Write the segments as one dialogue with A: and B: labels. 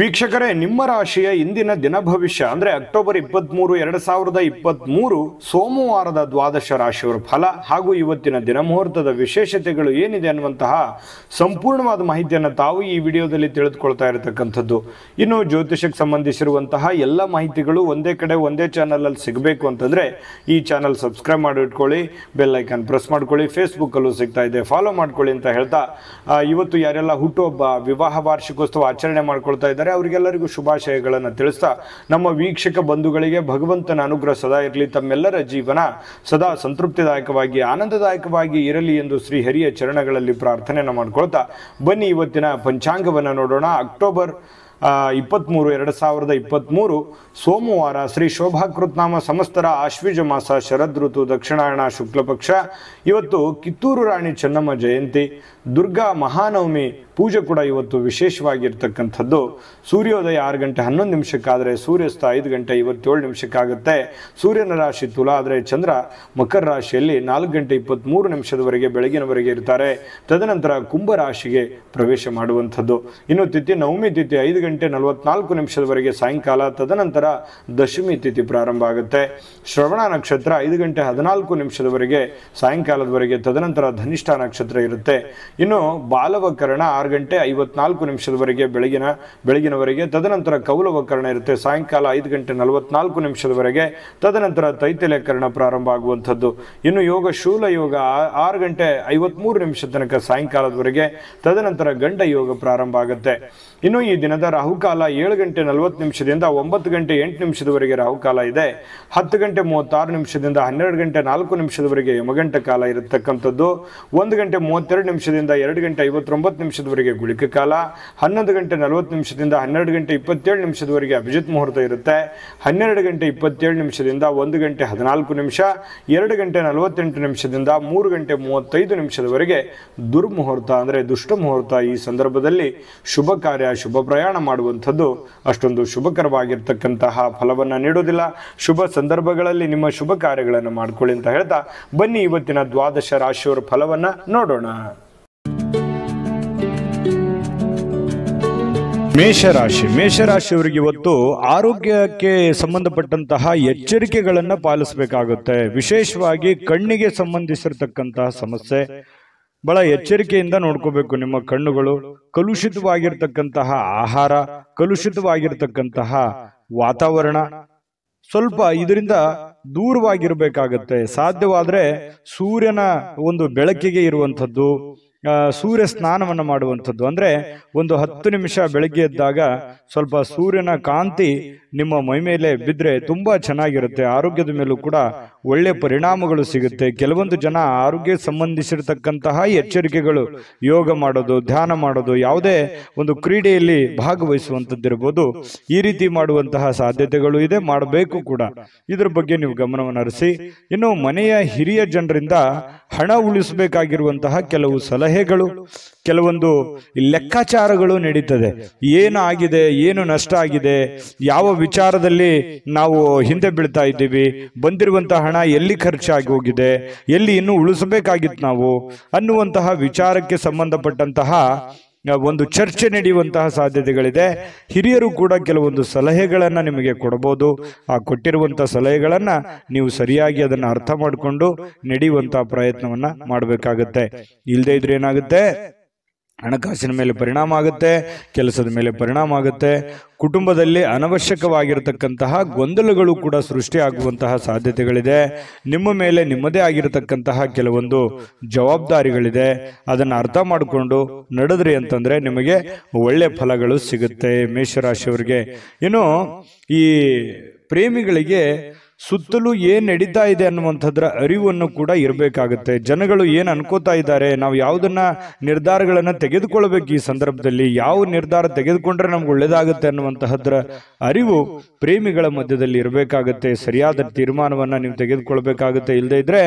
A: ವೀಕ್ಷಕರೇ ನಿಮ್ಮ ರಾಶಿಯ ಇಂದಿನ ದಿನ ಭವಿಷ್ಯ ಅಂದರೆ ಅಕ್ಟೋಬರ್ ಮೂರು ಎರಡು ಸಾವಿರದ ಮೂರು ಸೋಮವಾರದ ದ್ವಾದಶ ರಾಶಿಯವರ ಫಲ ಹಾಗೂ ಇವತ್ತಿನ ದಿನಮುಹೂರ್ತದ ವಿಶೇಷತೆಗಳು ಏನಿದೆ ಅನ್ನುವಂತಹ ಸಂಪೂರ್ಣವಾದ ಮಾಹಿತಿಯನ್ನು ತಾವು ಈ ವಿಡಿಯೋದಲ್ಲಿ ತಿಳಿದುಕೊಳ್ತಾ ಇರತಕ್ಕಂಥದ್ದು ಇನ್ನು ಜ್ಯೋತಿಷಕ್ಕೆ ಸಂಬಂಧಿಸಿರುವಂತಹ ಎಲ್ಲ ಮಾಹಿತಿಗಳು ಒಂದೇ ಕಡೆ ಒಂದೇ ಚಾನಲಲ್ಲಿ ಸಿಗಬೇಕು ಅಂತಂದರೆ ಈ ಚಾನಲ್ ಸಬ್ಸ್ಕ್ರೈಬ್ ಮಾಡಿ ಇಟ್ಕೊಳ್ಳಿ ಬೆಲ್ಲೈಕನ್ ಪ್ರೆಸ್ ಮಾಡ್ಕೊಳ್ಳಿ ಫೇಸ್ಬುಕ್ಕಲ್ಲೂ ಸಿಗ್ತಾ ಇದೆ ಫಾಲೋ ಮಾಡ್ಕೊಳ್ಳಿ ಅಂತ ಹೇಳ್ತಾ ಇವತ್ತು ಯಾರೆಲ್ಲ ಹುಟ್ಟುಹಬ್ಬ ವಿವಾಹ ವಾರ್ಷಿಕೋತ್ಸವ ಆಚರಣೆ ಮಾಡ್ಕೊಳ್ತಾ ಇದ್ದಾರೆ ಮಾಡಿದ್ದಾರೆ ಅವರಿಗೆಲ್ಲರಿಗೂ ಶುಭಾಶಯಗಳನ್ನು ತಿಳಿಸ್ತಾ ನಮ್ಮ ವೀಕ್ಷಕ ಬಂಧುಗಳಿಗೆ ಭಗವಂತನ ಅನುಗ್ರಹ ಸದಾ ಇರಲಿ ತಮ್ಮೆಲ್ಲರ ಜೀವನ ಸದಾ ಸಂತೃಪ್ತಿದಾಯಕವಾಗಿ ಆನಂದದಾಯಕವಾಗಿ ಇರಲಿ ಎಂದು ಶ್ರೀ ಹರಿಯ ಚರಣಗಳಲ್ಲಿ ಪ್ರಾರ್ಥನೆಯನ್ನು ಮಾಡ್ಕೊಳ್ತಾ ಬನ್ನಿ ಇವತ್ತಿನ ಪಂಚಾಂಗವನ್ನು ನೋಡೋಣ ಅಕ್ಟೋಬರ್ ಇಪ್ಪತ್ತ್ಮೂರು ಎರಡು ಸಾವಿರದ ಇಪ್ಪತ್ತ್ಮೂರು ಸೋಮವಾರ ಶ್ರೀ ಶೋಭಾ ಸಮಸ್ತರ ಆಶ್ವೀಜ ಮಾಸ ಶರದ್ ಋತು ದಕ್ಷಿಣಾಯಣ ಶುಕ್ಲಪಕ್ಷ ಇವತ್ತು ಕಿತ್ತೂರು ರಾಣಿ ಚೆನ್ನಮ್ಮ ಜಯಂತಿ ದುರ್ಗಾ ಮಹಾನವಮಿ ಪೂಜೆ ಕೂಡ ಇವತ್ತು ವಿಶೇಷವಾಗಿರ್ತಕ್ಕಂಥದ್ದು ಸೂರ್ಯೋದಯ ಆರು ಗಂಟೆ ಹನ್ನೊಂದು ನಿಮಿಷಕ್ಕಾದರೆ ಸೂರ್ಯಾಸ್ತ ಐದು ಗಂಟೆ ಇವತ್ತೇಳು ನಿಮಿಷಕ್ಕಾಗುತ್ತೆ ಸೂರ್ಯನ ರಾಶಿ ತುಲ ಆದರೆ ಚಂದ್ರ ಮಕರ ರಾಶಿಯಲ್ಲಿ ನಾಲ್ಕು ಗಂಟೆ ಇಪ್ಪತ್ತ್ಮೂರು ನಿಮಿಷದವರೆಗೆ ಬೆಳಗಿನವರೆಗೆ ಇರ್ತಾರೆ ತದನಂತರ ಕುಂಭ ರಾಶಿಗೆ ಪ್ರವೇಶ ಮಾಡುವಂಥದ್ದು ಇನ್ನು ತಿಥಿ ನವಮಿ ತಿಥಿ ಐದು ಗಂಟೆ ನಲವತ್ನಾಲ್ಕು ನಿಮಿಷದವರೆಗೆ ಸಾಯಂಕಾಲ ತದನಂತರ ದಶಮಿ ತಿಥಿ ಪ್ರಾರಂಭ ಆಗುತ್ತೆ ಶ್ರವಣ ನಕ್ಷತ್ರ ಐದು ಗಂಟೆ ಹದಿನಾಲ್ಕು ನಿಮಿಷದವರೆಗೆ ಸಾಯಂಕಾಲದವರೆಗೆ ತದನಂತರ ಧನಿಷ್ಠ ನಕ್ಷತ್ರ ಇರುತ್ತೆ ಇನ್ನು ಬಾಲವಕರಣ ಆರು ಗಂಟೆ ಐವತ್ನಾಲ್ಕು ನಿಮಿಷದವರೆಗೆ ಬೆಳಗಿನ ಬೆಳಗಿನವರೆಗೆ ತದನಂತರ ಕೌಲವಕರಣ ಇರುತ್ತೆ ಸಾಯಂಕಾಲ ಐದು ಗಂಟೆ ನಲವತ್ನಾಲ್ಕು ನಿಮಿಷದವರೆಗೆ ತದನಂತರ ತೈತಲ್ಯಕರಣ ಪ್ರಾರಂಭ ಆಗುವಂಥದ್ದು ಇನ್ನು ಯೋಗ ಶೂಲ ಯೋಗ ಆರು ಗಂಟೆ ಐವತ್ಮೂರು ನಿಮಿಷ ತನಕ ಸಾಯಂಕಾಲದವರೆಗೆ ತದನಂತರ ಗಂಡ ಯೋಗ ಪ್ರಾರಂಭ ಆಗುತ್ತೆ ಇನ್ನು ಈ ದಿನದ ರಾಹುಕಾಲ ಏಳು ಗಂಟೆ ನಲವತ್ತು ನಿಮಿಷದಿಂದ ಒಂಬತ್ತು ಗಂಟೆ ಎಂಟು ನಿಮಿಷದವರೆಗೆ ರಾಹುಕಾಲ ಇದೆ ಹತ್ತು ಗಂಟೆ ಮೂವತ್ತಾರು ನಿಮಿಷದಿಂದ ಹನ್ನೆರಡು ಗಂಟೆ ನಾಲ್ಕು ನಿಮಿಷದವರೆಗೆ ಯಮಗಂಟ ಕಾಲ ಇರತಕ್ಕಂಥದ್ದು ಒಂದು ಗಂಟೆ ಮೂವತ್ತೆರಡು ನಿಮಿಷದಿಂದ ಎರಡು ಗಂಟೆ ಐವತ್ತೊಂಬತ್ತು ನಿಮಿಷದವರೆಗೆ ಗಂಟೆವರೆಗೆ ಗುಳಿಕೆ ಕಾಲ ಹನ್ನೊಂದು ಗಂಟೆ ನಲವತ್ತು ನಿಮಿಷದಿಂದ ಹನ್ನೆರಡು ಗಂಟೆ ಇಪ್ಪತ್ತೇಳು ನಿಮಿಷದವರೆಗೆ ಅಭಿಜಿತ್ ಮುಹೂರ್ತ ಇರುತ್ತೆ ಹನ್ನೆರಡು ಗಂಟೆ ಇಪ್ಪತ್ತೇಳು ನಿಮಿಷದಿಂದ ಒಂದು ಗಂಟೆ ಹದಿನಾಲ್ಕು ನಿಮಿಷ ಎರಡು ಗಂಟೆ ನಲವತ್ತೆಂಟು ನಿಮಿಷದಿಂದ ಮೂರು ಗಂಟೆ ಮೂವತ್ತೈದು ನಿಮಿಷದವರೆಗೆ ದುರ್ಮುಹೂರ್ತ ಅಂದರೆ ದುಷ್ಟ ಮುಹೂರ್ತ ಈ ಸಂದರ್ಭದಲ್ಲಿ ಶುಭ ಕಾರ್ಯ ಶುಭ ಪ್ರಯಾಣ ಮಾಡುವಂಥದ್ದು ಅಷ್ಟೊಂದು ಶುಭಕರವಾಗಿರ್ತಕ್ಕಂತಹ ಫಲವನ್ನು ನೀಡುವುದಿಲ್ಲ ಶುಭ ಸಂದರ್ಭಗಳಲ್ಲಿ ನಿಮ್ಮ ಶುಭ ಕಾರ್ಯಗಳನ್ನು ಮಾಡಿಕೊಳ್ಳಿ ಅಂತ ಹೇಳ್ತಾ ಬನ್ನಿ ಇವತ್ತಿನ ದ್ವಾದಶ ರಾಶಿಯವರ ಫಲವನ್ನು ನೋಡೋಣ ಮೇಷರಾಶಿ ಮೇಷರಾಶಿಯವರಿಗೆ ಇವತ್ತು ಆರೋಗ್ಯಕ್ಕೆ ಸಂಬಂಧಪಟ್ಟಂತಹ ಎಚ್ಚರಿಕೆಗಳನ್ನು ಪಾಲಿಸಬೇಕಾಗುತ್ತೆ ವಿಶೇಷವಾಗಿ ಕಣ್ಣಿಗೆ ಸಂಬಂಧಿಸಿರತಕ್ಕಂತಹ ಸಮಸ್ಯೆ ಬಹಳ ಎಚ್ಚರಿಕೆಯಿಂದ ನೋಡ್ಕೋಬೇಕು ನಿಮ್ಮ ಕಣ್ಣುಗಳು ಕಲುಷಿತವಾಗಿರ್ತಕ್ಕಂತಹ ಆಹಾರ ಕಲುಷಿತವಾಗಿರ್ತಕ್ಕಂತಹ ವಾತಾವರಣ ಸ್ವಲ್ಪ ಇದರಿಂದ ದೂರವಾಗಿರ್ಬೇಕಾಗತ್ತೆ ಸಾಧ್ಯವಾದರೆ ಸೂರ್ಯನ ಒಂದು ಬೆಳಕಿಗೆ ಇರುವಂಥದ್ದು ಸೂರ್ಯ ಸ್ನಾನವನ್ನು ಮಾಡುವಂಥದ್ದು ಅಂದರೆ ಒಂದು ಹತ್ತು ನಿಮಿಷ ಬೆಳಗ್ಗೆ ಎದ್ದಾಗ ಸ್ವಲ್ಪ ಸೂರ್ಯನ ಕಾಂತಿ ನಿಮ್ಮ ಮೈ ಮೇಲೆ ಬಿದ್ದರೆ ತುಂಬ ಚೆನ್ನಾಗಿರುತ್ತೆ ಆರೋಗ್ಯದ ಮೇಲೂ ಕೂಡ ಒಳ್ಳೆ ಪರಿಣಾಮಗಳು ಸಿಗುತ್ತೆ ಕೆಲವೊಂದು ಜನ ಆರೋಗ್ಯ ಸಂಬಂಧಿಸಿರ್ತಕ್ಕಂತಹ ಎಚ್ಚರಿಕೆಗಳು ಯೋಗ ಮಾಡೋದು ಧ್ಯಾನ ಮಾಡೋದು ಯಾವುದೇ ಒಂದು ಕ್ರೀಡೆಯಲ್ಲಿ ಭಾಗವಹಿಸುವಂಥದ್ದಿರ್ಬೋದು ಈ ರೀತಿ ಮಾಡುವಂತಹ ಸಾಧ್ಯತೆಗಳು ಇದೆ ಮಾಡಬೇಕು ಕೂಡ ಇದರ ಬಗ್ಗೆ ನೀವು ಗಮನವನ್ನು ಹರಿಸಿ ಇನ್ನು ಮನೆಯ ಹಿರಿಯ ಜನರಿಂದ ಹಣ ಉಳಿಸಬೇಕಾಗಿರುವಂತಹ ಕೆಲವು ಸಲಹೆಗಳು ಕೆಲವೊಂದು ಲೆಕ್ಕಾಚಾರಗಳು ನಡೀತದೆ ಏನು ಆಗಿದೆ ಏನು ನಷ್ಟ ಆಗಿದೆ ಯಾವ ವಿಚಾರದಲ್ಲಿ ನಾವು ಹಿಂದೆ ಬೀಳ್ತಾ ಇದ್ದೀವಿ ಬಂದಿರುವಂತಹ ಹಣ ಎಲ್ಲಿ ಖರ್ಚಾಗಿ ಹೋಗಿದೆ ಎಲ್ಲಿ ಇನ್ನೂ ಉಳಿಸಬೇಕಾಗಿತ್ತು ನಾವು ಅನ್ನುವಂತಹ ವಿಚಾರಕ್ಕೆ ಸಂಬಂಧಪಟ್ಟಂತಹ ಒಂದು ಚರ್ಚೆ ನಡೆಯುವಂತಹ ಸಾಧ್ಯತೆಗಳಿದೆ ಹಿರಿಯರು ಕೂಡ ಕೆಲವೊಂದು ಸಲಹೆಗಳನ್ನು ನಿಮಗೆ ಕೊಡಬಹುದು ಆ ಕೊಟ್ಟಿರುವಂಥ ಸಲಹೆಗಳನ್ನು ನೀವು ಸರಿಯಾಗಿ ಅದನ್ನು ಅರ್ಥ ಮಾಡಿಕೊಂಡು ನಡೆಯುವಂತಹ ಪ್ರಯತ್ನವನ್ನು ಮಾಡಬೇಕಾಗತ್ತೆ ಇಲ್ಲದೇ ಇದ್ರೆ ಏನಾಗುತ್ತೆ ಹಣಕಾಸಿನ ಮೇಲೆ ಪರಿಣಾಮ ಆಗುತ್ತೆ ಕೆಲಸದ ಮೇಲೆ ಪರಿಣಾಮ ಆಗುತ್ತೆ ಕುಟುಂಬದಲ್ಲಿ ಅನವಶ್ಯಕವಾಗಿರತಕ್ಕಂತಹ ಗೊಂದಲಗಳು ಕೂಡ ಸೃಷ್ಟಿಯಾಗುವಂತಹ ಸಾಧ್ಯತೆಗಳಿದೆ ನಿಮ್ಮ ಮೇಲೆ ನಿಮ್ಮದೇ ಆಗಿರತಕ್ಕಂತಹ ಕೆಲವೊಂದು ಜವಾಬ್ದಾರಿಗಳಿದೆ ಅದನ್ನು ಅರ್ಥ ಮಾಡಿಕೊಂಡು ನಡೆದ್ರಿ ಅಂತಂದರೆ ನಿಮಗೆ ಒಳ್ಳೆಯ ಫಲಗಳು ಸಿಗುತ್ತೆ ಮೇಷರಾಶಿಯವರಿಗೆ ಇನ್ನು ಈ ಪ್ರೇಮಿಗಳಿಗೆ ಸುತ್ತಲೂ ಏನು ನಡೀತಾ ಇದೆ ಅನ್ನುವಂಥದ್ರ ಅರಿವನ್ನು ಕೂಡ ಇರಬೇಕಾಗುತ್ತೆ ಜನಗಳು ಏನು ಅನ್ಕೋತಾ ಇದ್ದಾರೆ ನಾವು ಯಾವುದನ್ನ ನಿರ್ಧಾರಗಳನ್ನು ತೆಗೆದುಕೊಳ್ಬೇಕು ಈ ಸಂದರ್ಭದಲ್ಲಿ ಯಾವ ನಿರ್ಧಾರ ತೆಗೆದುಕೊಂಡ್ರೆ ನಮ್ಗೆ ಒಳ್ಳೇದಾಗುತ್ತೆ ಅನ್ನುವಂತಹದ್ರ ಅರಿವು ಪ್ರೇಮಿಗಳ ಮಧ್ಯದಲ್ಲಿ ಇರಬೇಕಾಗುತ್ತೆ ಸರಿಯಾದ ತೀರ್ಮಾನವನ್ನು ನೀವು ತೆಗೆದುಕೊಳ್ಬೇಕಾಗುತ್ತೆ ಇಲ್ಲದೇ ಇದ್ರೆ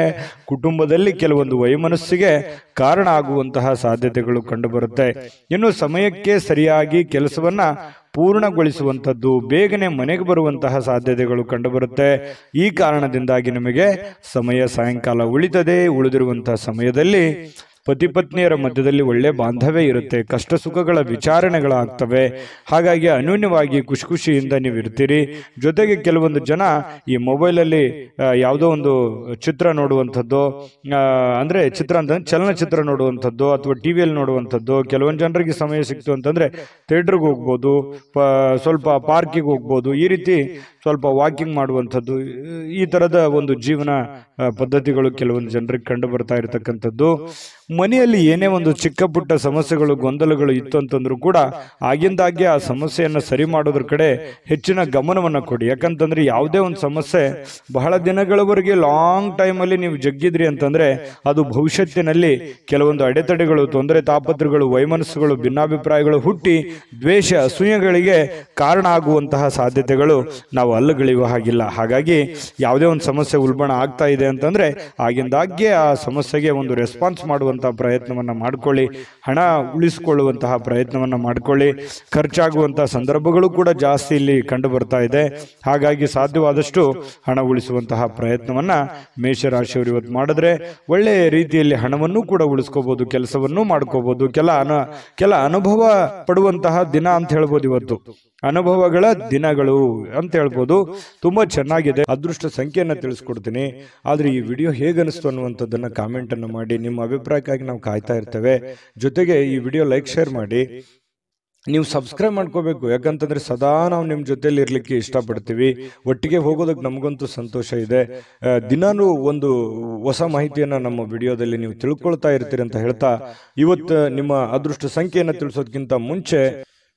A: ಕುಟುಂಬದಲ್ಲಿ ಕೆಲವೊಂದು ವೈಮನಸ್ಸಿಗೆ ಕಾರಣ ಆಗುವಂತಹ ಸಾಧ್ಯತೆಗಳು ಕಂಡುಬರುತ್ತೆ ಇನ್ನು ಸಮಯಕ್ಕೆ ಸರಿಯಾಗಿ ಕೆಲಸವನ್ನ ಪೂರ್ಣಗೊಳಿಸುವಂಥದ್ದು ಬೇಗನೆ ಮನೆಗೆ ಬರುವಂತಹ ಸಾಧ್ಯತೆಗಳು ಕಂಡುಬರುತ್ತೆ ಈ ಕಾರಣದಿಂದಾಗಿ ನಿಮಗೆ ಸಮಯ ಸಾಯಂಕಾಲ ಉಳಿತದೆ ಉಳಿದಿರುವಂತಹ ಸಮಯದಲ್ಲಿ ಪತಿ ಪತ್ನಿಯರ ಮಧ್ಯದಲ್ಲಿ ಒಳ್ಳೆ ಬಾಂಧವ್ಯ ಇರುತ್ತೆ ಕಷ್ಟ ಸುಖಗಳ ವಿಚಾರಣೆಗಳಾಗ್ತವೆ ಹಾಗಾಗಿ ಅನ್ಯೂನ್ಯವಾಗಿ ಖುಷಿ ಖುಷಿಯಿಂದ ನೀವು ಇರ್ತೀರಿ ಜೊತೆಗೆ ಕೆಲವೊಂದು ಜನ ಈ ಮೊಬೈಲಲ್ಲಿ ಯಾವುದೋ ಒಂದು ಚಿತ್ರ ನೋಡುವಂಥದ್ದು ಅಂದರೆ ಚಿತ್ರ ಅಂತ ಚಲನಚಿತ್ರ ನೋಡುವಂಥದ್ದು ಅಥವಾ ಟಿ ವಿಯಲ್ಲಿ ನೋಡುವಂಥದ್ದು ಕೆಲವೊಂದು ಜನರಿಗೆ ಸಮಯ ಸಿಕ್ತು ಅಂತಂದರೆ ಥಿಯೇಟ್ರಿಗೆ ಹೋಗ್ಬೋದು ಪ ಸ್ವಲ್ಪ ಪಾರ್ಕಿಗೆ ಹೋಗ್ಬೋದು ಈ ರೀತಿ ಸ್ವಲ್ಪ ವಾಕಿಂಗ್ ಮಾಡುವಂಥದ್ದು ಈ ಥರದ ಒಂದು ಜೀವನ ಪದ್ಧತಿಗಳು ಕೆಲವೊಂದು ಜನರಿಗೆ ಕಂಡು ಬರ್ತಾ ಇರತಕ್ಕಂಥದ್ದು ಮನೆಯಲ್ಲಿ ಏನೇ ಒಂದು ಚಿಕ್ಕ ಪುಟ್ಟ ಸಮಸ್ಯೆಗಳು ಗೊಂದಲಗಳು ಇತ್ತು ಅಂತಂದ್ರೂ ಕೂಡ ಆಗಿಂದಾಗ್ಗೆ ಆ ಸಮಸ್ಯೆಯನ್ನು ಸರಿ ಮಾಡೋದ್ರ ಕಡೆ ಹೆಚ್ಚಿನ ಗಮನವನ್ನು ಕೊಡಿ ಯಾಕಂತಂದ್ರೆ ಯಾವುದೇ ಒಂದು ಸಮಸ್ಯೆ ಬಹಳ ದಿನಗಳವರೆಗೆ ಲಾಂಗ್ ಟೈಮಲ್ಲಿ ನೀವು ಜಗ್ಗಿದ್ರಿ ಅಂತಂದ್ರೆ ಅದು ಭವಿಷ್ಯತ್ತಿನಲ್ಲಿ ಕೆಲವೊಂದು ಅಡೆತಡೆಗಳು ತೊಂದರೆ ತಾಪತ್ರಗಳು ವೈಮನಸ್ಸುಗಳು ಭಿನ್ನಾಭಿಪ್ರಾಯಗಳು ಹುಟ್ಟಿ ದ್ವೇಷ ಅಸೂಯಗಳಿಗೆ ಕಾರಣ ಆಗುವಂತಹ ಸಾಧ್ಯತೆಗಳು ನಾವು ಅಲ್ಲುಗಳಿಯುವ ಹಾಗಿಲ್ಲ ಹಾಗಾಗಿ ಯಾವುದೇ ಒಂದು ಸಮಸ್ಯೆ ಉಲ್ಬಣ ಆಗ್ತಾ ಇದೆ ಅಂತಂದ್ರೆ ಆಗಿಂದಾಗ್ಗೆ ಆ ಸಮಸ್ಯೆಗೆ ಒಂದು ರೆಸ್ಪಾನ್ಸ್ ಮಾಡುವಂತ ಪ್ರಯತ್ನವನ್ನು ಮಾಡಿಕೊಳ್ಳಿ ಹಣ ಉಳಿಸಿಕೊಳ್ಳುವಂತಹ ಪ್ರಯತ್ನವನ್ನು ಮಾಡಿಕೊಳ್ಳಿ ಖರ್ಚಾಗುವಂತಹ ಸಂದರ್ಭಗಳು ಕೂಡ ಜಾಸ್ತಿ ಇಲ್ಲಿ ಕಂಡು ಬರ್ತಾ ಇದೆ ಹಾಗಾಗಿ ಸಾಧ್ಯವಾದಷ್ಟು ಹಣ ಉಳಿಸುವಂತಹ ಪ್ರಯತ್ನವನ್ನು ಮೇಷರಾಶಿಯವರು ಇವತ್ತು ಮಾಡಿದ್ರೆ ಒಳ್ಳೆಯ ರೀತಿಯಲ್ಲಿ ಹಣವನ್ನು ಕೂಡ ಉಳಿಸ್ಕೋಬಹುದು ಕೆಲಸವನ್ನು ಮಾಡ್ಕೋಬಹುದು ಕೆಲ ಅನ ಕೆಲ ಅನುಭವ ಪಡುವಂತಹ ದಿನ ಅಂತ ಹೇಳ್ಬೋದು ಇವತ್ತು ಅನುಭವಗಳ ದಿನಗಳು ಅಂತ ಹೇಳ್ಬೋದು ತುಂಬಾ ಚೆನ್ನಾಗಿದೆ ಅದೃಷ್ಟ ಸಂಖ್ಯೆಯನ್ನ ತಿಳಿಸ್ಕೊಡ್ತೀನಿ ಆದ್ರೆ ಈ ವಿಡಿಯೋ ಹೇಗನಿಸ್ತು ಅನ್ನುವಂಥದ್ದನ್ನ ಕಾಮೆಂಟ್ ಅನ್ನು ಮಾಡಿ ನಿಮ್ಮ ಅಭಿಪ್ರಾಯಕ್ಕಾಗಿ ನಾವು ಕಾಯ್ತಾ ಇರ್ತೇವೆ ಜೊತೆಗೆ ಈ ವಿಡಿಯೋ ಲೈಕ್ ಶೇರ್ ಮಾಡಿ ನೀವು ಸಬ್ಸ್ಕ್ರೈಬ್ ಮಾಡ್ಕೋಬೇಕು ಯಾಕಂತಂದ್ರೆ ಸದಾ ನಾವು ನಿಮ್ ಜೊತೆಯಲ್ಲಿ ಇರಲಿಕ್ಕೆ ಇಷ್ಟಪಡ್ತೀವಿ ಒಟ್ಟಿಗೆ ಹೋಗೋದಕ್ಕೆ ನಮಗಂತೂ ಸಂತೋಷ ಇದೆ ದಿನಾನೂ ಒಂದು ಹೊಸ ಮಾಹಿತಿಯನ್ನ ನಮ್ಮ ವಿಡಿಯೋದಲ್ಲಿ ನೀವು ತಿಳ್ಕೊಳ್ತಾ ಇರ್ತೀರಿ ಅಂತ ಹೇಳ್ತಾ ಇವತ್ತು ನಿಮ್ಮ ಅದೃಷ್ಟ ಸಂಖ್ಯೆಯನ್ನ ತಿಳಿಸೋದಕ್ಕಿಂತ ಮುಂಚೆ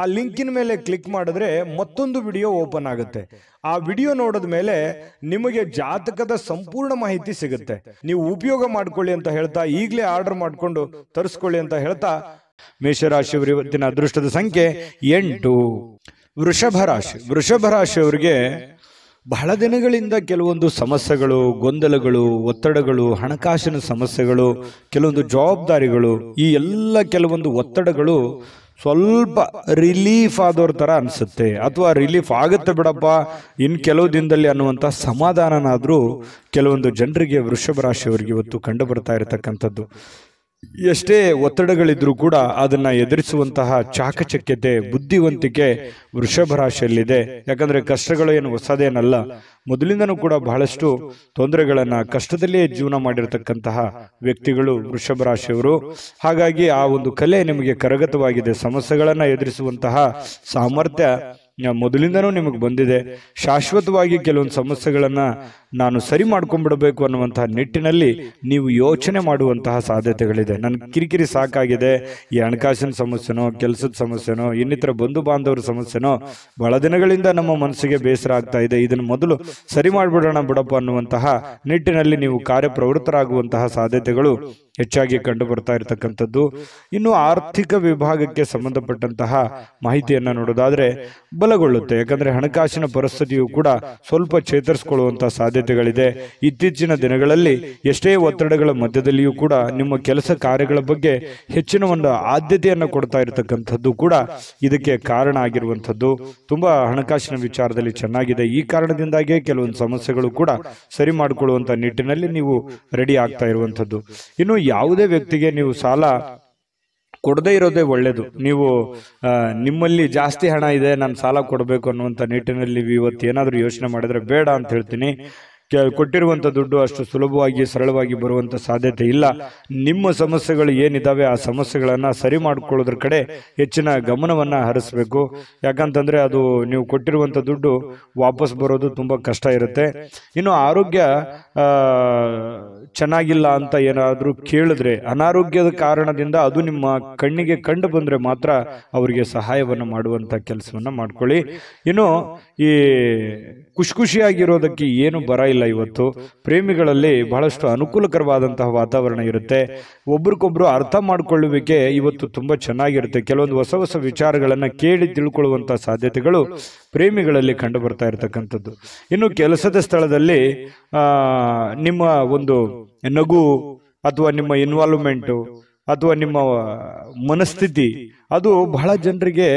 A: ಆ ಲಿಂಕಿನ ಮೇಲೆ ಕ್ಲಿಕ್ ಮಾಡಿದ್ರೆ ಮತ್ತೊಂದು ವಿಡಿಯೋ ಓಪನ್ ಆಗುತ್ತೆ ಆ ವಿಡಿಯೋ ನೋಡಿದ ಮೇಲೆ ನಿಮಗೆ ಜಾತಕದ ಸಂಪೂರ್ಣ ಮಾಹಿತಿ ಸಿಗುತ್ತೆ ನೀವು ಉಪಯೋಗ ಮಾಡ್ಕೊಳ್ಳಿ ಅಂತ ಹೇಳ್ತಾ ಈಗಲೇ ಆರ್ಡರ್ ಮಾಡಿಕೊಂಡು ತರಿಸ್ಕೊಳ್ಳಿ ಅಂತ ಹೇಳ್ತಾ ಮೇಷರಾಶಿಯವರು ಇವತ್ತಿನ ಅದೃಷ್ಟದ ಸಂಖ್ಯೆ ಎಂಟು ವೃಷಭ ರಾಶಿ ವೃಷಭ ರಾಶಿಯವರಿಗೆ ಬಹಳ ದಿನಗಳಿಂದ ಕೆಲವೊಂದು ಸಮಸ್ಯೆಗಳು ಗೊಂದಲಗಳು ಒತ್ತಡಗಳು ಹಣಕಾಸಿನ ಸಮಸ್ಯೆಗಳು ಕೆಲವೊಂದು ಜವಾಬ್ದಾರಿಗಳು ಈ ಎಲ್ಲ ಕೆಲವೊಂದು ಒತ್ತಡಗಳು ಸ್ವಲ್ಪ ರಿಲೀಫ್ ಆದವ್ರ ಥರ ಅನಿಸುತ್ತೆ ಅಥವಾ ರಿಲೀಫ್ ಆಗುತ್ತೆ ಬಿಡಪ್ಪ ಇನ್ನು ಕೆಲವು ದಿನದಲ್ಲಿ ಅನ್ನುವಂಥ ಸಮಾಧಾನನಾದರೂ ಕೆಲವೊಂದು ಜನರಿಗೆ ವೃಷಭ ರಾಶಿಯವರಿಗೆ ಇವತ್ತು ಕಂಡು ಬರ್ತಾ ಇರತಕ್ಕಂಥದ್ದು ಎಷ್ಟೇ ಒತ್ತಡಗಳಿದ್ರೂ ಕೂಡ ಅದನ್ನು ಎದುರಿಸುವಂತಹ ಚಾಕಚಕ್ಯತೆ ಬುದ್ಧಿವಂತಿಕೆ ವೃಷಭ ರಾಶಿಯಲ್ಲಿದೆ ಯಾಕಂದರೆ ಕಷ್ಟಗಳು ಏನು ಹೊಸದೇನಲ್ಲ ಮೊದಲಿಂದನೂ ಕೂಡ ಬಹಳಷ್ಟು ತೊಂದರೆಗಳನ್ನು ಕಷ್ಟದಲ್ಲಿಯೇ ಜೀವನ ಮಾಡಿರತಕ್ಕಂತಹ ವ್ಯಕ್ತಿಗಳು ವೃಷಭ ರಾಶಿಯವರು ಹಾಗಾಗಿ ಆ ಒಂದು ಕಲೆ ನಿಮಗೆ ಕರಗತವಾಗಿದೆ ಸಮಸ್ಯೆಗಳನ್ನು ಎದುರಿಸುವಂತಹ ಸಾಮರ್ಥ್ಯ ಮೊದಲಿಂದನೂ ನಿಮಗೆ ಬಂದಿದೆ ಶಾಶ್ವತವಾಗಿ ಕೆಲವೊಂದು ಸಮಸ್ಯೆಗಳನ್ನು ನಾನು ಸರಿ ಮಾಡ್ಕೊಂಡ್ಬಿಡಬೇಕು ಅನ್ನುವಂತಹ ನಿಟ್ಟಿನಲ್ಲಿ ನೀವು ಯೋಚನೆ ಮಾಡುವಂತಹ ಸಾಧ್ಯತೆಗಳಿದೆ ನನ್ನ ಕಿರಿಕಿರಿ ಸಾಕಾಗಿದೆ ಈ ಹಣಕಾಸಿನ ಸಮಸ್ಯೆನೋ ಕೆಲಸದ ಸಮಸ್ಯೆನೋ ಇನ್ನಿತರ ಬಂಧು ಬಾಂಧವರ ಸಮಸ್ಯೆನೋ ಬಹಳ ದಿನಗಳಿಂದ ನಮ್ಮ ಮನಸ್ಸಿಗೆ ಬೇಸರ ಆಗ್ತಾ ಇದೆ ಇದನ್ನು ಮೊದಲು ಸರಿ ಮಾಡಿಬಿಡೋಣ ಬಿಡಪ್ಪ ಅನ್ನುವಂತಹ ನಿಟ್ಟಿನಲ್ಲಿ ನೀವು ಕಾರ್ಯಪ್ರವೃತ್ತರಾಗುವಂತಹ ಸಾಧ್ಯತೆಗಳು ಹೆಚ್ಚಾಗಿ ಕಂಡು ಬರ್ತಾ ಇರತಕ್ಕಂಥದ್ದು ಇನ್ನು ಆರ್ಥಿಕ ವಿಭಾಗಕ್ಕೆ ಸಂಬಂಧಪಟ್ಟಂತಹ ಮಾಹಿತಿಯನ್ನು ನೋಡೋದಾದರೆ ದುರ್ಬಲಗೊಳ್ಳುತ್ತೆ ಯಾಕಂದರೆ ಹಣಕಾಸಿನ ಪರಿಸ್ಥಿತಿಯು ಕೂಡ ಸ್ವಲ್ಪ ಚೇತರಿಸಿಕೊಳ್ಳುವಂಥ ಸಾಧ್ಯತೆಗಳಿದೆ ಇತ್ತೀಚಿನ ದಿನಗಳಲ್ಲಿ ಎಷ್ಟೇ ಒತ್ತಡಗಳ ಮಧ್ಯದಲ್ಲಿಯೂ ಕೂಡ ನಿಮ್ಮ ಕೆಲಸ ಕಾರ್ಯಗಳ ಬಗ್ಗೆ ಹೆಚ್ಚಿನ ಒಂದು ಆದ್ಯತೆಯನ್ನು ಕೊಡ್ತಾ ಇರತಕ್ಕಂಥದ್ದು ಕೂಡ ಇದಕ್ಕೆ ಕಾರಣ ಆಗಿರುವಂಥದ್ದು ತುಂಬ ಹಣಕಾಸಿನ ವಿಚಾರದಲ್ಲಿ ಚೆನ್ನಾಗಿದೆ ಈ ಕಾರಣದಿಂದಾಗಿಯೇ ಕೆಲವೊಂದು ಸಮಸ್ಯೆಗಳು ಕೂಡ ಸರಿ ಮಾಡಿಕೊಳ್ಳುವಂಥ ನಿಟ್ಟಿನಲ್ಲಿ ನೀವು ರೆಡಿ ಆಗ್ತಾ ಇರುವಂಥದ್ದು ಇನ್ನು ಯಾವುದೇ ವ್ಯಕ್ತಿಗೆ ನೀವು ಸಾಲ ಕೊಡದೇ ಇರೋದೇ ಒಳ್ಳೆಯದು ನೀವು ನಿಮ್ಮಲ್ಲಿ ಜಾಸ್ತಿ ಹಣ ಇದೆ ನಾನು ಸಾಲ ಕೊಡಬೇಕು ಅನ್ನುವಂಥ ನಿಟ್ಟಿನಲ್ಲಿ ಇವತ್ತು ಏನಾದರೂ ಯೋಚನೆ ಮಾಡಿದರೆ ಬೇಡ ಅಂತ ಹೇಳ್ತೀನಿ ಕೊಟ್ಟಿರುವಂಥ ದುಡ್ಡು ಅಷ್ಟು ಸುಲಭವಾಗಿ ಸರಳವಾಗಿ ಬರುವಂಥ ಸಾಧ್ಯತೆ ಇಲ್ಲ ನಿಮ್ಮ ಸಮಸ್ಯೆಗಳು ಏನಿದ್ದಾವೆ ಆ ಸಮಸ್ಯೆಗಳನ್ನು ಸರಿ ಮಾಡಿಕೊಳ್ಳೋದ್ರ ಕಡೆ ಹೆಚ್ಚಿನ ಗಮನವನ್ನು ಹರಿಸಬೇಕು ಯಾಕಂತಂದರೆ ಅದು ನೀವು ಕೊಟ್ಟಿರುವಂಥ ದುಡ್ಡು ವಾಪಸ್ ಬರೋದು ತುಂಬ ಕಷ್ಟ ಇರುತ್ತೆ ಇನ್ನು ಆರೋಗ್ಯ ಚೆನ್ನಾಗಿಲ್ಲ ಅಂತ ಏನಾದರೂ ಕೇಳಿದ್ರೆ ಅನಾರೋಗ್ಯದ ಕಾರಣದಿಂದ ಅದು ನಿಮ್ಮ ಕಣ್ಣಿಗೆ ಕಂಡು ಬಂದರೆ ಮಾತ್ರ ಅವರಿಗೆ ಸಹಾಯವನ್ನು ಮಾಡುವಂಥ ಕೆಲಸವನ್ನು ಮಾಡ್ಕೊಳ್ಳಿ ಇನ್ನು ಈ ಖುಷಿ ಖುಷಿಯಾಗಿರೋದಕ್ಕೆ ಏನು ಬರ ಇಲ್ಲ ಇವತ್ತು ಪ್ರೇಮಿಗಳಲ್ಲಿ ಬಹಳಷ್ಟು ಅನುಕೂಲಕರವಾದಂತಹ ವಾತಾವರಣ ಇರುತ್ತೆ ಒಬ್ರಿಗೊಬ್ರು ಅರ್ಥ ಮಾಡಿಕೊಳ್ಳುವಿಕೆ ಇವತ್ತು ತುಂಬ ಚೆನ್ನಾಗಿರುತ್ತೆ ಕೆಲವೊಂದು ಹೊಸ ಹೊಸ ವಿಚಾರಗಳನ್ನು ಕೇಳಿ ತಿಳ್ಕೊಳ್ಳುವಂಥ ಸಾಧ್ಯತೆಗಳು ಪ್ರೇಮಿಗಳಲ್ಲಿ ಕಂಡು ಬರ್ತಾ ಇರತಕ್ಕಂಥದ್ದು ಇನ್ನು ಕೆಲಸದ ಸ್ಥಳದಲ್ಲಿ ನಿಮ್ಮ ಒಂದು ನಗು ಅಥವಾ ನಿಮ್ಮ ಇನ್ವಾಲ್ವ್ಮೆಂಟು ಅಥವಾ ನಿಮ್ಮ ಮನಸ್ಥಿತಿ ಅದು ಬಹಳ ಜನರಿಗೆ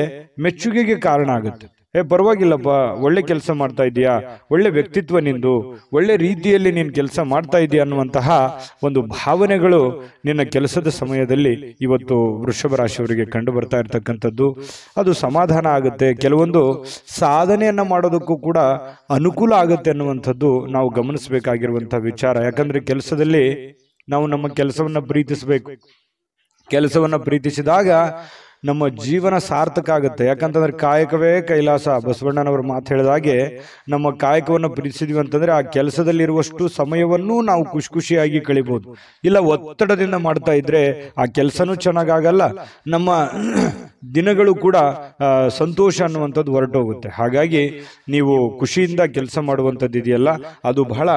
A: ಮೆಚ್ಚುಗೆಗೆ ಕಾರಣ ಆಗುತ್ತೆ ಏ ಪರವಾಗಿಲ್ಲಪ್ಪ ಒಳ್ಳೆ ಕೆಲಸ ಮಾಡ್ತಾ ಇದೀಯಾ ಒಳ್ಳೆ ವ್ಯಕ್ತಿತ್ವ ನಿಂದು ಒಳ್ಳೆ ರೀತಿಯಲ್ಲಿ ನೀನು ಕೆಲಸ ಮಾಡ್ತಾ ಇದೀಯ ಅನ್ನುವಂತಹ ಒಂದು ಭಾವನೆಗಳು ನಿನ್ನ ಕೆಲಸದ ಸಮಯದಲ್ಲಿ ಇವತ್ತು ವೃಷಭ ರಾಶಿಯವರಿಗೆ ಕಂಡು ಬರ್ತಾ ಇರತಕ್ಕಂಥದ್ದು ಅದು ಸಮಾಧಾನ ಆಗುತ್ತೆ ಕೆಲವೊಂದು ಸಾಧನೆಯನ್ನು ಮಾಡೋದಕ್ಕೂ ಕೂಡ ಅನುಕೂಲ ಆಗುತ್ತೆ ಅನ್ನುವಂಥದ್ದು ನಾವು ಗಮನಿಸಬೇಕಾಗಿರುವಂಥ ವಿಚಾರ ಯಾಕಂದರೆ ಕೆಲಸದಲ್ಲಿ ನಾವು ನಮ್ಮ ಕೆಲಸವನ್ನು ಪ್ರೀತಿಸಬೇಕು ಕೆಲಸವನ್ನು ಪ್ರೀತಿಸಿದಾಗ ನಮ್ಮ ಜೀವನ ಸಾರ್ಥಕ ಆಗುತ್ತೆ ಯಾಕಂತಂದ್ರೆ ಕಾಯಕವೇ ಕೈಲಾಸ ಬಸವಣ್ಣನವರು ಮಾತು ಹಾಗೆ ನಮ್ಮ ಕಾಯಕವನ್ನು ಪ್ರೀತಿಸಿದ್ವಿ ಅಂತಂದ್ರೆ ಆ ಕೆಲಸದಲ್ಲಿರುವಷ್ಟು ಸಮಯವನ್ನೂ ನಾವು ಖುಷಿ ಖುಷಿಯಾಗಿ ಕಳಿಬಹುದು ಇಲ್ಲ ಒತ್ತಡದಿಂದ ಮಾಡ್ತಾ ಇದ್ರೆ ಆ ಕೆಲಸನೂ ಚೆನ್ನಾಗಾಗಲ್ಲ ನಮ್ಮ ದಿನಗಳು ಕೂಡ ಸಂತೋಷ ಅನ್ನುವಂಥದ್ದು ಹೋಗುತ್ತೆ ಹಾಗಾಗಿ ನೀವು ಖುಷಿಯಿಂದ ಕೆಲಸ ಮಾಡುವಂಥದ್ದು ಇದೆಯಲ್ಲ ಅದು ಬಹಳ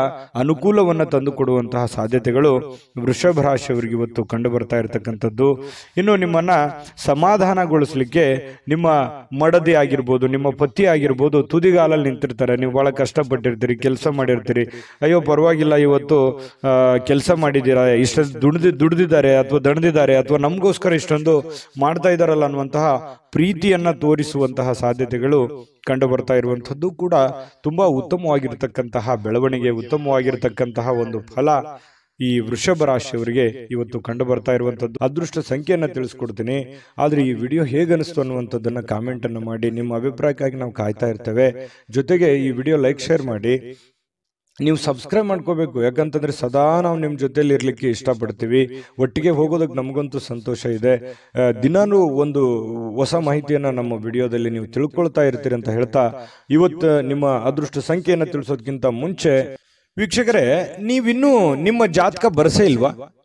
A: ಅನುಕೂಲವನ್ನು ತಂದು ಕೊಡುವಂತಹ ಸಾಧ್ಯತೆಗಳು ವೃಷಭ ರಾಶಿಯವರಿಗೆ ಇವತ್ತು ಕಂಡು ಬರ್ತಾ ಇರತಕ್ಕಂಥದ್ದು ಇನ್ನು ನಿಮ್ಮನ್ನು ಸಮಾಜ ಸಮಾಧಾನಗೊಳಿಸ್ಲಿಕ್ಕೆ ನಿಮ್ಮ ಮಡದಿ ಆಗಿರ್ಬೋದು ನಿಮ್ಮ ಪತಿ ಆಗಿರ್ಬೋದು ತುದಿಗಾಲಲ್ಲಿ ನಿಂತಿರ್ತಾರೆ ನೀವು ಭಾಳ ಕಷ್ಟಪಟ್ಟಿರ್ತೀರಿ ಕೆಲಸ ಮಾಡಿರ್ತೀರಿ ಅಯ್ಯೋ ಪರವಾಗಿಲ್ಲ ಇವತ್ತು ಕೆಲಸ ಮಾಡಿದ್ದೀರಾ ಇಷ್ಟೊಂದು ದುಡ್ದು ದುಡ್ದಿದ್ದಾರೆ ಅಥವಾ ದಣದಿದ್ದಾರೆ ಅಥವಾ ನಮಗೋಸ್ಕರ ಇಷ್ಟೊಂದು ಮಾಡ್ತಾ ಇದ್ದಾರಲ್ಲ ಅನ್ನುವಂತಹ ಪ್ರೀತಿಯನ್ನು ತೋರಿಸುವಂತಹ ಸಾಧ್ಯತೆಗಳು ಕಂಡು ಬರ್ತಾ ಇರುವಂಥದ್ದು ಕೂಡ ತುಂಬ ಉತ್ತಮವಾಗಿರ್ತಕ್ಕಂತಹ ಬೆಳವಣಿಗೆ ಉತ್ತಮವಾಗಿರ್ತಕ್ಕಂತಹ ಒಂದು ಫಲ ಈ ವೃಷಭ ರಾಶಿಯವರಿಗೆ ಇವತ್ತು ಕಂಡು ಬರ್ತಾ ಇರುವಂತದ್ದು ಅದೃಷ್ಟ ಸಂಖ್ಯೆಯನ್ನ ತಿಳಿಸ್ಕೊಡ್ತೀನಿ ಆದ್ರೆ ಈ ವಿಡಿಯೋ ಅನಿಸ್ತು ಅನ್ನುವಂಥದ್ದನ್ನ ಕಾಮೆಂಟ್ ಅನ್ನು ಮಾಡಿ ನಿಮ್ಮ ಅಭಿಪ್ರಾಯಕ್ಕಾಗಿ ನಾವು ಕಾಯ್ತಾ ಇರ್ತೇವೆ ಜೊತೆಗೆ ಈ ವಿಡಿಯೋ ಲೈಕ್ ಶೇರ್ ಮಾಡಿ ನೀವು ಸಬ್ಸ್ಕ್ರೈಬ್ ಮಾಡ್ಕೋಬೇಕು ಯಾಕಂತಂದ್ರೆ ಸದಾ ನಾವು ನಿಮ್ಮ ಜೊತೆಯಲ್ಲಿ ಇರಲಿಕ್ಕೆ ಇಷ್ಟಪಡ್ತೀವಿ ಒಟ್ಟಿಗೆ ಹೋಗೋದಕ್ಕೆ ನಮಗಂತೂ ಸಂತೋಷ ಇದೆ ದಿನಾನೂ ಒಂದು ಹೊಸ ಮಾಹಿತಿಯನ್ನು ನಮ್ಮ ವಿಡಿಯೋದಲ್ಲಿ ನೀವು ತಿಳ್ಕೊಳ್ತಾ ಇರ್ತೀರಿ ಅಂತ ಹೇಳ್ತಾ ಇವತ್ತು ನಿಮ್ಮ ಅದೃಷ್ಟ ಸಂಖ್ಯೆಯನ್ನು ತಿಳಿಸೋದ್ಕಿಂತ ಮುಂಚೆ ವೀಕ್ಷಕರೇ ನೀವಿನ್ನೂ ನಿಮ್ಮ ಜಾತಕ ಬರೆಸೇ ಇಲ್ವಾ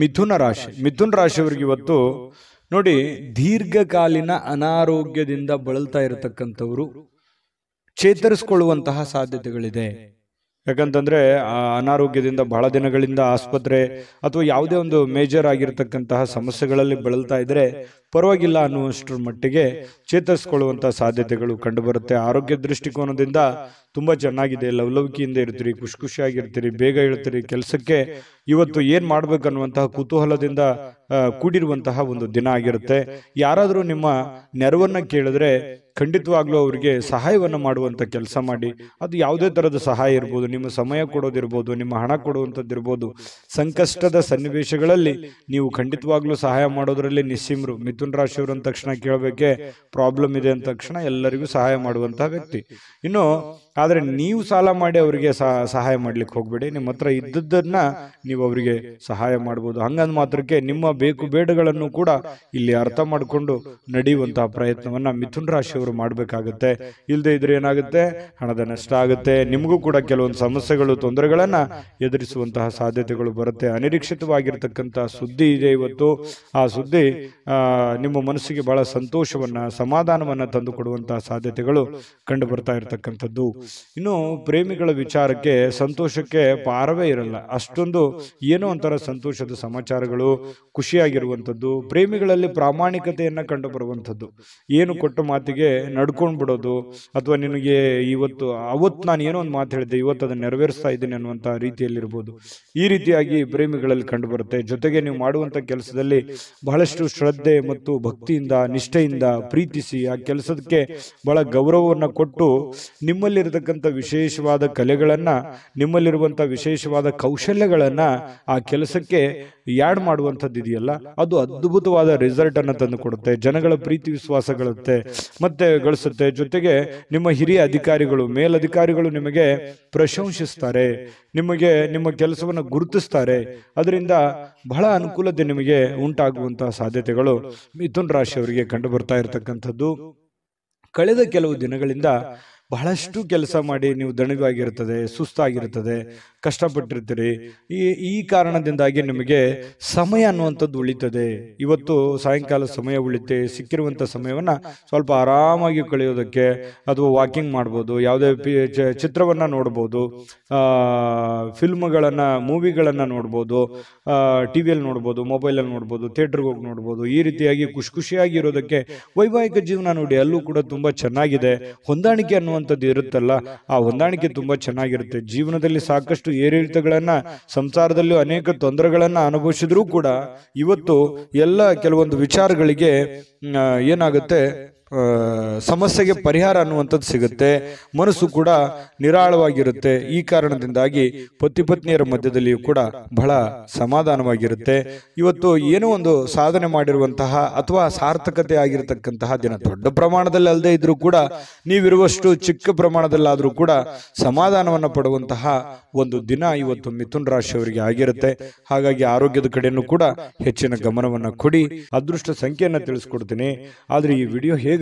A: ಮಿಥುನ ರಾಶಿ ಮಿಥುನ್ ರಾಶಿಯವರಿಗೆ ಇವತ್ತು ನೋಡಿ ದೀರ್ಘಕಾಲಿನ ಅನಾರೋಗ್ಯದಿಂದ ಬಳಲ್ತಾ ಇರತಕ್ಕಂಥವರು ಚೇತರಿಸಿಕೊಳ್ಳುವಂತಹ ಸಾಧ್ಯತೆಗಳಿದೆ ಯಾಕಂತಂದರೆ ಅನಾರೋಗ್ಯದಿಂದ ಬಹಳ ದಿನಗಳಿಂದ ಆಸ್ಪತ್ರೆ ಅಥವಾ ಯಾವುದೇ ಒಂದು ಮೇಜರ್ ಆಗಿರತಕ್ಕಂತಹ ಸಮಸ್ಯೆಗಳಲ್ಲಿ ಬಳಲ್ತಾ ಇದ್ದರೆ ಪರವಾಗಿಲ್ಲ ಅನ್ನುವಷ್ಟರ ಮಟ್ಟಿಗೆ ಚೇತರಿಸ್ಕೊಳ್ಳುವಂಥ ಸಾಧ್ಯತೆಗಳು ಕಂಡುಬರುತ್ತೆ ಆರೋಗ್ಯ ದೃಷ್ಟಿಕೋನದಿಂದ ತುಂಬ ಚೆನ್ನಾಗಿದೆ ಲವಲವಿಕೆಯಿಂದ ಇರ್ತೀರಿ ಖುಷಿ ಖುಷಿಯಾಗಿರ್ತೀರಿ ಬೇಗ ಇರ್ತೀರಿ ಕೆಲಸಕ್ಕೆ ಇವತ್ತು ಏನು ಮಾಡಬೇಕನ್ನುವಂತಹ ಕುತೂಹಲದಿಂದ ಕೂಡಿರುವಂತಹ ಒಂದು ದಿನ ಆಗಿರುತ್ತೆ ಯಾರಾದರೂ ನಿಮ್ಮ ನೆರವನ್ನು ಕೇಳಿದ್ರೆ ಖಂಡಿತವಾಗ್ಲೂ ಅವರಿಗೆ ಸಹಾಯವನ್ನು ಮಾಡುವಂಥ ಕೆಲಸ ಮಾಡಿ ಅದು ಯಾವುದೇ ಥರದ ಸಹಾಯ ಇರ್ಬೋದು ನಿಮ್ಮ ಸಮಯ ಕೊಡೋದಿರ್ಬೋದು ನಿಮ್ಮ ಹಣ ಕೊಡುವಂಥದ್ದಿರ್ಬೋದು ಸಂಕಷ್ಟದ ಸನ್ನಿವೇಶಗಳಲ್ಲಿ ನೀವು ಖಂಡಿತವಾಗ್ಲೂ ಸಹಾಯ ಮಾಡೋದರಲ್ಲಿ ನಿಸ್ಸಿಮ್ರು ಮಿಥುನ್ ರಾಶಿಯವರು ಅಂದ ತಕ್ಷಣ ಕೇಳಬೇಕೆ ಪ್ರಾಬ್ಲಮ್ ಇದೆ ಅಂದ ತಕ್ಷಣ ಎಲ್ಲರಿಗೂ ಸಹಾಯ ಮಾಡುವಂತಹ ವ್ಯಕ್ತಿ ಇನ್ನು ಆದರೆ ನೀವು ಸಾಲ ಮಾಡಿ ಅವರಿಗೆ ಸಹಾಯ ಮಾಡ್ಲಿಕ್ಕೆ ಹೋಗಬೇಡಿ ನಿಮ್ಮ ಹತ್ರ ಇದ್ದದ್ದನ್ನು ನೀವು ಅವರಿಗೆ ಸಹಾಯ ಮಾಡ್ಬೋದು ಹಂಗಂದ ಮಾತ್ರಕ್ಕೆ ನಿಮ್ಮ ಬೇಕು ಬೇಡಗಳನ್ನು ಕೂಡ ಇಲ್ಲಿ ಅರ್ಥ ಮಾಡಿಕೊಂಡು ನಡೆಯುವಂತಹ ಪ್ರಯತ್ನವನ್ನು ಮಿಥುನ್ ರಾಶಿಯವರು ಮಾಡಬೇಕಾಗುತ್ತೆ ಇಲ್ಲದೆ ಇದ್ರೆ ಏನಾಗುತ್ತೆ ಹಣದ ನಷ್ಟ ಆಗುತ್ತೆ ನಿಮಗೂ ಕೂಡ ಕೆಲವೊಂದು ಸಮಸ್ಯೆಗಳು ತೊಂದರೆಗಳನ್ನು ಎದುರಿಸುವಂತಹ ಸಾಧ್ಯತೆಗಳು ಬರುತ್ತೆ ಅನಿರೀಕ್ಷಿತವಾಗಿರ್ತಕ್ಕಂತಹ ಸುದ್ದಿ ಇದೆ ಇವತ್ತು ಆ ಸುದ್ದಿ ನಿಮ್ಮ ಮನಸ್ಸಿಗೆ ಬಹಳ ಸಂತೋಷವನ್ನು ಸಮಾಧಾನವನ್ನು ತಂದುಕೊಡುವಂತಹ ಸಾಧ್ಯತೆಗಳು ಕಂಡು ಬರ್ತಾ ಇರತಕ್ಕಂಥದ್ದು ಇನ್ನು ಪ್ರೇಮಿಗಳ ವಿಚಾರಕ್ಕೆ ಸಂತೋಷಕ್ಕೆ ಪಾರವೇ ಇರಲ್ಲ ಅಷ್ಟೊಂದು ಏನೋ ಒಂಥರ ಸಂತೋಷದ ಸಮಾಚಾರಗಳು ಖುಷಿಯಾಗಿರುವಂಥದ್ದು ಪ್ರೇಮಿಗಳಲ್ಲಿ ಪ್ರಾಮಾಣಿಕತೆಯನ್ನು ಕಂಡು ಬರುವಂಥದ್ದು ಏನು ಕೊಟ್ಟ ಮಾತಿಗೆ ನಡ್ಕೊಂಡು ಬಿಡೋದು ಅಥವಾ ನಿನಗೆ ಇವತ್ತು ಅವತ್ತು ನಾನು ಏನೋ ಒಂದು ಮಾತು ಹೇಳಿದೆ ಇವತ್ತು ಅದನ್ನು ನೆರವೇರಿಸ್ತಾ ಇದ್ದೀನಿ ಅನ್ನುವಂಥ ರೀತಿಯಲ್ಲಿರ್ಬೋದು ಈ ರೀತಿಯಾಗಿ ಪ್ರೇಮಿಗಳಲ್ಲಿ ಕಂಡುಬರುತ್ತೆ ಜೊತೆಗೆ ನೀವು ಮಾಡುವಂಥ ಕೆಲಸದಲ್ಲಿ ಬಹಳಷ್ಟು ಶ್ರದ್ಧೆ ಮತ್ತು ಭಕ್ತಿಯಿಂದ ನಿಷ್ಠೆಯಿಂದ ಪ್ರೀತಿಸಿ ಆ ಕೆಲಸಕ್ಕೆ ಬಹಳ ಗೌರವವನ್ನು ಕೊಟ್ಟು ನಿಮ್ಮಲ್ಲಿ ನಿಮ್ಮಲ್ಲಿರ್ತಕ್ಕಂಥ ವಿಶೇಷವಾದ ಕಲೆಗಳನ್ನು ನಿಮ್ಮಲ್ಲಿರುವಂಥ ವಿಶೇಷವಾದ ಕೌಶಲ್ಯಗಳನ್ನು ಆ ಕೆಲಸಕ್ಕೆ ಯಾಡ್ ಮಾಡುವಂಥದ್ದು ಇದೆಯಲ್ಲ ಅದು ಅದ್ಭುತವಾದ ರಿಸಲ್ಟನ್ನು ತಂದು ಕೊಡುತ್ತೆ ಜನಗಳ ಪ್ರೀತಿ ವಿಶ್ವಾಸಗಳತ್ತೆ ಮತ್ತೆ ಗಳಿಸುತ್ತೆ ಜೊತೆಗೆ ನಿಮ್ಮ ಹಿರಿಯ ಅಧಿಕಾರಿಗಳು ಮೇಲಧಿಕಾರಿಗಳು ನಿಮಗೆ ಪ್ರಶಂಸಿಸ್ತಾರೆ ನಿಮಗೆ ನಿಮ್ಮ ಕೆಲಸವನ್ನು ಗುರುತಿಸ್ತಾರೆ ಅದರಿಂದ ಬಹಳ ಅನುಕೂಲತೆ ನಿಮಗೆ ಉಂಟಾಗುವಂತಹ ಸಾಧ್ಯತೆಗಳು ಮಿಥುನ್ ರಾಶಿಯವರಿಗೆ ಕಂಡು ಬರ್ತಾ ಇರತಕ್ಕಂಥದ್ದು ಕಳೆದ ಕೆಲವು ದಿನಗಳಿಂದ ಬಹಳಷ್ಟು ಕೆಲಸ ಮಾಡಿ ನೀವು ದಣಿವಾಗಿರ್ತದೆ ಸುಸ್ತಾಗಿರ್ತದೆ ಕಷ್ಟಪಟ್ಟಿರ್ತೀರಿ ಈ ಈ ಕಾರಣದಿಂದಾಗಿ ನಿಮಗೆ ಸಮಯ ಅನ್ನುವಂಥದ್ದು ಉಳಿತದೆ ಇವತ್ತು ಸಾಯಂಕಾಲ ಸಮಯ ಉಳಿತೆ ಸಿಕ್ಕಿರುವಂಥ ಸಮಯವನ್ನು ಸ್ವಲ್ಪ ಆರಾಮಾಗಿ ಕಳೆಯೋದಕ್ಕೆ ಅಥವಾ ವಾಕಿಂಗ್ ಮಾಡ್ಬೋದು ಯಾವುದೇ ಪಿ ಚಿತ್ರವನ್ನು ನೋಡ್ಬೋದು ಫಿಲ್ಮ್ಗಳನ್ನು ಮೂವಿಗಳನ್ನು ನೋಡ್ಬೋದು ಟಿ ವಿಯಲ್ಲಿ ನೋಡ್ಬೋದು ಮೊಬೈಲಲ್ಲಿ ನೋಡ್ಬೋದು ಥಿಯೇಟ್ರಿಗೆ ಹೋಗಿ ನೋಡ್ಬೋದು ಈ ರೀತಿಯಾಗಿ ಖುಷಿ ಖುಷಿಯಾಗಿರೋದಕ್ಕೆ ವೈವಾಹಿಕ ಜೀವನ ನೋಡಿ ಅಲ್ಲೂ ಕೂಡ ತುಂಬ ಚೆನ್ನಾಗಿದೆ ಹೊಂದಾಣಿಕೆ ಅನ್ನುವಂಥ ಅನ್ನುವಂಥದ್ದು ಇರುತ್ತಲ್ಲ ಆ ಹೊಂದಾಣಿಕೆ ತುಂಬ ಚೆನ್ನಾಗಿರುತ್ತೆ ಜೀವನದಲ್ಲಿ ಸಾಕಷ್ಟು ಏರಿಳಿತಗಳನ್ನು ಸಂಸಾರದಲ್ಲಿ ಅನೇಕ ತೊಂದರೆಗಳನ್ನು ಅನುಭವಿಸಿದ್ರೂ ಕೂಡ ಇವತ್ತು ಎಲ್ಲ ಕೆಲವೊಂದು ವಿಚಾರಗಳಿಗೆ ಏನಾಗುತ್ತೆ ಸಮಸ್ಯೆಗೆ ಪರಿಹಾರ ಅನ್ನುವಂಥದ್ದು ಸಿಗುತ್ತೆ ಮನಸ್ಸು ಕೂಡ ನಿರಾಳವಾಗಿರುತ್ತೆ ಈ ಕಾರಣದಿಂದಾಗಿ ಪತಿ ಪತ್ನಿಯರ ಮಧ್ಯದಲ್ಲಿಯೂ ಕೂಡ ಬಹಳ ಸಮಾಧಾನವಾಗಿರುತ್ತೆ ಇವತ್ತು ಏನೋ ಒಂದು ಸಾಧನೆ ಮಾಡಿರುವಂತಹ ಅಥವಾ ಸಾರ್ಥಕತೆ ಆಗಿರತಕ್ಕಂತಹ ದಿನ ದೊಡ್ಡ ಪ್ರಮಾಣದಲ್ಲಿ ಅಲ್ಲದೆ ಇದ್ರೂ ಕೂಡ ನೀವಿರುವಷ್ಟು ಚಿಕ್ಕ ಪ್ರಮಾಣದಲ್ಲಾದರೂ ಕೂಡ ಸಮಾಧಾನವನ್ನು ಪಡುವಂತಹ ಒಂದು ದಿನ ಇವತ್ತು ಮಿಥುನ್ ರಾಶಿಯವರಿಗೆ ಆಗಿರುತ್ತೆ ಹಾಗಾಗಿ ಆರೋಗ್ಯದ ಕಡೆಯೂ ಕೂಡ ಹೆಚ್ಚಿನ ಗಮನವನ್ನು ಕೊಡಿ ಅದೃಷ್ಟ ಸಂಖ್ಯೆಯನ್ನು ತಿಳಿಸ್ಕೊಡ್ತೀನಿ ಆದರೆ ಈ ವಿಡಿಯೋ ಹೇಗೆ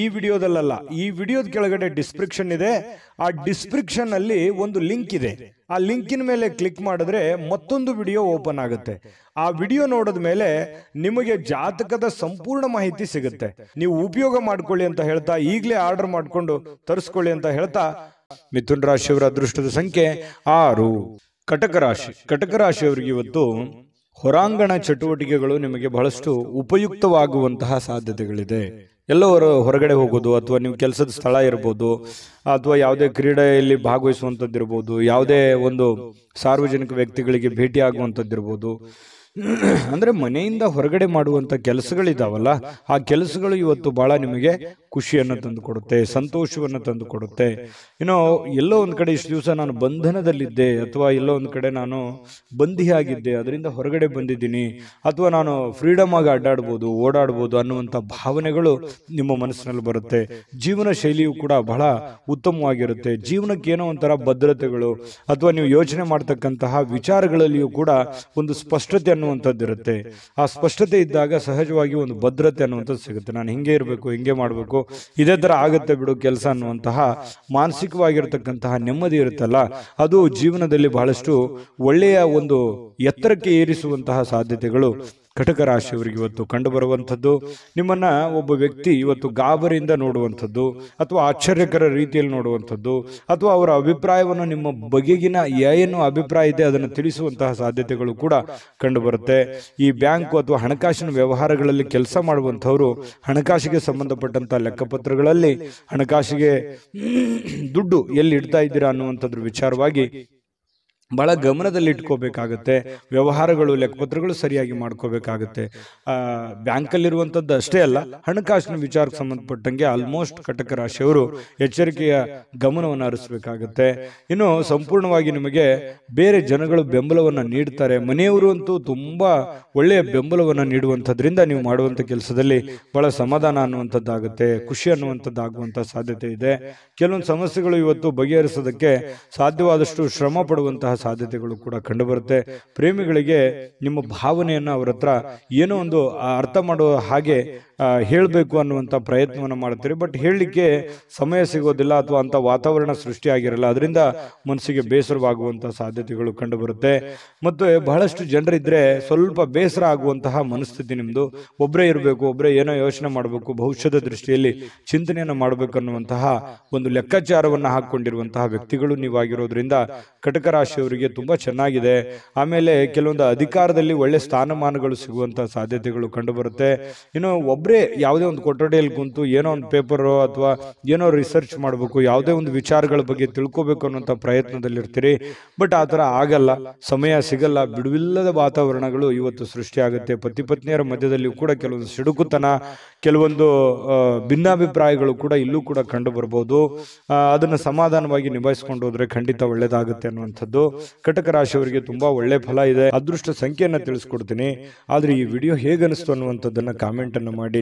A: ಈ ವಿಡಿಯೋದಲ್ಲ ಈ ವಿಡಿಯೋದ ಕೆಳಗಡೆ ಡಿಸ್ಕ್ರಿಪ್ಷನ್ ಇದೆ ಆ ಡಿಸ್ಕ್ರಿಪ್ಷನ್ ಅಲ್ಲಿ ಒಂದು ಲಿಂಕ್ ಇದೆ ಆ ಲಿಂಕಿನ ಮೇಲೆ ಕ್ಲಿಕ್ ಮಾಡಿದ್ರೆ ಮತ್ತೊಂದು ವಿಡಿಯೋ ಓಪನ್ ಆಗುತ್ತೆ ಆ ವಿಡಿಯೋ ನೋಡಿದ ಮೇಲೆ ನಿಮಗೆ ಜಾತಕದ ಸಂಪೂರ್ಣ ಮಾಹಿತಿ ಸಿಗುತ್ತೆ ನೀವು ಉಪಯೋಗ ಮಾಡ್ಕೊಳ್ಳಿ ಅಂತ ಹೇಳ್ತಾ ಈಗಲೇ ಆರ್ಡರ್ ಮಾಡಿಕೊಂಡು ತರಿಸ್ಕೊಳ್ಳಿ ಅಂತ ಹೇಳ್ತಾ ಮಿಥುನ್ ರಾಶಿಯವರ ಅದೃಷ್ಟದ ಸಂಖ್ಯೆ ಆರು ಕಟಕ ರಾಶಿ ಕಟಕ ರಾಶಿಯವರಿಗೆ ಇವತ್ತು ಹೊರಾಂಗಣ ಚಟುವಟಿಕೆಗಳು ನಿಮಗೆ ಬಹಳಷ್ಟು ಉಪಯುಕ್ತವಾಗುವಂತಹ ಸಾಧ್ಯತೆಗಳಿದೆ ಎಲ್ಲೋ ಹೊರಗಡೆ ಹೋಗೋದು ಅಥವಾ ನೀವು ಕೆಲಸದ ಸ್ಥಳ ಇರ್ಬೋದು ಅಥವಾ ಯಾವುದೇ ಕ್ರೀಡೆಯಲ್ಲಿ ಭಾಗವಹಿಸುವಂಥದ್ದಿರ್ಬೋದು ಯಾವುದೇ ಒಂದು ಸಾರ್ವಜನಿಕ ವ್ಯಕ್ತಿಗಳಿಗೆ ಭೇಟಿ ಆಗುವಂಥದ್ದಿರ್ಬೋದು ಅಂದರೆ ಮನೆಯಿಂದ ಹೊರಗಡೆ ಮಾಡುವಂಥ ಕೆಲಸಗಳಿದ್ದಾವಲ್ಲ ಆ ಕೆಲಸಗಳು ಇವತ್ತು ಭಾಳ ನಿಮಗೆ ಖುಷಿಯನ್ನು ಕೊಡುತ್ತೆ ಸಂತೋಷವನ್ನು ತಂದು ಕೊಡುತ್ತೆ ಏನೋ ಎಲ್ಲೋ ಒಂದು ಕಡೆ ಇಷ್ಟು ದಿವಸ ನಾನು ಬಂಧನದಲ್ಲಿದ್ದೆ ಅಥವಾ ಎಲ್ಲೋ ಒಂದು ಕಡೆ ನಾನು ಬಂಧಿಯಾಗಿದ್ದೆ ಅದರಿಂದ ಹೊರಗಡೆ ಬಂದಿದ್ದೀನಿ ಅಥವಾ ನಾನು ಫ್ರೀಡಮ್ ಆಗಿ ಅಡ್ಡಾಡ್ಬೋದು ಓಡಾಡ್ಬೋದು ಅನ್ನುವಂಥ ಭಾವನೆಗಳು ನಿಮ್ಮ ಮನಸ್ಸಿನಲ್ಲಿ ಬರುತ್ತೆ ಜೀವನ ಶೈಲಿಯು ಕೂಡ ಬಹಳ ಉತ್ತಮವಾಗಿರುತ್ತೆ ಜೀವನಕ್ಕೆ ಏನೋ ಒಂಥರ ಭದ್ರತೆಗಳು ಅಥವಾ ನೀವು ಯೋಚನೆ ಮಾಡ್ತಕ್ಕಂತಹ ವಿಚಾರಗಳಲ್ಲಿಯೂ ಕೂಡ ಒಂದು ಸ್ಪಷ್ಟತೆಯನ್ನು ಅನ್ನುವಂಥದ್ದು ಇರುತ್ತೆ ಆ ಸ್ಪಷ್ಟತೆ ಇದ್ದಾಗ ಸಹಜವಾಗಿ ಒಂದು ಭದ್ರತೆ ಅನ್ನುವಂಥದ್ದು ಸಿಗುತ್ತೆ ನಾನು ಹಿಂಗೆ ಇರಬೇಕು ಹಿಂಗೆ ಮಾಡಬೇಕು ಇದೇ ಥರ ಆಗುತ್ತೆ ಬಿಡು ಕೆಲಸ ಅನ್ನುವಂತಹ ಮಾನಸಿಕವಾಗಿರ್ತಕ್ಕಂತಹ ನೆಮ್ಮದಿ ಇರುತ್ತಲ್ಲ ಅದು ಜೀವನದಲ್ಲಿ ಬಹಳಷ್ಟು ಒಳ್ಳೆಯ ಒಂದು ಎತ್ತರಕ್ಕೆ ಏರಿಸುವಂತಹ ಸಾಧ್ಯತೆಗಳು ಕಟಕ ರಾಶಿಯವರಿಗೆ ಇವತ್ತು ಕಂಡು ಬರುವಂಥದ್ದು ನಿಮ್ಮನ್ನು ಒಬ್ಬ ವ್ಯಕ್ತಿ ಇವತ್ತು ಗಾಬರಿಯಿಂದ ನೋಡುವಂಥದ್ದು ಅಥವಾ ಆಶ್ಚರ್ಯಕರ ರೀತಿಯಲ್ಲಿ ನೋಡುವಂಥದ್ದು ಅಥವಾ ಅವರ ಅಭಿಪ್ರಾಯವನ್ನು ನಿಮ್ಮ ಬಗೆಗಿನ ಏನು ಅಭಿಪ್ರಾಯ ಇದೆ ಅದನ್ನು ತಿಳಿಸುವಂತಹ ಸಾಧ್ಯತೆಗಳು ಕೂಡ ಕಂಡುಬರುತ್ತೆ ಈ ಬ್ಯಾಂಕು ಅಥವಾ ಹಣಕಾಸಿನ ವ್ಯವಹಾರಗಳಲ್ಲಿ ಕೆಲಸ ಮಾಡುವಂಥವರು ಹಣಕಾಸಿಗೆ ಸಂಬಂಧಪಟ್ಟಂಥ ಲೆಕ್ಕಪತ್ರಗಳಲ್ಲಿ ಹಣಕಾಸಿಗೆ ದುಡ್ಡು ಎಲ್ಲಿ ಇಡ್ತಾ ಇದ್ದೀರಾ ಅನ್ನುವಂಥದ್ರ ವಿಚಾರವಾಗಿ ಭಾಳ ಗಮನದಲ್ಲಿಟ್ಕೋಬೇಕಾಗತ್ತೆ ವ್ಯವಹಾರಗಳು ಲೆಕ್ಕಪತ್ರಗಳು ಸರಿಯಾಗಿ ಮಾಡ್ಕೋಬೇಕಾಗತ್ತೆ ಬ್ಯಾಂಕಲ್ಲಿರುವಂಥದ್ದು ಅಷ್ಟೇ ಅಲ್ಲ ಹಣಕಾಸಿನ ವಿಚಾರಕ್ಕೆ ಸಂಬಂಧಪಟ್ಟಂಗೆ ಆಲ್ಮೋಸ್ಟ್ ಕಟಕ ರಾಶಿಯವರು ಎಚ್ಚರಿಕೆಯ ಗಮನವನ್ನು ಹರಿಸಬೇಕಾಗತ್ತೆ ಇನ್ನು ಸಂಪೂರ್ಣವಾಗಿ ನಿಮಗೆ ಬೇರೆ ಜನಗಳು ಬೆಂಬಲವನ್ನು ನೀಡ್ತಾರೆ ಮನೆಯವರು ಅಂತೂ ತುಂಬ ಒಳ್ಳೆಯ ಬೆಂಬಲವನ್ನು ನೀಡುವಂಥದ್ರಿಂದ ನೀವು ಮಾಡುವಂಥ ಕೆಲಸದಲ್ಲಿ ಭಾಳ ಸಮಾಧಾನ ಅನ್ನುವಂಥದ್ದಾಗುತ್ತೆ ಖುಷಿ ಅನ್ನುವಂಥದ್ದಾಗುವಂಥ ಸಾಧ್ಯತೆ ಇದೆ ಕೆಲವೊಂದು ಸಮಸ್ಯೆಗಳು ಇವತ್ತು ಬಗೆಹರಿಸೋದಕ್ಕೆ ಸಾಧ್ಯವಾದಷ್ಟು ಶ್ರಮ ಪಡುವಂತಹ ಸಾಧ್ಯತೆಗಳು ಕೂಡ ಕಂಡುಬರುತ್ತೆ ಪ್ರೇಮಿಗಳಿಗೆ ನಿಮ್ಮ ಭಾವನೆಯನ್ನು ಅವರ ಹತ್ರ ಏನೋ ಒಂದು ಅರ್ಥ ಮಾಡೋ ಹಾಗೆ ಹೇಳಬೇಕು ಅನ್ನುವಂಥ ಪ್ರಯತ್ನವನ್ನು ಮಾಡ್ತೀರಿ ಬಟ್ ಹೇಳಲಿಕ್ಕೆ ಸಮಯ ಸಿಗೋದಿಲ್ಲ ಅಥವಾ ಅಂಥ ವಾತಾವರಣ ಸೃಷ್ಟಿಯಾಗಿರಲ್ಲ ಅದರಿಂದ ಮನಸ್ಸಿಗೆ ಬೇಸರವಾಗುವಂಥ ಸಾಧ್ಯತೆಗಳು ಕಂಡುಬರುತ್ತೆ ಮತ್ತು ಬಹಳಷ್ಟು ಜನರಿದ್ದರೆ ಸ್ವಲ್ಪ ಬೇಸರ ಆಗುವಂತಹ ಮನಸ್ಥಿತಿ ನಿಮ್ಮದು ಒಬ್ಬರೇ ಇರಬೇಕು ಒಬ್ಬರೇ ಏನೋ ಯೋಚನೆ ಮಾಡಬೇಕು ಭವಿಷ್ಯದ ದೃಷ್ಟಿಯಲ್ಲಿ ಚಿಂತನೆಯನ್ನು ಅನ್ನುವಂತಹ ಒಂದು ಲೆಕ್ಕಾಚಾರವನ್ನು ಹಾಕ್ಕೊಂಡಿರುವಂತಹ ವ್ಯಕ್ತಿಗಳು ನೀವಾಗಿರೋದ್ರಿಂದ ಕಟಕ ರಾಶಿಯವರಿಗೆ ತುಂಬ ಚೆನ್ನಾಗಿದೆ ಆಮೇಲೆ ಕೆಲವೊಂದು ಅಧಿಕಾರದಲ್ಲಿ ಒಳ್ಳೆ ಸ್ಥಾನಮಾನಗಳು ಸಿಗುವಂಥ ಸಾಧ್ಯತೆಗಳು ಕಂಡುಬರುತ್ತೆ ಇನ್ನು ಒಬ್ಬರೇ ಯಾವುದೇ ಒಂದು ಕೊಠಡಿಯಲ್ಲಿ ಕುಂತು ಏನೋ ಒಂದು ಪೇಪರು ಅಥವಾ ಏನೋ ರಿಸರ್ಚ್ ಮಾಡಬೇಕು ಯಾವುದೇ ಒಂದು ವಿಚಾರಗಳ ಬಗ್ಗೆ ತಿಳ್ಕೋಬೇಕು ಅನ್ನೋಂಥ ಪ್ರಯತ್ನದಲ್ಲಿರ್ತೀರಿ ಬಟ್ ಆ ಥರ ಆಗಲ್ಲ ಸಮಯ ಸಿಗಲ್ಲ ಬಿಡುವಿಲ್ಲದ ವಾತಾವರಣಗಳು ಇವತ್ತು ಸೃಷ್ಟಿಯಾಗುತ್ತೆ ಪತಿ ಪತ್ನಿಯರ ಮಧ್ಯದಲ್ಲಿ ಕೂಡ ಕೆಲವೊಂದು ಸಿಡುಕುತನ ಕೆಲವೊಂದು ಭಿನ್ನಾಭಿಪ್ರಾಯಗಳು ಕೂಡ ಇಲ್ಲೂ ಕೂಡ ಕಂಡು ಬರ್ಬೋದು ಅದನ್ನು ಸಮಾಧಾನವಾಗಿ ನಿಭಾಯಿಸ್ಕೊಂಡು ಹೋದ್ರೆ ಖಂಡಿತ ಒಳ್ಳೇದಾಗುತ್ತೆ ಅನ್ನುವಂಥದ್ದು ಕಟಕ ರಾಶಿಯವರಿಗೆ ತುಂಬಾ ಒಳ್ಳೆ ಫಲ ಇದೆ ಅದೃಷ್ಟ ಸಂಖ್ಯೆಯನ್ನು ತಿಳಿಸ್ಕೊಡ್ತೀನಿ ಆದರೆ ಈ ವಿಡಿಯೋ ಹೇಗನಿಸ್ತು ಅನ್ನುವಂಥದ್ದನ್ನು ಕಾಮೆಂಟನ್ನು ಮಾಡಿ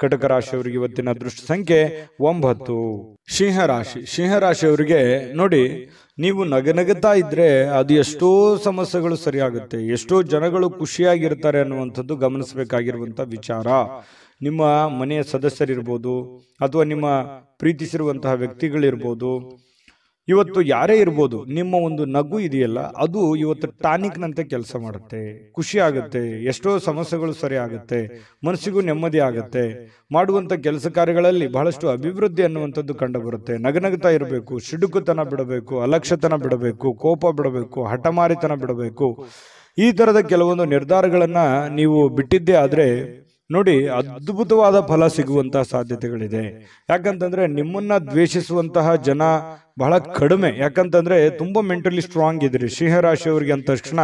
A: ಕಟಕ ರಾಶಿಯವರಿಗೆ ಇವತ್ತಿನ ದೃಷ್ಟಿ ಸಂಖ್ಯೆ ಒಂಬತ್ತು ಸಿಂಹರಾಶಿ ಸಿಂಹರಾಶಿಯವರಿಗೆ ನೋಡಿ ನೀವು ನಗನಗತಾ ಇದ್ರೆ ಅದು ಎಷ್ಟೋ ಸಮಸ್ಯೆಗಳು ಸರಿಯಾಗುತ್ತೆ ಎಷ್ಟೋ ಜನಗಳು ಖುಷಿಯಾಗಿರ್ತಾರೆ ಅನ್ನುವಂಥದ್ದು ಗಮನಿಸಬೇಕಾಗಿರುವಂತಹ ವಿಚಾರ ನಿಮ್ಮ ಮನೆಯ ಸದಸ್ಯರಿರ್ಬೋದು ಅಥವಾ ನಿಮ್ಮ ಪ್ರೀತಿಸಿರುವಂತಹ ವ್ಯಕ್ತಿಗಳಿರ್ಬೋದು ಇವತ್ತು ಯಾರೇ ಇರ್ಬೋದು ನಿಮ್ಮ ಒಂದು ನಗು ಇದೆಯಲ್ಲ ಅದು ಇವತ್ತು ಟಾನಿಕ್ನಂತೆ ಕೆಲಸ ಮಾಡುತ್ತೆ ಖುಷಿ ಆಗುತ್ತೆ ಎಷ್ಟೋ ಸಮಸ್ಯೆಗಳು ಸರಿ ಆಗುತ್ತೆ ಮನಸ್ಸಿಗೂ ನೆಮ್ಮದಿ ಆಗುತ್ತೆ ಮಾಡುವಂಥ ಕೆಲಸ ಕಾರ್ಯಗಳಲ್ಲಿ ಬಹಳಷ್ಟು ಅಭಿವೃದ್ಧಿ ಅನ್ನುವಂಥದ್ದು ಕಂಡುಬರುತ್ತೆ ನಗನಗುತ್ತಾ ಇರಬೇಕು ಸಿಡುಕುತನ ಬಿಡಬೇಕು ಅಲಕ್ಷ್ಯತನ ಬಿಡಬೇಕು ಕೋಪ ಬಿಡಬೇಕು ಹಠಮಾರಿತನ ಬಿಡಬೇಕು ಈ ಥರದ ಕೆಲವೊಂದು ನಿರ್ಧಾರಗಳನ್ನು ನೀವು ಬಿಟ್ಟಿದ್ದೇ ಆದರೆ ನೋಡಿ ಅದ್ಭುತವಾದ ಫಲ ಸಿಗುವಂತಹ ಸಾಧ್ಯತೆಗಳಿದೆ ಯಾಕಂತಂದ್ರೆ ನಿಮ್ಮನ್ನ ದ್ವೇಷಿಸುವಂತಹ ಜನ ಬಹಳ ಕಡಿಮೆ ಯಾಕಂತಂದ್ರೆ ತುಂಬಾ ಮೆಂಟಲಿ ಸ್ಟ್ರಾಂಗ್ ಇದ್ರಿ ಸಿಂಹರಾಶಿಯವರಿಗೆ ಅಂದ ತಕ್ಷಣ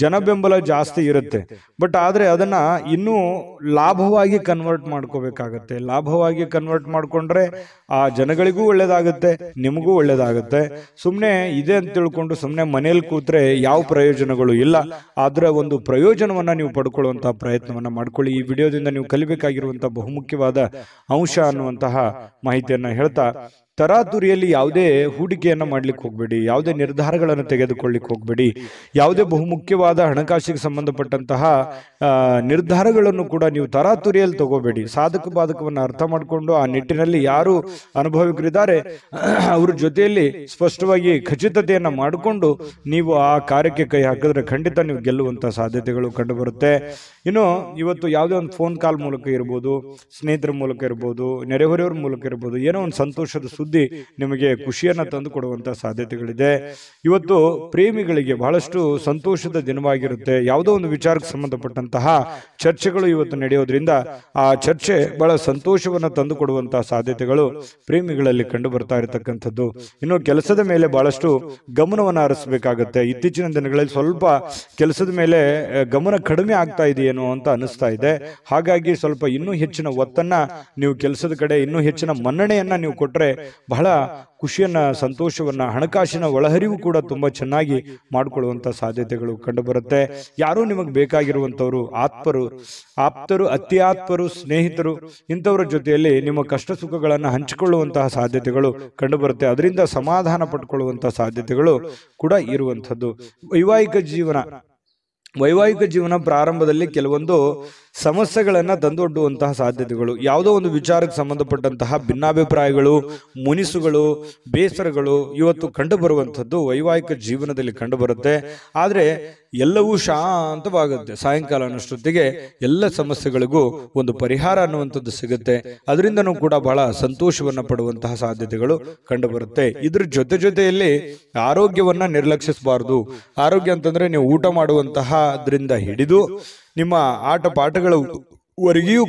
A: ಜನ ಬೆಂಬಲ ಜಾಸ್ತಿ ಇರುತ್ತೆ ಬಟ್ ಆದರೆ ಅದನ್ನ ಇನ್ನೂ ಲಾಭವಾಗಿ ಕನ್ವರ್ಟ್ ಮಾಡ್ಕೋಬೇಕಾಗತ್ತೆ ಲಾಭವಾಗಿ ಕನ್ವರ್ಟ್ ಮಾಡಿಕೊಂಡ್ರೆ ಆ ಜನಗಳಿಗೂ ಒಳ್ಳೇದಾಗುತ್ತೆ ನಿಮಗೂ ಒಳ್ಳೇದಾಗುತ್ತೆ ಸುಮ್ಮನೆ ಇದೆ ಅಂತ ತಿಳ್ಕೊಂಡು ಸುಮ್ಮನೆ ಮನೇಲಿ ಕೂತ್ರೆ ಯಾವ ಪ್ರಯೋಜನಗಳು ಇಲ್ಲ ಆದರೆ ಒಂದು ಪ್ರಯೋಜನವನ್ನ ನೀವು ಪಡ್ಕೊಳ್ಳುವಂತಹ ಪ್ರಯತ್ನವನ್ನ ಮಾಡ್ಕೊಳ್ಳಿ ಈ ವಿಡಿಯೋದಿಂದ ನೀವು ಕಲಿಬೇಕಾಗಿರುವಂತಹ ಬಹುಮುಖ್ಯವಾದ ಅಂಶ ಅನ್ನುವಂತಹ ಮಾಹಿತಿಯನ್ನು ಹೇಳ್ತಾ ತರಾತುರಿಯಲ್ಲಿ ಯಾವುದೇ ಹೂಡಿಕೆಯನ್ನು ಮಾಡ್ಲಿಕ್ಕೆ ಹೋಗಬೇಡಿ ಯಾವುದೇ ನಿರ್ಧಾರಗಳನ್ನು ತೆಗೆದುಕೊಳ್ಳಿಕ್ಕೆ ಹೋಗಬೇಡಿ ಯಾವುದೇ ಬಹುಮುಖ್ಯವಾದ ಹಣಕಾಸಿಗೆ ಸಂಬಂಧಪಟ್ಟಂತಹ ನಿರ್ಧಾರಗಳನ್ನು ಕೂಡ ನೀವು ತರಾತುರಿಯಲ್ಲಿ ತಗೋಬೇಡಿ ಸಾಧಕ ಬಾಧಕವನ್ನು ಅರ್ಥ ಮಾಡಿಕೊಂಡು ಆ ನಿಟ್ಟಿನಲ್ಲಿ ಯಾರು ಅನುಭವಿಕರಿದ್ದಾರೆ ಅವ್ರ ಜೊತೆಯಲ್ಲಿ ಸ್ಪಷ್ಟವಾಗಿ ಖಚಿತತೆಯನ್ನು ಮಾಡಿಕೊಂಡು ನೀವು ಆ ಕಾರ್ಯಕ್ಕೆ ಕೈ ಹಾಕಿದ್ರೆ ಖಂಡಿತ ನೀವು ಗೆಲ್ಲುವಂಥ ಸಾಧ್ಯತೆಗಳು ಕಂಡುಬರುತ್ತೆ ಇನ್ನು ಇವತ್ತು ಯಾವುದೇ ಒಂದು ಫೋನ್ ಕಾಲ್ ಮೂಲಕ ಇರ್ಬೋದು ಸ್ನೇಹಿತರ ಮೂಲಕ ಇರ್ಬೋದು ನೆರೆಹೊರೆಯವ್ರ ಮೂಲಕ ಇರ್ಬೋದು ಏನೋ ಒಂದು ಸಂತೋಷದ ಸುದ್ದಿ ನಿಮಗೆ ಖುಷಿಯನ್ನು ತಂದು ಕೊಡುವಂತಹ ಸಾಧ್ಯತೆಗಳಿದೆ ಇವತ್ತು ಪ್ರೇಮಿಗಳಿಗೆ ಬಹಳಷ್ಟು ಸಂತೋಷದ ದಿನವಾಗಿರುತ್ತೆ ಯಾವುದೋ ಒಂದು ವಿಚಾರಕ್ಕೆ ಸಂಬಂಧಪಟ್ಟಂತಹ ಚರ್ಚೆಗಳು ಇವತ್ತು ನಡೆಯೋದ್ರಿಂದ ಆ ಚರ್ಚೆ ಬಹಳ ಸಂತೋಷವನ್ನು ತಂದು ಕೊಡುವಂತಹ ಸಾಧ್ಯತೆಗಳು ಪ್ರೇಮಿಗಳಲ್ಲಿ ಕಂಡು ಬರ್ತಾ ಇರತಕ್ಕಂಥದ್ದು ಇನ್ನು ಕೆಲಸದ ಮೇಲೆ ಬಹಳಷ್ಟು ಗಮನವನ್ನು ಹರಿಸಬೇಕಾಗುತ್ತೆ ಇತ್ತೀಚಿನ ದಿನಗಳಲ್ಲಿ ಸ್ವಲ್ಪ ಕೆಲಸದ ಮೇಲೆ ಗಮನ ಕಡಿಮೆ ಆಗ್ತಾ ಇದೆಯೇನೋ ಅಂತ ಅನಿಸ್ತಾ ಇದೆ ಹಾಗಾಗಿ ಸ್ವಲ್ಪ ಇನ್ನೂ ಹೆಚ್ಚಿನ ಒತ್ತನ್ನ ನೀವು ಕೆಲಸದ ಕಡೆ ಇನ್ನೂ ಹೆಚ್ಚಿನ ಮನ್ನಣೆಯನ್ನ ನೀವು ಕೊಟ್ಟರೆ ಬಹಳ ಖುಷಿಯನ್ನು ಸಂತೋಷವನ್ನು ಹಣಕಾಸಿನ ಒಳಹರಿವು ಕೂಡ ತುಂಬ ಚೆನ್ನಾಗಿ ಮಾಡಿಕೊಳ್ಳುವಂಥ ಸಾಧ್ಯತೆಗಳು ಕಂಡುಬರುತ್ತೆ ಯಾರೂ ನಿಮಗೆ ಬೇಕಾಗಿರುವಂಥವರು ಆತ್ಮರು ಆಪ್ತರು ಅತ್ಯಾತ್ಮರು ಸ್ನೇಹಿತರು ಇಂಥವ್ರ ಜೊತೆಯಲ್ಲಿ ನಿಮ್ಮ ಕಷ್ಟ ಸುಖಗಳನ್ನು ಹಂಚಿಕೊಳ್ಳುವಂತಹ ಸಾಧ್ಯತೆಗಳು ಕಂಡುಬರುತ್ತೆ ಅದರಿಂದ ಸಮಾಧಾನ ಪಟ್ಕೊಳ್ಳುವಂಥ ಸಾಧ್ಯತೆಗಳು ಕೂಡ ಇರುವಂಥದ್ದು ವೈವಾಹಿಕ ಜೀವನ ವೈವಾಹಿಕ ಜೀವನ ಪ್ರಾರಂಭದಲ್ಲಿ ಕೆಲವೊಂದು ಸಮಸ್ಯೆಗಳನ್ನು ತಂದೊಡ್ಡುವಂತಹ ಸಾಧ್ಯತೆಗಳು ಯಾವುದೋ ಒಂದು ವಿಚಾರಕ್ಕೆ ಸಂಬಂಧಪಟ್ಟಂತಹ ಭಿನ್ನಾಭಿಪ್ರಾಯಗಳು ಮುನಿಸುಗಳು ಬೇಸರಗಳು ಇವತ್ತು ಕಂಡುಬರುವಂಥದ್ದು ವೈವಾಹಿಕ ಜೀವನದಲ್ಲಿ ಕಂಡುಬರುತ್ತೆ ಆದರೆ ಎಲ್ಲವೂ ಶಾಂತವಾಗುತ್ತೆ ಸಾಯಂಕಾಲ ಅನ್ನೋಷ್ಟೊತ್ತಿಗೆ ಎಲ್ಲ ಸಮಸ್ಯೆಗಳಿಗೂ ಒಂದು ಪರಿಹಾರ ಅನ್ನುವಂಥದ್ದು ಸಿಗುತ್ತೆ ಅದರಿಂದನೂ ಕೂಡ ಬಹಳ ಸಂತೋಷವನ್ನು ಪಡುವಂತಹ ಸಾಧ್ಯತೆಗಳು ಕಂಡುಬರುತ್ತೆ ಇದ್ರ ಜೊತೆ ಜೊತೆಯಲ್ಲಿ ಆರೋಗ್ಯವನ್ನು ನಿರ್ಲಕ್ಷಿಸಬಾರ್ದು ಆರೋಗ್ಯ ಅಂತಂದರೆ ನೀವು ಊಟ ಮಾಡುವಂತಹ ಅದರಿಂದ ಹಿಡಿದು ನಿಮ್ಮ ಆಟ ಪಾಠಗಳ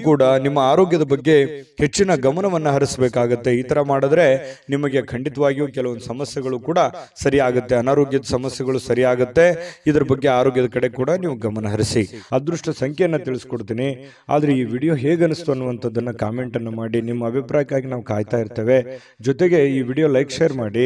A: ಕೂಡ ನಿಮ್ಮ ಆರೋಗ್ಯದ ಬಗ್ಗೆ ಹೆಚ್ಚಿನ ಗಮನವನ್ನು ಹರಿಸಬೇಕಾಗತ್ತೆ ಈ ಥರ ಮಾಡಿದ್ರೆ ನಿಮಗೆ ಖಂಡಿತವಾಗಿಯೂ ಕೆಲವೊಂದು ಸಮಸ್ಯೆಗಳು ಕೂಡ ಸರಿಯಾಗುತ್ತೆ ಅನಾರೋಗ್ಯದ ಸಮಸ್ಯೆಗಳು ಸರಿಯಾಗುತ್ತೆ ಇದರ ಬಗ್ಗೆ ಆರೋಗ್ಯದ ಕಡೆ ಕೂಡ ನೀವು ಗಮನ ಹರಿಸಿ ಅದೃಷ್ಟ ಸಂಖ್ಯೆಯನ್ನು ತಿಳಿಸ್ಕೊಡ್ತೀನಿ ಆದರೆ ಈ ವಿಡಿಯೋ ಹೇಗೆ ಅನ್ನುವಂಥದ್ದನ್ನು ಕಾಮೆಂಟನ್ನು ಮಾಡಿ ನಿಮ್ಮ ಅಭಿಪ್ರಾಯಕ್ಕಾಗಿ ನಾವು ಕಾಯ್ತಾ ಇರ್ತೇವೆ ಜೊತೆಗೆ ಈ ವಿಡಿಯೋ ಲೈಕ್ ಶೇರ್ ಮಾಡಿ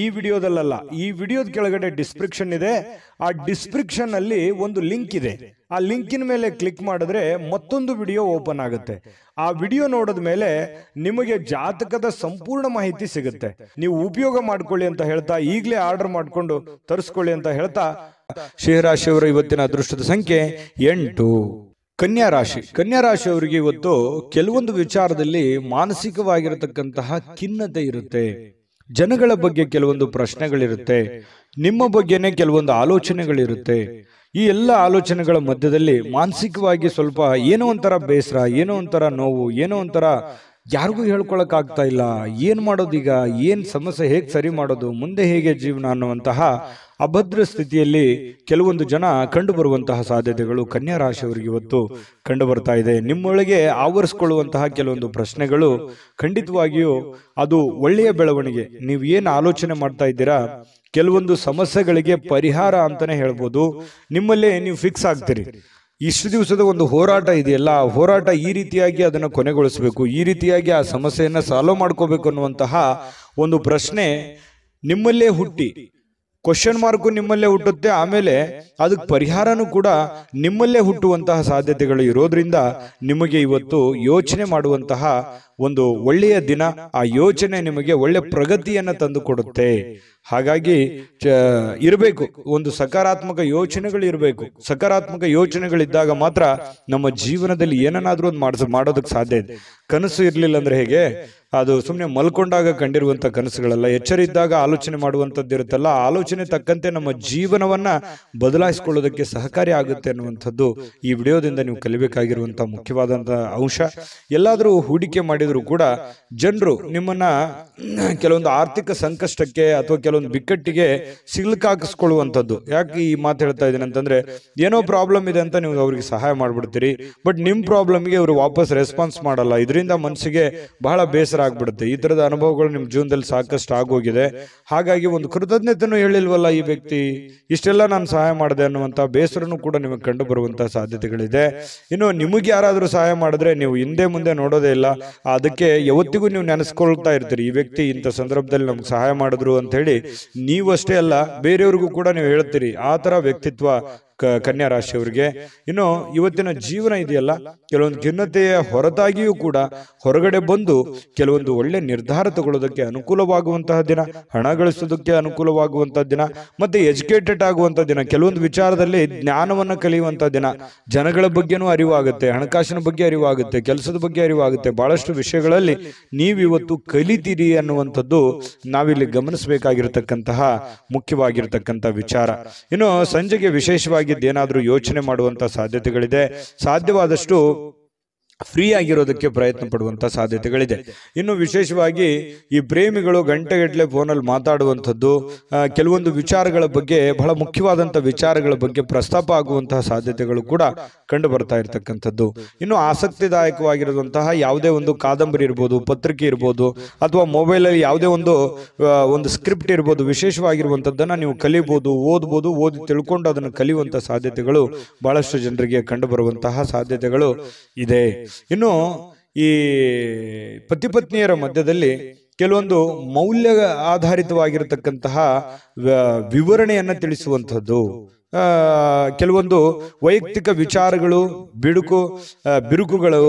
A: ಈ ವಿಡಿಯೋದಲ್ಲ ಈ ವಿಡಿಯೋದ ಕೆಳಗಡೆ ಡಿಸ್ಕ್ರಿಪ್ಷನ್ ಇದೆ ಆ ಡಿಸ್ಕ್ರಿಪ್ಷನ್ ಅಲ್ಲಿ ಒಂದು ಲಿಂಕ್ ಇದೆ ಆ ಲಿಂಕಿನ ಮೇಲೆ ಕ್ಲಿಕ್ ಮಾಡಿದ್ರೆ ಮತ್ತೊಂದು ವಿಡಿಯೋ ಓಪನ್ ಆಗುತ್ತೆ ಆ ವಿಡಿಯೋ ನೋಡಿದ ಮೇಲೆ ನಿಮಗೆ ಜಾತಕದ ಸಂಪೂರ್ಣ ಮಾಹಿತಿ ಸಿಗುತ್ತೆ ನೀವು ಉಪಯೋಗ ಮಾಡ್ಕೊಳ್ಳಿ ಅಂತ ಹೇಳ್ತಾ ಈಗಲೇ ಆರ್ಡರ್ ಮಾಡಿಕೊಂಡು ತರಿಸ್ಕೊಳ್ಳಿ ಅಂತ ಹೇಳ್ತಾ ಶಿವರಾಶಿಯವರ ಇವತ್ತಿನ ಅದೃಷ್ಟದ ಸಂಖ್ಯೆ ಎಂಟು ಕನ್ಯಾ ರಾಶಿ ಕನ್ಯಾ ಅವರಿಗೆ ಇವತ್ತು ಕೆಲವೊಂದು ವಿಚಾರದಲ್ಲಿ ಮಾನಸಿಕವಾಗಿರತಕ್ಕಂತಹ ಖಿನ್ನತೆ ಇರುತ್ತೆ ಜನಗಳ ಬಗ್ಗೆ ಕೆಲವೊಂದು ಪ್ರಶ್ನೆಗಳಿರುತ್ತೆ ನಿಮ್ಮ ಬಗ್ಗೆನೆ ಕೆಲವೊಂದು ಆಲೋಚನೆಗಳಿರುತ್ತೆ ಈ ಎಲ್ಲ ಆಲೋಚನೆಗಳ ಮಧ್ಯದಲ್ಲಿ ಮಾನಸಿಕವಾಗಿ ಸ್ವಲ್ಪ ಏನೋ ಒಂಥರ ಬೇಸರ ಏನೋ ಒಂಥರ ನೋವು ಏನೋ ಒಂಥರ ಯಾರಿಗೂ ಆಗ್ತಾ ಇಲ್ಲ ಏನ್ ಮಾಡೋದೀಗ ಏನು ಸಮಸ್ಯೆ ಹೇಗೆ ಸರಿ ಮಾಡೋದು ಮುಂದೆ ಹೇಗೆ ಜೀವನ ಅನ್ನುವಂತಹ ಅಭದ್ರ ಸ್ಥಿತಿಯಲ್ಲಿ ಕೆಲವೊಂದು ಜನ ಕಂಡು ಬರುವಂತಹ ಸಾಧ್ಯತೆಗಳು ಕನ್ಯಾ ರಾಶಿಯವರಿಗೆ ಇವತ್ತು ಕಂಡು ಬರ್ತಾ ಇದೆ ನಿಮ್ಮೊಳಗೆ ಆವರಿಸಿಕೊಳ್ಳುವಂತಹ ಕೆಲವೊಂದು ಪ್ರಶ್ನೆಗಳು ಖಂಡಿತವಾಗಿಯೂ ಅದು ಒಳ್ಳೆಯ ಬೆಳವಣಿಗೆ ನೀವು ಏನು ಆಲೋಚನೆ ಮಾಡ್ತಾ ಇದ್ದೀರಾ ಕೆಲವೊಂದು ಸಮಸ್ಯೆಗಳಿಗೆ ಪರಿಹಾರ ಅಂತಾನೆ ಹೇಳ್ಬೋದು ನಿಮ್ಮಲ್ಲೇ ನೀವು ಫಿಕ್ಸ್ ಆಗ್ತೀರಿ ಇಷ್ಟು ದಿವಸದ ಒಂದು ಹೋರಾಟ ಇದೆಯಲ್ಲ ಆ ಹೋರಾಟ ಈ ರೀತಿಯಾಗಿ ಅದನ್ನು ಕೊನೆಗೊಳಿಸಬೇಕು ಈ ರೀತಿಯಾಗಿ ಆ ಸಮಸ್ಯೆಯನ್ನು ಸಾಲ್ವ್ ಮಾಡ್ಕೋಬೇಕು ಅನ್ನುವಂತಹ ಒಂದು ಪ್ರಶ್ನೆ ನಿಮ್ಮಲ್ಲೇ ಹುಟ್ಟಿ ಕ್ವಶನ್ ಮಾರ್ಕು ನಿಮ್ಮಲ್ಲೇ ಹುಟ್ಟುತ್ತೆ ಆಮೇಲೆ ಅದಕ್ಕೆ ಪರಿಹಾರನೂ ಕೂಡ ನಿಮ್ಮಲ್ಲೇ ಹುಟ್ಟುವಂತಹ ಸಾಧ್ಯತೆಗಳು ಇರೋದ್ರಿಂದ ನಿಮಗೆ ಇವತ್ತು ಯೋಚನೆ ಮಾಡುವಂತಹ ಒಂದು ಒಳ್ಳೆಯ ದಿನ ಆ ಯೋಚನೆ ನಿಮಗೆ ಒಳ್ಳೆ ಪ್ರಗತಿಯನ್ನು ತಂದುಕೊಡುತ್ತೆ ಹಾಗಾಗಿ ಇರಬೇಕು ಒಂದು ಸಕಾರಾತ್ಮಕ ಯೋಚನೆಗಳು ಇರಬೇಕು ಸಕಾರಾತ್ಮಕ ಯೋಚನೆಗಳಿದ್ದಾಗ ಮಾತ್ರ ನಮ್ಮ ಜೀವನದಲ್ಲಿ ಏನನ್ನಾದ್ರೂ ಒಂದು ಮಾಡಿಸ್ ಮಾಡೋದಕ್ಕೆ ಸಾಧ್ಯ ಇದೆ ಕನಸು ಇರಲಿಲ್ಲ ಅಂದ್ರೆ ಹೇಗೆ ಅದು ಸುಮ್ಮನೆ ಮಲ್ಕೊಂಡಾಗ ಕಂಡಿರುವಂಥ ಕನಸುಗಳಲ್ಲ ಇದ್ದಾಗ ಆಲೋಚನೆ ಮಾಡುವಂಥದ್ದು ಇರುತ್ತಲ್ಲ ಆಲೋಚನೆ ತಕ್ಕಂತೆ ನಮ್ಮ ಜೀವನವನ್ನ ಬದಲಾಯಿಸಿಕೊಳ್ಳೋದಕ್ಕೆ ಸಹಕಾರಿ ಆಗುತ್ತೆ ಅನ್ನುವಂಥದ್ದು ಈ ವಿಡಿಯೋದಿಂದ ನೀವು ಕಲಿಬೇಕಾಗಿರುವಂಥ ಮುಖ್ಯವಾದಂಥ ಅಂಶ ಎಲ್ಲಾದರೂ ಹೂಡಿಕೆ ಮಾಡಿದರೂ ಕೂಡ ಜನರು ನಿಮ್ಮನ್ನ ಕೆಲವೊಂದು ಆರ್ಥಿಕ ಸಂಕಷ್ಟಕ್ಕೆ ಅಥವಾ ಕೆಲವೊಂದು ಬಿಕ್ಕಟ್ಟಿಗೆ ಸಿಲ್ಕಾಕಿಸ್ಕೊಳ್ಳುವಂಥದ್ದು ಯಾಕೆ ಈ ಮಾತು ಹೇಳ್ತಾ ಇದ್ದೀನಿ ಅಂತಂದರೆ ಏನೋ ಪ್ರಾಬ್ಲಮ್ ಇದೆ ಅಂತ ನೀವು ಅವ್ರಿಗೆ ಸಹಾಯ ಮಾಡಿಬಿಡ್ತೀರಿ ಬಟ್ ನಿಮ್ಮ ಪ್ರಾಬ್ಲಮ್ಗೆ ಅವರು ವಾಪಸ್ ರೆಸ್ಪಾನ್ಸ್ ಮಾಡಲ್ಲ ಇದರಿಂದ ಮನಸ್ಸಿಗೆ ಬಹಳ ಬೇಸರ ಆಗಿಬಿಡುತ್ತೆ ಈ ಥರದ ಅನುಭವಗಳು ನಿಮ್ಮ ಜೀವನದಲ್ಲಿ ಸಾಕಷ್ಟು ಆಗೋಗಿದೆ ಹಾಗಾಗಿ ಒಂದು ಕೃತಜ್ಞತೆನೂ ಹೇಳಿಲ್ವಲ್ಲ ಈ ವ್ಯಕ್ತಿ ಇಷ್ಟೆಲ್ಲ ನಾನು ಸಹಾಯ ಮಾಡಿದೆ ಅನ್ನುವಂಥ ಬೇಸರನೂ ಕೂಡ ನಿಮಗೆ ಕಂಡು ಬರುವಂಥ ಸಾಧ್ಯತೆಗಳಿದೆ ಇನ್ನು ನಿಮಗೆ ಯಾರಾದರೂ ಸಹಾಯ ಮಾಡಿದ್ರೆ ನೀವು ಹಿಂದೆ ಮುಂದೆ ನೋಡೋದೇ ಇಲ್ಲ ಅದಕ್ಕೆ ಯಾವತ್ತಿಗೂ ನೀವು ನೆನೆಸ್ಕೊಳ್ತಾ ಇರ್ತೀರಿ ಈ ವ್ಯಕ್ತಿ ಇಂಥ ಸಂದರ್ಭದಲ್ಲಿ ನಮ್ಗೆ ಸಹಾಯ ಮಾಡಿದ್ರು ಅಂತ ಹೇಳಿ ನೀವಷ್ಟೇ ಅಲ್ಲ ಬೇರೆಯವ್ರಿಗೂ ಕೂಡ ನೀವು ಹೇಳ್ತೀರಿ ಆ ಥರ ವ್ಯಕ್ತಿತ್ವ ಕನ್ಯಾ ರಾಶಿಯವರಿಗೆ ಇನ್ನು ಇವತ್ತಿನ ಜೀವನ ಇದೆಯಲ್ಲ ಕೆಲವೊಂದು ಖಿನ್ನತೆಯ ಹೊರತಾಗಿಯೂ ಕೂಡ ಹೊರಗಡೆ ಬಂದು ಕೆಲವೊಂದು ಒಳ್ಳೆ ನಿರ್ಧಾರ ತಗೊಳ್ಳೋದಕ್ಕೆ ಅನುಕೂಲವಾಗುವಂತಹ ದಿನ ಹಣ ಗಳಿಸೋದಕ್ಕೆ ಅನುಕೂಲವಾಗುವಂತಹ ದಿನ ಮತ್ತೆ ಎಜುಕೇಟೆಡ್ ಆಗುವಂತಹ ದಿನ ಕೆಲವೊಂದು ವಿಚಾರದಲ್ಲಿ ಜ್ಞಾನವನ್ನು ಕಲಿಯುವಂತಹ ದಿನ ಜನಗಳ ಬಗ್ಗೆನೂ ಅರಿವಾಗುತ್ತೆ ಹಣಕಾಸಿನ ಬಗ್ಗೆ ಅರಿವಾಗುತ್ತೆ ಕೆಲಸದ ಬಗ್ಗೆ ಅರಿವಾಗುತ್ತೆ ಬಹಳಷ್ಟು ವಿಷಯಗಳಲ್ಲಿ ನೀವಿವತ್ತು ಕಲಿತೀರಿ ಅನ್ನುವಂಥದ್ದು ನಾವಿಲ್ಲಿ ಗಮನಿಸಬೇಕಾಗಿರತಕ್ಕಂತಹ ಮುಖ್ಯವಾಗಿರ್ತಕ್ಕಂಥ ವಿಚಾರ ಇನ್ನು ಸಂಜೆಗೆ ವಿಶೇಷವಾಗಿ ಬಗ್ಗೆ ಏನಾದರೂ ಯೋಚನೆ ಮಾಡುವಂಥ ಸಾಧ್ಯತೆಗಳಿದೆ ಸಾಧ್ಯವಾದಷ್ಟು ಫ್ರೀ ಆಗಿರೋದಕ್ಕೆ ಪ್ರಯತ್ನ ಪಡುವಂಥ ಸಾಧ್ಯತೆಗಳಿದೆ ಇನ್ನು ವಿಶೇಷವಾಗಿ ಈ ಪ್ರೇಮಿಗಳು ಗಂಟೆಗಟ್ಟಲೆ ಫೋನಲ್ಲಿ ಮಾತಾಡುವಂಥದ್ದು ಕೆಲವೊಂದು ವಿಚಾರಗಳ ಬಗ್ಗೆ ಬಹಳ ಮುಖ್ಯವಾದಂಥ ವಿಚಾರಗಳ ಬಗ್ಗೆ ಪ್ರಸ್ತಾಪ ಆಗುವಂತಹ ಸಾಧ್ಯತೆಗಳು ಕೂಡ ಕಂಡು ಬರ್ತಾ ಇರತಕ್ಕಂಥದ್ದು ಇನ್ನು ಆಸಕ್ತಿದಾಯಕವಾಗಿರುವಂತಹ ಯಾವುದೇ ಒಂದು ಕಾದಂಬರಿ ಇರ್ಬೋದು ಪತ್ರಿಕೆ ಇರ್ಬೋದು ಅಥವಾ ಮೊಬೈಲಲ್ಲಿ ಯಾವುದೇ ಒಂದು ಒಂದು ಸ್ಕ್ರಿಪ್ಟ್ ಇರ್ಬೋದು ವಿಶೇಷವಾಗಿರುವಂಥದ್ದನ್ನು ನೀವು ಕಲಿಬೋದು ಓದ್ಬೋದು ಓದಿ ತಿಳ್ಕೊಂಡು ಅದನ್ನು ಕಲಿಯುವಂಥ ಸಾಧ್ಯತೆಗಳು ಬಹಳಷ್ಟು ಜನರಿಗೆ ಕಂಡು ಬರುವಂತಹ ಸಾಧ್ಯತೆಗಳು ಇದೆ ಇನ್ನು ಈ ಪತಿಪತ್ನಿಯರ ಮಧ್ಯದಲ್ಲಿ ಕೆಲವೊಂದು ಮೌಲ್ಯ ಆಧಾರಿತವಾಗಿರತಕ್ಕಂತಹ ವಿವರಣೆಯನ್ನು ತಿಳಿಸುವಂಥದ್ದು ಕೆಲವೊಂದು ವೈಯಕ್ತಿಕ ವಿಚಾರಗಳು ಬಿಡುಕು ಬಿರುಕುಗಳು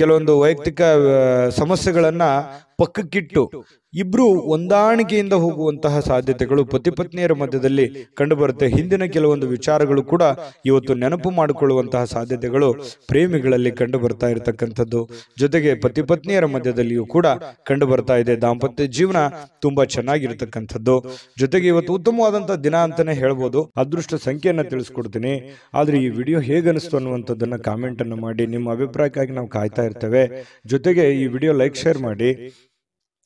A: ಕೆಲವೊಂದು ವೈಯಕ್ತಿಕ ಸಮಸ್ಯೆಗಳನ್ನು ಪಕ್ಕಕ್ಕಿಟ್ಟು ಇಬ್ರು ಹೊಂದಾಣಿಕೆಯಿಂದ ಹೋಗುವಂತಹ ಸಾಧ್ಯತೆಗಳು ಪತಿ ಪತ್ನಿಯರ ಮಧ್ಯದಲ್ಲಿ ಕಂಡುಬರುತ್ತೆ ಹಿಂದಿನ ಕೆಲವೊಂದು ವಿಚಾರಗಳು ಕೂಡ ಇವತ್ತು ನೆನಪು ಮಾಡಿಕೊಳ್ಳುವಂತಹ ಸಾಧ್ಯತೆಗಳು ಪ್ರೇಮಿಗಳಲ್ಲಿ ಕಂಡು ಬರ್ತಾ ಇರತಕ್ಕಂಥದ್ದು ಜೊತೆಗೆ ಪತಿ ಪತ್ನಿಯರ ಮಧ್ಯದಲ್ಲಿಯೂ ಕೂಡ ಕಂಡು ಬರ್ತಾ ಇದೆ ದಾಂಪತ್ಯ ಜೀವನ ತುಂಬಾ ಚೆನ್ನಾಗಿರ್ತಕ್ಕಂಥದ್ದು ಜೊತೆಗೆ ಇವತ್ತು ಉತ್ತಮವಾದಂತಹ ದಿನ ಅಂತಾನೆ ಹೇಳ್ಬೋದು ಅದೃಷ್ಟ ಸಂಖ್ಯೆಯನ್ನು ತಿಳಿಸ್ಕೊಡ್ತೀನಿ ಆದ್ರೆ ಈ ವಿಡಿಯೋ ಹೇಗನಿಸ್ತು ಅನ್ನುವಂಥದ್ದನ್ನ ಕಾಮೆಂಟ್ ಅನ್ನು ಮಾಡಿ ನಿಮ್ಮ ಅಭಿಪ್ರಾಯಕ್ಕಾಗಿ ನಾವು ಕಾಯ್ತಾ ಇರ್ತೇವೆ ಜೊತೆಗೆ ಈ ವಿಡಿಯೋ ಲೈಕ್ ಶೇರ್ ಮಾಡಿ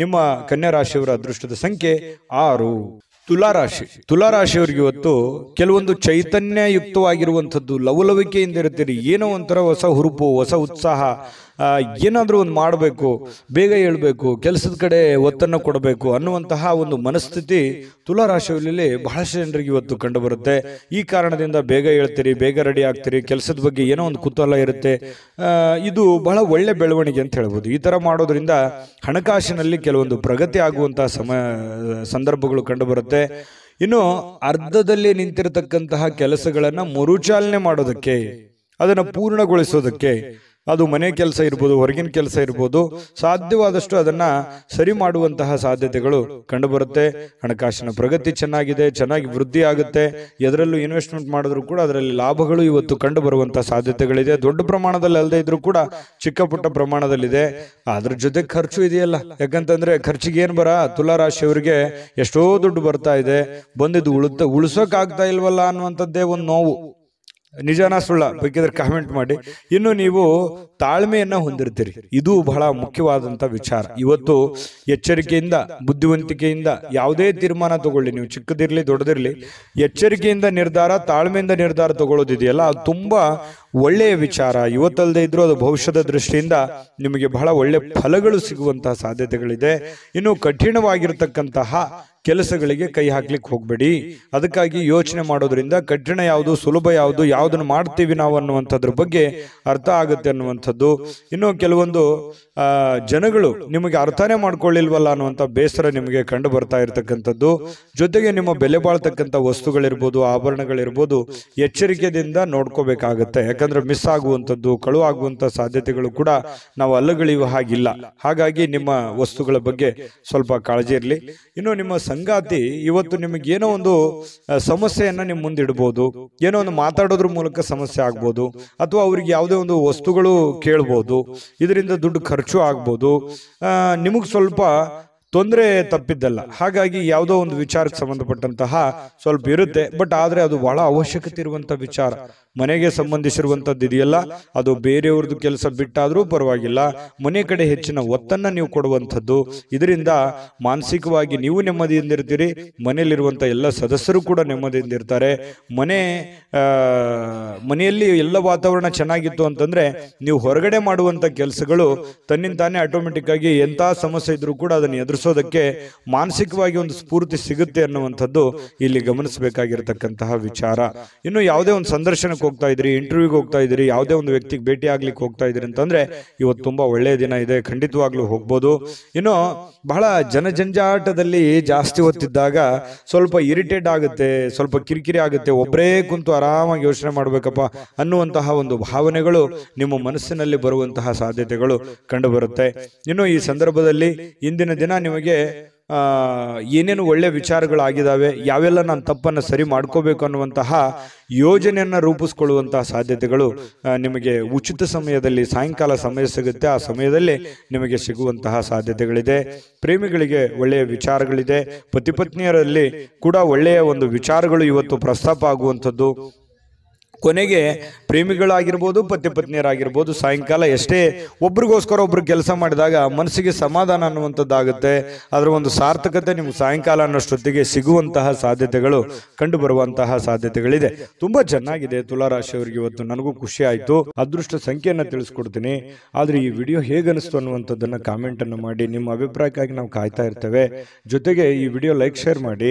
A: ನಿಮ್ಮ ಕನ್ಯಾ ರಾಶಿಯವರ ಅದೃಷ್ಟದ ಸಂಖ್ಯೆ ಆರು ತುಲಾರಾಶಿ ತುಲಾರಾಶಿಯವರಿಗೆ ಇವತ್ತು ಕೆಲವೊಂದು ಚೈತನ್ಯಯುಕ್ತವಾಗಿರುವಂಥದ್ದು ಲವಲವಿಕೆಯಿಂದ ಇರುತ್ತೀರಿ ಏನೋ ಒಂಥರ ಹೊಸ ಹುರುಪು ಹೊಸ ಉತ್ಸಾಹ ಏನಾದರೂ ಒಂದು ಮಾಡಬೇಕು ಬೇಗ ಹೇಳಬೇಕು ಕೆಲಸದ ಕಡೆ ಒತ್ತನ್ನು ಕೊಡಬೇಕು ಅನ್ನುವಂತಹ ಒಂದು ಮನಸ್ಥಿತಿ ತುಲಾರಾಶಿಯಲ್ಲಿ ಬಹಳಷ್ಟು ಜನರಿಗೆ ಇವತ್ತು ಕಂಡುಬರುತ್ತೆ ಈ ಕಾರಣದಿಂದ ಬೇಗ ಹೇಳ್ತೀರಿ ಬೇಗ ರೆಡಿ ಆಗ್ತೀರಿ ಕೆಲಸದ ಬಗ್ಗೆ ಏನೋ ಒಂದು ಕುತೂಹಲ ಇರುತ್ತೆ ಇದು ಬಹಳ ಒಳ್ಳೆ ಬೆಳವಣಿಗೆ ಅಂತ ಹೇಳ್ಬೋದು ಈ ಥರ ಮಾಡೋದ್ರಿಂದ ಹಣಕಾಸಿನಲ್ಲಿ ಕೆಲವೊಂದು ಪ್ರಗತಿ ಆಗುವಂತಹ ಸಮ ಸಂದರ್ಭಗಳು ಕಂಡುಬರುತ್ತೆ ಇನ್ನು ಅರ್ಧದಲ್ಲಿ ನಿಂತಿರತಕ್ಕಂತಹ ಕೆಲಸಗಳನ್ನು ಮರುಚಾಲನೆ ಮಾಡೋದಕ್ಕೆ ಅದನ್ನು ಪೂರ್ಣಗೊಳಿಸೋದಕ್ಕೆ ಅದು ಮನೆ ಕೆಲಸ ಇರ್ಬೋದು ಹೊರಗಿನ ಕೆಲಸ ಇರ್ಬೋದು ಸಾಧ್ಯವಾದಷ್ಟು ಅದನ್ನು ಸರಿ ಮಾಡುವಂತಹ ಸಾಧ್ಯತೆಗಳು ಕಂಡುಬರುತ್ತೆ ಹಣಕಾಸಿನ ಪ್ರಗತಿ ಚೆನ್ನಾಗಿದೆ ಚೆನ್ನಾಗಿ ವೃದ್ಧಿ ಆಗುತ್ತೆ ಎದರಲ್ಲೂ ಇನ್ವೆಸ್ಟ್ಮೆಂಟ್ ಮಾಡಿದ್ರು ಕೂಡ ಅದರಲ್ಲಿ ಲಾಭಗಳು ಇವತ್ತು ಕಂಡು ಬರುವಂತಹ ಸಾಧ್ಯತೆಗಳಿದೆ ದೊಡ್ಡ ಪ್ರಮಾಣದಲ್ಲಿ ಅಲ್ಲದೆ ಇದ್ರೂ ಕೂಡ ಚಿಕ್ಕ ಪುಟ್ಟ ಪ್ರಮಾಣದಲ್ಲಿದೆ ಅದ್ರ ಜೊತೆ ಖರ್ಚು ಇದೆಯಲ್ಲ ಯಾಕಂತಂದ್ರೆ ಖರ್ಚಿಗೆ ಏನು ಬರ ತುಲಾರಾಶಿಯವರಿಗೆ ಎಷ್ಟೋ ದುಡ್ಡು ಬರ್ತಾ ಇದೆ ಬಂದಿದ್ದು ಉಳಿತ ಉಳಿಸೋಕ್ಕಾಗ್ತಾ ಇಲ್ವಲ್ಲ ಅನ್ನುವಂಥದ್ದೇ ಒಂದು ನೋವು ನಿಜಾನ ಸುಳ್ಳ ಬೇಕಿದ್ರೆ ಕಾಮೆಂಟ್ ಮಾಡಿ ಇನ್ನು ನೀವು ತಾಳ್ಮೆಯನ್ನ ಹೊಂದಿರ್ತೀರಿ ಇದು ಬಹಳ ಮುಖ್ಯವಾದಂತ ವಿಚಾರ ಇವತ್ತು ಎಚ್ಚರಿಕೆಯಿಂದ ಬುದ್ಧಿವಂತಿಕೆಯಿಂದ ಯಾವುದೇ ತೀರ್ಮಾನ ತಗೊಳ್ಳಿ ನೀವು ಚಿಕ್ಕದಿರ್ಲಿ ದೊಡ್ಡದಿರ್ಲಿ ಎಚ್ಚರಿಕೆಯಿಂದ ನಿರ್ಧಾರ ತಾಳ್ಮೆಯಿಂದ ನಿರ್ಧಾರ ತಗೊಳ್ಳೋದಿದೆಯಲ್ಲ ಅದು ತುಂಬ ಒಳ್ಳೆಯ ವಿಚಾರ ಇವತ್ತಲ್ಲದೆ ಇದ್ರೂ ಅದು ಭವಿಷ್ಯದ ದೃಷ್ಟಿಯಿಂದ ನಿಮಗೆ ಬಹಳ ಒಳ್ಳೆ ಫಲಗಳು ಸಿಗುವಂತಹ ಸಾಧ್ಯತೆಗಳಿದೆ ಇನ್ನು ಕಠಿಣವಾಗಿರ್ತಕ್ಕಂತಹ ಕೆಲಸಗಳಿಗೆ ಕೈ ಹಾಕ್ಲಿಕ್ಕೆ ಹೋಗಬೇಡಿ ಅದಕ್ಕಾಗಿ ಯೋಚನೆ ಮಾಡೋದ್ರಿಂದ ಕಠಿಣ ಯಾವುದು ಸುಲಭ ಯಾವುದು ಯಾವುದನ್ನು ಮಾಡ್ತೀವಿ ನಾವು ಅನ್ನುವಂಥದ್ರ ಬಗ್ಗೆ ಅರ್ಥ ಆಗುತ್ತೆ ಅನ್ನುವಂಥದ್ದು ಅನ್ನುವಂಥದ್ದು ಇನ್ನು ಕೆಲವೊಂದು ಜನಗಳು ನಿಮಗೆ ಅರ್ಥನೇ ಮಾಡ್ಕೊಳ್ಳಿಲ್ವಲ್ಲ ಅನ್ನುವಂಥ ಬೇಸರ ನಿಮಗೆ ಕಂಡು ಬರ್ತಾ ಇರತಕ್ಕಂಥದ್ದು ಜೊತೆಗೆ ನಿಮ್ಮ ಬೆಲೆ ಬಾಳ್ತಕ್ಕಂಥ ವಸ್ತುಗಳಿರ್ಬೋದು ಆಭರಣಗಳಿರ್ಬೋದು ಎಚ್ಚರಿಕೆಯಿಂದ ನೋಡ್ಕೋಬೇಕಾಗತ್ತೆ ಯಾಕಂದ್ರೆ ಮಿಸ್ ಆಗುವಂಥದ್ದು ಕಳುವಾಗುವಂಥ ಸಾಧ್ಯತೆಗಳು ಕೂಡ ನಾವು ಅಲ್ಲಗಳೆಯುವ ಹಾಗಿಲ್ಲ ಹಾಗಾಗಿ ನಿಮ್ಮ ವಸ್ತುಗಳ ಬಗ್ಗೆ ಸ್ವಲ್ಪ ಕಾಳಜಿ ಇರಲಿ ಇನ್ನು ನಿಮ್ಮ ಸಂಗಾತಿ ಇವತ್ತು ನಿಮಗೆ ಏನೋ ಒಂದು ಸಮಸ್ಯೆಯನ್ನು ನಿಮ್ಮ ಮುಂದಿಡ್ಬೋದು ಏನೋ ಒಂದು ಮಾತಾಡೋದ್ರ ಮೂಲಕ ಸಮಸ್ಯೆ ಆಗ್ಬೋದು ಅಥವಾ ಅವ್ರಿಗೆ ಯಾವುದೇ ಒಂದು ವಸ್ತುಗಳು ಕೇಳ್ಬೋದು ಇದರಿಂದ ದುಡ್ಡು ಖರ್ಚು ಆಗ್ಬೋದು ನಿಮಗೆ ಸ್ವಲ್ಪ ತೊಂದರೆ ತಪ್ಪಿದ್ದಲ್ಲ ಹಾಗಾಗಿ ಯಾವುದೋ ಒಂದು ವಿಚಾರಕ್ಕೆ ಸಂಬಂಧಪಟ್ಟಂತಹ ಸ್ವಲ್ಪ ಇರುತ್ತೆ ಬಟ್ ಆದರೆ ಅದು ಬಹಳ ಅವಶ್ಯಕತೆ ಇರುವಂಥ ವಿಚಾರ ಮನೆಗೆ ಸಂಬಂಧಿಸಿರುವಂಥದ್ದು ಇದೆಯಲ್ಲ ಅದು ಬೇರೆಯವ್ರದ್ದು ಕೆಲಸ ಬಿಟ್ಟಾದರೂ ಪರವಾಗಿಲ್ಲ ಮನೆ ಕಡೆ ಹೆಚ್ಚಿನ ಒತ್ತನ್ನು ನೀವು ಕೊಡುವಂಥದ್ದು ಇದರಿಂದ ಮಾನಸಿಕವಾಗಿ ನೀವು ನೆಮ್ಮದಿಯಿಂದ ಇರ್ತೀರಿ ಮನೆಯಲ್ಲಿರುವಂಥ ಎಲ್ಲ ಸದಸ್ಯರು ಕೂಡ ನೆಮ್ಮದಿಯಿಂದ ಇರ್ತಾರೆ ಮನೆ ಮನೆಯಲ್ಲಿ ಎಲ್ಲ ವಾತಾವರಣ ಚೆನ್ನಾಗಿತ್ತು ಅಂತಂದರೆ ನೀವು ಹೊರಗಡೆ ಮಾಡುವಂಥ ಕೆಲಸಗಳು ತನ್ನಿಂದ ತಾನೇ ಆಟೋಮೆಟಿಕ್ಕಾಗಿ ಎಂಥ ಸಮಸ್ಯೆ ಇದ್ದರೂ ಕೂಡ ಅದನ್ನು ಎದುರಿಸ ಮಾನಸಿಕವಾಗಿ ಒಂದು ಸ್ಫೂರ್ತಿ ಸಿಗುತ್ತೆ ಅನ್ನುವಂಥದ್ದು ಇಲ್ಲಿ ಗಮನಿಸಬೇಕಾಗಿರತಕ್ಕಂತಹ ವಿಚಾರ ಇನ್ನು ಯಾವುದೇ ಒಂದು ಸಂದರ್ಶನಕ್ಕೆ ಹೋಗ್ತಾ ಇದ್ರಿ ಇಂಟರ್ವ್ಯೂಗೆ ಹೋಗ್ತಾ ಇದ್ರಿ ಯಾವುದೇ ಒಂದು ವ್ಯಕ್ತಿಗೆ ಭೇಟಿ ಆಗ್ಲಿಕ್ಕೆ ಹೋಗ್ತಾ ಇದ್ರಿ ಅಂತಂದ್ರೆ ಇವತ್ತು ತುಂಬಾ ಒಳ್ಳೆಯ ದಿನ ಇದೆ ಖಂಡಿತವಾಗ್ಲೂ ಹೋಗ್ಬೋದು ಇನ್ನು ಬಹಳ ಜನಜಂಜಾಟದಲ್ಲಿ ಜಾಸ್ತಿ ಹೊತ್ತಿದ್ದಾಗ ಸ್ವಲ್ಪ ಇರಿಟೇಟ್ ಆಗುತ್ತೆ ಸ್ವಲ್ಪ ಕಿರಿಕಿರಿ ಆಗುತ್ತೆ ಒಬ್ಬರೇ ಕುಂತು ಆರಾಮಾಗಿ ಯೋಚನೆ ಮಾಡಬೇಕಪ್ಪ ಅನ್ನುವಂತಹ ಒಂದು ಭಾವನೆಗಳು ನಿಮ್ಮ ಮನಸ್ಸಿನಲ್ಲಿ ಬರುವಂತಹ ಸಾಧ್ಯತೆಗಳು ಕಂಡುಬರುತ್ತೆ ಇನ್ನು ಈ ಸಂದರ್ಭದಲ್ಲಿ ಇಂದಿನ ದಿನ ನೀವು ನಿಮಗೆ ಏನೇನು ಒಳ್ಳೆ ವಿಚಾರಗಳಾಗಿದ್ದಾವೆ ಯಾವೆಲ್ಲ ನಾನು ತಪ್ಪನ್ನು ಸರಿ ಮಾಡ್ಕೋಬೇಕು ಅನ್ನುವಂತಹ ಯೋಜನೆಯನ್ನು ರೂಪಿಸ್ಕೊಳ್ಳುವಂತಹ ಸಾಧ್ಯತೆಗಳು ನಿಮಗೆ ಉಚಿತ ಸಮಯದಲ್ಲಿ ಸಾಯಂಕಾಲ ಸಮಯ ಸಿಗುತ್ತೆ ಆ ಸಮಯದಲ್ಲಿ ನಿಮಗೆ ಸಿಗುವಂತಹ ಸಾಧ್ಯತೆಗಳಿದೆ ಪ್ರೇಮಿಗಳಿಗೆ ಒಳ್ಳೆಯ ವಿಚಾರಗಳಿದೆ ಪತಿಪತ್ನಿಯರಲ್ಲಿ ಕೂಡ ಒಳ್ಳೆಯ ಒಂದು ವಿಚಾರಗಳು ಇವತ್ತು ಪ್ರಸ್ತಾಪ ಆಗುವಂಥದ್ದು ಕೊನೆಗೆ ಪ್ರೇಮಿಗಳಾಗಿರ್ಬೋದು ಪತಿ ಪತ್ನಿಯರಾಗಿರ್ಬೋದು ಸಾಯಂಕಾಲ ಎಷ್ಟೇ ಒಬ್ರಿಗೋಸ್ಕರ ಒಬ್ರು ಕೆಲಸ ಮಾಡಿದಾಗ ಮನಸ್ಸಿಗೆ ಸಮಾಧಾನ ಅನ್ನುವಂಥದ್ದಾಗುತ್ತೆ ಅದರ ಒಂದು ಸಾರ್ಥಕತೆ ನಿಮ್ಗೆ ಸಾಯಂಕಾಲ ಅನ್ನೋಷ್ಟೊತ್ತಿಗೆ ಸಿಗುವಂತಹ ಸಾಧ್ಯತೆಗಳು ಕಂಡು ಬರುವಂತಹ ಸಾಧ್ಯತೆಗಳಿದೆ ತುಂಬಾ ಚೆನ್ನಾಗಿದೆ ತುಲಾರಾಶಿಯವರಿಗೆ ಇವತ್ತು ನನಗೂ ಖುಷಿ ಆಯಿತು ಅದೃಷ್ಟ ಸಂಖ್ಯೆಯನ್ನು ತಿಳಿಸ್ಕೊಡ್ತೀನಿ ಆದರೆ ಈ ವಿಡಿಯೋ ಹೇಗನಿಸ್ತು ಅನ್ನುವಂಥದ್ದನ್ನು ಕಾಮೆಂಟನ್ನು ಮಾಡಿ ನಿಮ್ಮ ಅಭಿಪ್ರಾಯಕ್ಕಾಗಿ ನಾವು ಕಾಯ್ತಾ ಇರ್ತೇವೆ ಜೊತೆಗೆ ಈ ವಿಡಿಯೋ ಲೈಕ್ ಶೇರ್ ಮಾಡಿ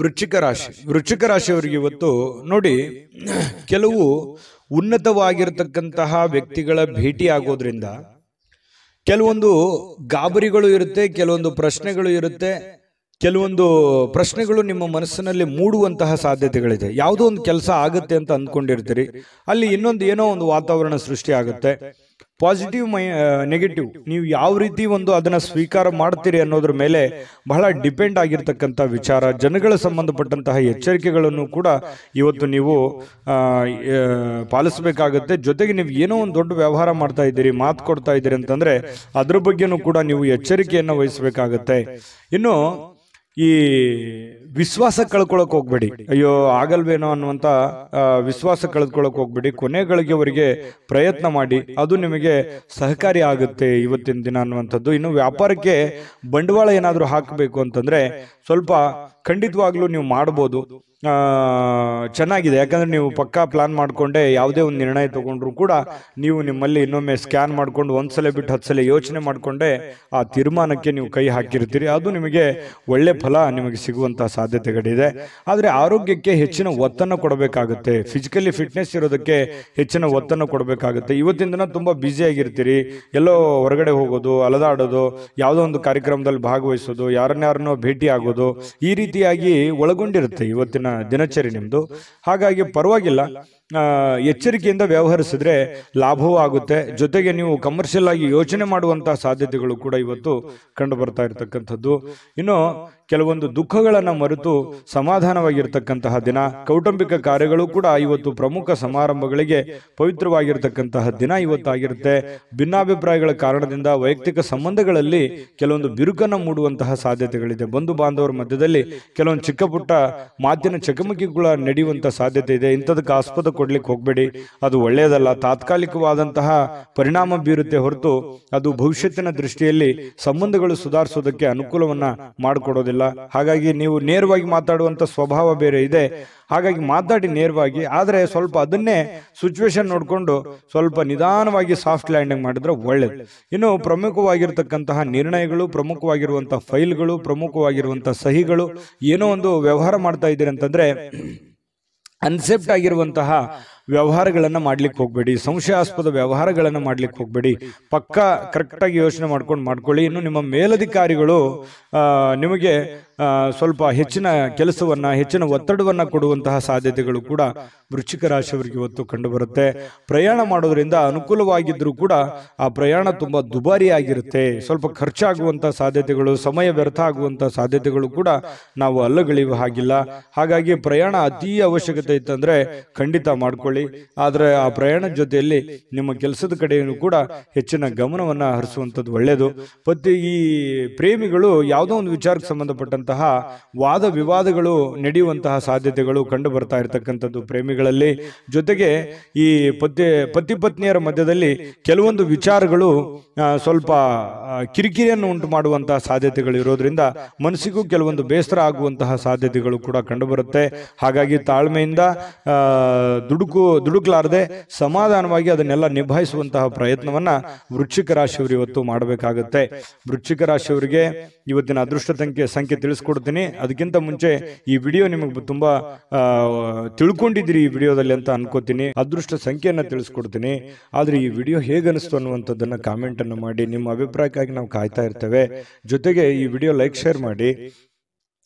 A: ವೃಶ್ಚಿಕ ರಾಶಿ ವೃಶ್ಚಿಕ ರಾಶಿಯವರಿಗೆ ಇವತ್ತು ನೋಡಿ ಕೆಲವು ಉನ್ನತವಾಗಿರತಕ್ಕಂತಹ ವ್ಯಕ್ತಿಗಳ ಭೇಟಿ ಆಗೋದ್ರಿಂದ ಕೆಲವೊಂದು ಗಾಬರಿಗಳು ಇರುತ್ತೆ ಕೆಲವೊಂದು ಪ್ರಶ್ನೆಗಳು ಇರುತ್ತೆ ಕೆಲವೊಂದು ಪ್ರಶ್ನೆಗಳು ನಿಮ್ಮ ಮನಸ್ಸಿನಲ್ಲಿ ಮೂಡುವಂತಹ ಸಾಧ್ಯತೆಗಳಿದೆ ಯಾವುದೋ ಒಂದು ಕೆಲಸ ಆಗುತ್ತೆ ಅಂತ ಅಂದ್ಕೊಂಡಿರ್ತೀರಿ ಅಲ್ಲಿ ಇನ್ನೊಂದು ಏನೋ ಒಂದು ವಾತಾವರಣ ಸೃಷ್ಟಿ ಆಗುತ್ತೆ ಪಾಸಿಟಿವ್ ಮೈ ನೆಗೆಟಿವ್ ನೀವು ಯಾವ ರೀತಿ ಒಂದು ಅದನ್ನು ಸ್ವೀಕಾರ ಮಾಡ್ತೀರಿ ಅನ್ನೋದ್ರ ಮೇಲೆ ಬಹಳ ಡಿಪೆಂಡ್ ಆಗಿರ್ತಕ್ಕಂಥ ವಿಚಾರ ಜನಗಳ ಸಂಬಂಧಪಟ್ಟಂತಹ ಎಚ್ಚರಿಕೆಗಳನ್ನು ಕೂಡ ಇವತ್ತು ನೀವು ಪಾಲಿಸಬೇಕಾಗತ್ತೆ ಜೊತೆಗೆ ನೀವು ಏನೋ ಒಂದು ದೊಡ್ಡ ವ್ಯವಹಾರ ಮಾಡ್ತಾ ಇದ್ದೀರಿ ಮಾತು ಕೊಡ್ತಾ ಇದ್ದೀರಿ ಅಂತಂದರೆ ಅದ್ರ ಬಗ್ಗೆನೂ ಕೂಡ ನೀವು ಎಚ್ಚರಿಕೆಯನ್ನು ವಹಿಸಬೇಕಾಗತ್ತೆ ಇನ್ನು ಈ ವಿಶ್ವಾಸ ಕಳ್ಕೊಳಕ್ ಹೋಗ್ಬೇಡಿ ಅಯ್ಯೋ ಆಗಲ್ವೇನೋ ಅನ್ನುವಂತ ವಿಶ್ವಾಸ ಕಳೆದ್ಕೊಳಕ್ ಹೋಗ್ಬೇಡಿ ಅವರಿಗೆ ಪ್ರಯತ್ನ ಮಾಡಿ ಅದು ನಿಮಗೆ ಸಹಕಾರಿ ಆಗುತ್ತೆ ಇವತ್ತಿನ ದಿನ ಅನ್ನುವಂಥದ್ದು ಇನ್ನು ವ್ಯಾಪಾರಕ್ಕೆ ಬಂಡವಾಳ ಏನಾದರೂ ಹಾಕಬೇಕು ಅಂತಂದ್ರೆ ಸ್ವಲ್ಪ ಖಂಡಿತವಾಗ್ಲೂ ನೀವು ಮಾಡ್ಬೋದು ಚೆನ್ನಾಗಿದೆ ಯಾಕಂದರೆ ನೀವು ಪಕ್ಕಾ ಪ್ಲಾನ್ ಮಾಡಿಕೊಂಡೆ ಯಾವುದೇ ಒಂದು ನಿರ್ಣಯ ತೊಗೊಂಡ್ರು ಕೂಡ ನೀವು ನಿಮ್ಮಲ್ಲಿ ಇನ್ನೊಮ್ಮೆ ಸ್ಕ್ಯಾನ್ ಮಾಡಿಕೊಂಡು ಒಂದು ಸಲ ಬಿಟ್ಟು ಹತ್ತು ಸಲ ಯೋಚನೆ ಮಾಡಿಕೊಂಡೆ ಆ ತೀರ್ಮಾನಕ್ಕೆ ನೀವು ಕೈ ಹಾಕಿರ್ತೀರಿ ಅದು ನಿಮಗೆ ಒಳ್ಳೆ ಫಲ ನಿಮಗೆ ಸಿಗುವಂಥ ಸಾಧ್ಯತೆಗಳಿದೆ ಆದರೆ ಆರೋಗ್ಯಕ್ಕೆ ಹೆಚ್ಚಿನ ಒತ್ತನ್ನು ಕೊಡಬೇಕಾಗುತ್ತೆ ಫಿಸಿಕಲಿ ಫಿಟ್ನೆಸ್ ಇರೋದಕ್ಕೆ ಹೆಚ್ಚಿನ ಒತ್ತನ್ನು ಕೊಡಬೇಕಾಗುತ್ತೆ ಇವತ್ತಿನ ದಿನ ತುಂಬ ಆಗಿರ್ತೀರಿ ಎಲ್ಲೋ ಹೊರಗಡೆ ಹೋಗೋದು ಅಲದಾಡೋದು ಯಾವುದೋ ಒಂದು ಕಾರ್ಯಕ್ರಮದಲ್ಲಿ ಭಾಗವಹಿಸೋದು ಯಾರನ್ನಾರನ್ನೋ ಭೇಟಿ ಆಗೋದು ಈ ರೀತಿಯಾಗಿ ಒಳಗೊಂಡಿರುತ್ತೆ ಇವತ್ತಿನ ದಿನಚರಿ ನಿಮ್ಮದು ಹಾಗಾಗಿ ಪರವಾಗಿಲ್ಲ ಎಚ್ಚರಿಕೆಯಿಂದ ವ್ಯವಹರಿಸಿದ್ರೆ ಲಾಭವೂ ಆಗುತ್ತೆ ಜೊತೆಗೆ ನೀವು ಕಮರ್ಷಿಯಲ್ ಆಗಿ ಯೋಚನೆ ಮಾಡುವಂತಹ ಸಾಧ್ಯತೆಗಳು ಕೂಡ ಇವತ್ತು ಕಂಡು ಬರ್ತಾ ಇರತಕ್ಕಂಥದ್ದು ಇನ್ನು ಕೆಲವೊಂದು ದುಃಖಗಳನ್ನು ಮರೆತು ಸಮಾಧಾನವಾಗಿರ್ತಕ್ಕಂತಹ ದಿನ ಕೌಟುಂಬಿಕ ಕಾರ್ಯಗಳು ಕೂಡ ಇವತ್ತು ಪ್ರಮುಖ ಸಮಾರಂಭಗಳಿಗೆ ಪವಿತ್ರವಾಗಿರ್ತಕ್ಕಂತಹ ದಿನ ಇವತ್ತಾಗಿರುತ್ತೆ ಭಿನ್ನಾಭಿಪ್ರಾಯಗಳ ಕಾರಣದಿಂದ ವೈಯಕ್ತಿಕ ಸಂಬಂಧಗಳಲ್ಲಿ ಕೆಲವೊಂದು ಬಿರುಕನ್ನು ಮೂಡುವಂತಹ ಸಾಧ್ಯತೆಗಳಿದೆ ಬಂಧು ಬಾಂಧವರ ಮಧ್ಯದಲ್ಲಿ ಕೆಲವೊಂದು ಚಿಕ್ಕ ಪುಟ್ಟ ಮಾತಿನ ಚಕಮಕಿಗಳ ನಡೆಯುವಂತಹ ಸಾಧ್ಯತೆ ಇದೆ ಇಂಥದಕ್ಕೆ ಆಸ್ಪದ ಕೊಡ್ಲಿಕ್ಕೆ ಹೋಗಬೇಡಿ ಅದು ಒಳ್ಳೆಯದಲ್ಲ ತಾತ್ಕಾಲಿಕವಾದಂತಹ ಪರಿಣಾಮ ಬೀರುತ್ತೆ ಹೊರತು ಅದು ಭವಿಷ್ಯತ್ತಿನ ದೃಷ್ಟಿಯಲ್ಲಿ ಸಂಬಂಧಗಳು ಸುಧಾರಿಸೋದಕ್ಕೆ ಅನುಕೂಲವನ್ನ ಮಾಡಿಕೊಡೋದಿಲ್ಲ ಹಾಗಾಗಿ ನೀವು ನೇರವಾಗಿ ಮಾತಾಡುವಂತ ಸ್ವಭಾವ ಬೇರೆ ಇದೆ ಹಾಗಾಗಿ ಮಾತಾಡಿ ನೇರವಾಗಿ ಆದರೆ ಸ್ವಲ್ಪ ಅದನ್ನೇ ಸಿಚುವೇಶನ್ ನೋಡಿಕೊಂಡು ಸ್ವಲ್ಪ ನಿಧಾನವಾಗಿ ಸಾಫ್ಟ್ ಲ್ಯಾಂಡಿಂಗ್ ಮಾಡಿದ್ರೆ ಒಳ್ಳೇದು ಇನ್ನು ಪ್ರಮುಖವಾಗಿರ್ತಕ್ಕಂತಹ ನಿರ್ಣಯಗಳು ಪ್ರಮುಖವಾಗಿರುವಂತಹ ಫೈಲ್ಗಳು ಪ್ರಮುಖವಾಗಿರುವಂತಹ ಸಹಿಗಳು ಏನೋ ಒಂದು ವ್ಯವಹಾರ ಮಾಡ್ತಾ ಇದ್ದೀರಿ ಅಂತಂದ್ರೆ ಅನ್ಸೆಪ್ಟ್ ಆಗಿರುವಂತಹ ವ್ಯವಹಾರಗಳನ್ನು ಮಾಡ್ಲಿಕ್ಕೆ ಹೋಗಬೇಡಿ ಸಂಶಯಾಸ್ಪದ ವ್ಯವಹಾರಗಳನ್ನು ಮಾಡ್ಲಿಕ್ಕೆ ಹೋಗಬೇಡಿ ಪಕ್ಕಾ ಕರೆಕ್ಟಾಗಿ ಯೋಚನೆ ಮಾಡ್ಕೊಂಡು ಮಾಡ್ಕೊಳ್ಳಿ ಇನ್ನು ನಿಮ್ಮ ಮೇಲಧಿಕಾರಿಗಳು ನಿಮಗೆ ಸ್ವಲ್ಪ ಹೆಚ್ಚಿನ ಕೆಲಸವನ್ನು ಹೆಚ್ಚಿನ ಒತ್ತಡವನ್ನು ಕೊಡುವಂತಹ ಸಾಧ್ಯತೆಗಳು ಕೂಡ ವೃಶ್ಚಿಕ ರಾಶಿಯವರಿಗೆ ಇವತ್ತು ಕಂಡುಬರುತ್ತೆ ಪ್ರಯಾಣ ಮಾಡೋದರಿಂದ ಅನುಕೂಲವಾಗಿದ್ದರೂ ಕೂಡ ಆ ಪ್ರಯಾಣ ತುಂಬ ದುಬಾರಿಯಾಗಿರುತ್ತೆ ಸ್ವಲ್ಪ ಖರ್ಚಾಗುವಂಥ ಸಾಧ್ಯತೆಗಳು ಸಮಯ ವ್ಯರ್ಥ ಆಗುವಂಥ ಸಾಧ್ಯತೆಗಳು ಕೂಡ ನಾವು ಅಲ್ಲಗಳಿವ ಹಾಗಿಲ್ಲ ಹಾಗಾಗಿ ಪ್ರಯಾಣ ಅತೀ ಅವಶ್ಯಕತೆ ಇತ್ತಂದರೆ ಖಂಡಿತ ಮಾಡಿಕೊಳ್ಳಿ ಆದರೆ ಆ ಪ್ರಯಾಣದ ಜೊತೆಯಲ್ಲಿ ನಿಮ್ಮ ಕೆಲಸದ ಕಡೆಯೂ ಕೂಡ ಹೆಚ್ಚಿನ ಗಮನವನ್ನು ಹರಿಸುವಂಥದ್ದು ಒಳ್ಳೆಯದು ಮತ್ತು ಈ ಪ್ರೇಮಿಗಳು ಯಾವುದೋ ಒಂದು ವಿಚಾರಕ್ಕೆ ಸಂಬಂಧಪಟ್ಟಂತೆ ಇರತಕ್ಕಂತಹ ವಾದ ವಿವಾದಗಳು ನಡೆಯುವಂತಹ ಸಾಧ್ಯತೆಗಳು ಕಂಡು ಬರ್ತಾ ಇರತಕ್ಕಂಥದ್ದು ಪ್ರೇಮಿಗಳಲ್ಲಿ ಜೊತೆಗೆ ಈ ಪತಿ ಪತಿ ಪತ್ನಿಯರ ಮಧ್ಯದಲ್ಲಿ ಕೆಲವೊಂದು ವಿಚಾರಗಳು ಸ್ವಲ್ಪ ಕಿರಿಕಿರಿಯನ್ನು ಉಂಟು ಮಾಡುವಂತಹ ಸಾಧ್ಯತೆಗಳು ಇರೋದ್ರಿಂದ ಮನಸ್ಸಿಗೂ ಕೆಲವೊಂದು ಬೇಸರ ಆಗುವಂತಹ ಸಾಧ್ಯತೆಗಳು ಕೂಡ ಕಂಡುಬರುತ್ತೆ ಹಾಗಾಗಿ ತಾಳ್ಮೆಯಿಂದ ದುಡುಕು ದುಡುಕಲಾರದೆ ಸಮಾಧಾನವಾಗಿ ಅದನ್ನೆಲ್ಲ ನಿಭಾಯಿಸುವಂತಹ ಪ್ರಯತ್ನವನ್ನ ವೃಶ್ಚಿಕ ರಾಶಿಯವರು ಇವತ್ತು ಮಾಡಬೇಕಾಗುತ್ತೆ ವೃಶ್ಚಿಕ ರಾಶಿಯವರಿಗೆ ಇವತ್ತಿನ ಅದೃಷ್ಟ ಸಂಖ್ಯೆ ಸಂಖ್ಯೆ ತಿಳಿಸ್ಕೊಡ್ತೀನಿ ಅದಕ್ಕಿಂತ ಮುಂಚೆ ಈ ವಿಡಿಯೋ ನಿಮಗೆ ತುಂಬಾ ತಿಳ್ಕೊಂಡಿದ್ರಿ ಈ ವಿಡಿಯೋದಲ್ಲಿ ಅಂತ ಅನ್ಕೋತೀನಿ ಅದೃಷ್ಟ ಸಂಖ್ಯೆಯನ್ನ ತಿಳಿಸ್ಕೊಡ್ತೀನಿ ಆದ್ರೆ ಈ ವಿಡಿಯೋ ಹೇಗೆ ಅನಿಸ್ತು ಕಾಮೆಂಟ್ ಅನ್ನು ಮಾಡಿ ನಿಮ್ಮ ಅಭಿಪ್ರಾಯಕ್ಕಾಗಿ ನಾವು ಕಾಯ್ತಾ ಇರ್ತೇವೆ ಜೊತೆಗೆ ಈ ವಿಡಿಯೋ ಲೈಕ್ ಶೇರ್ ಮಾಡಿ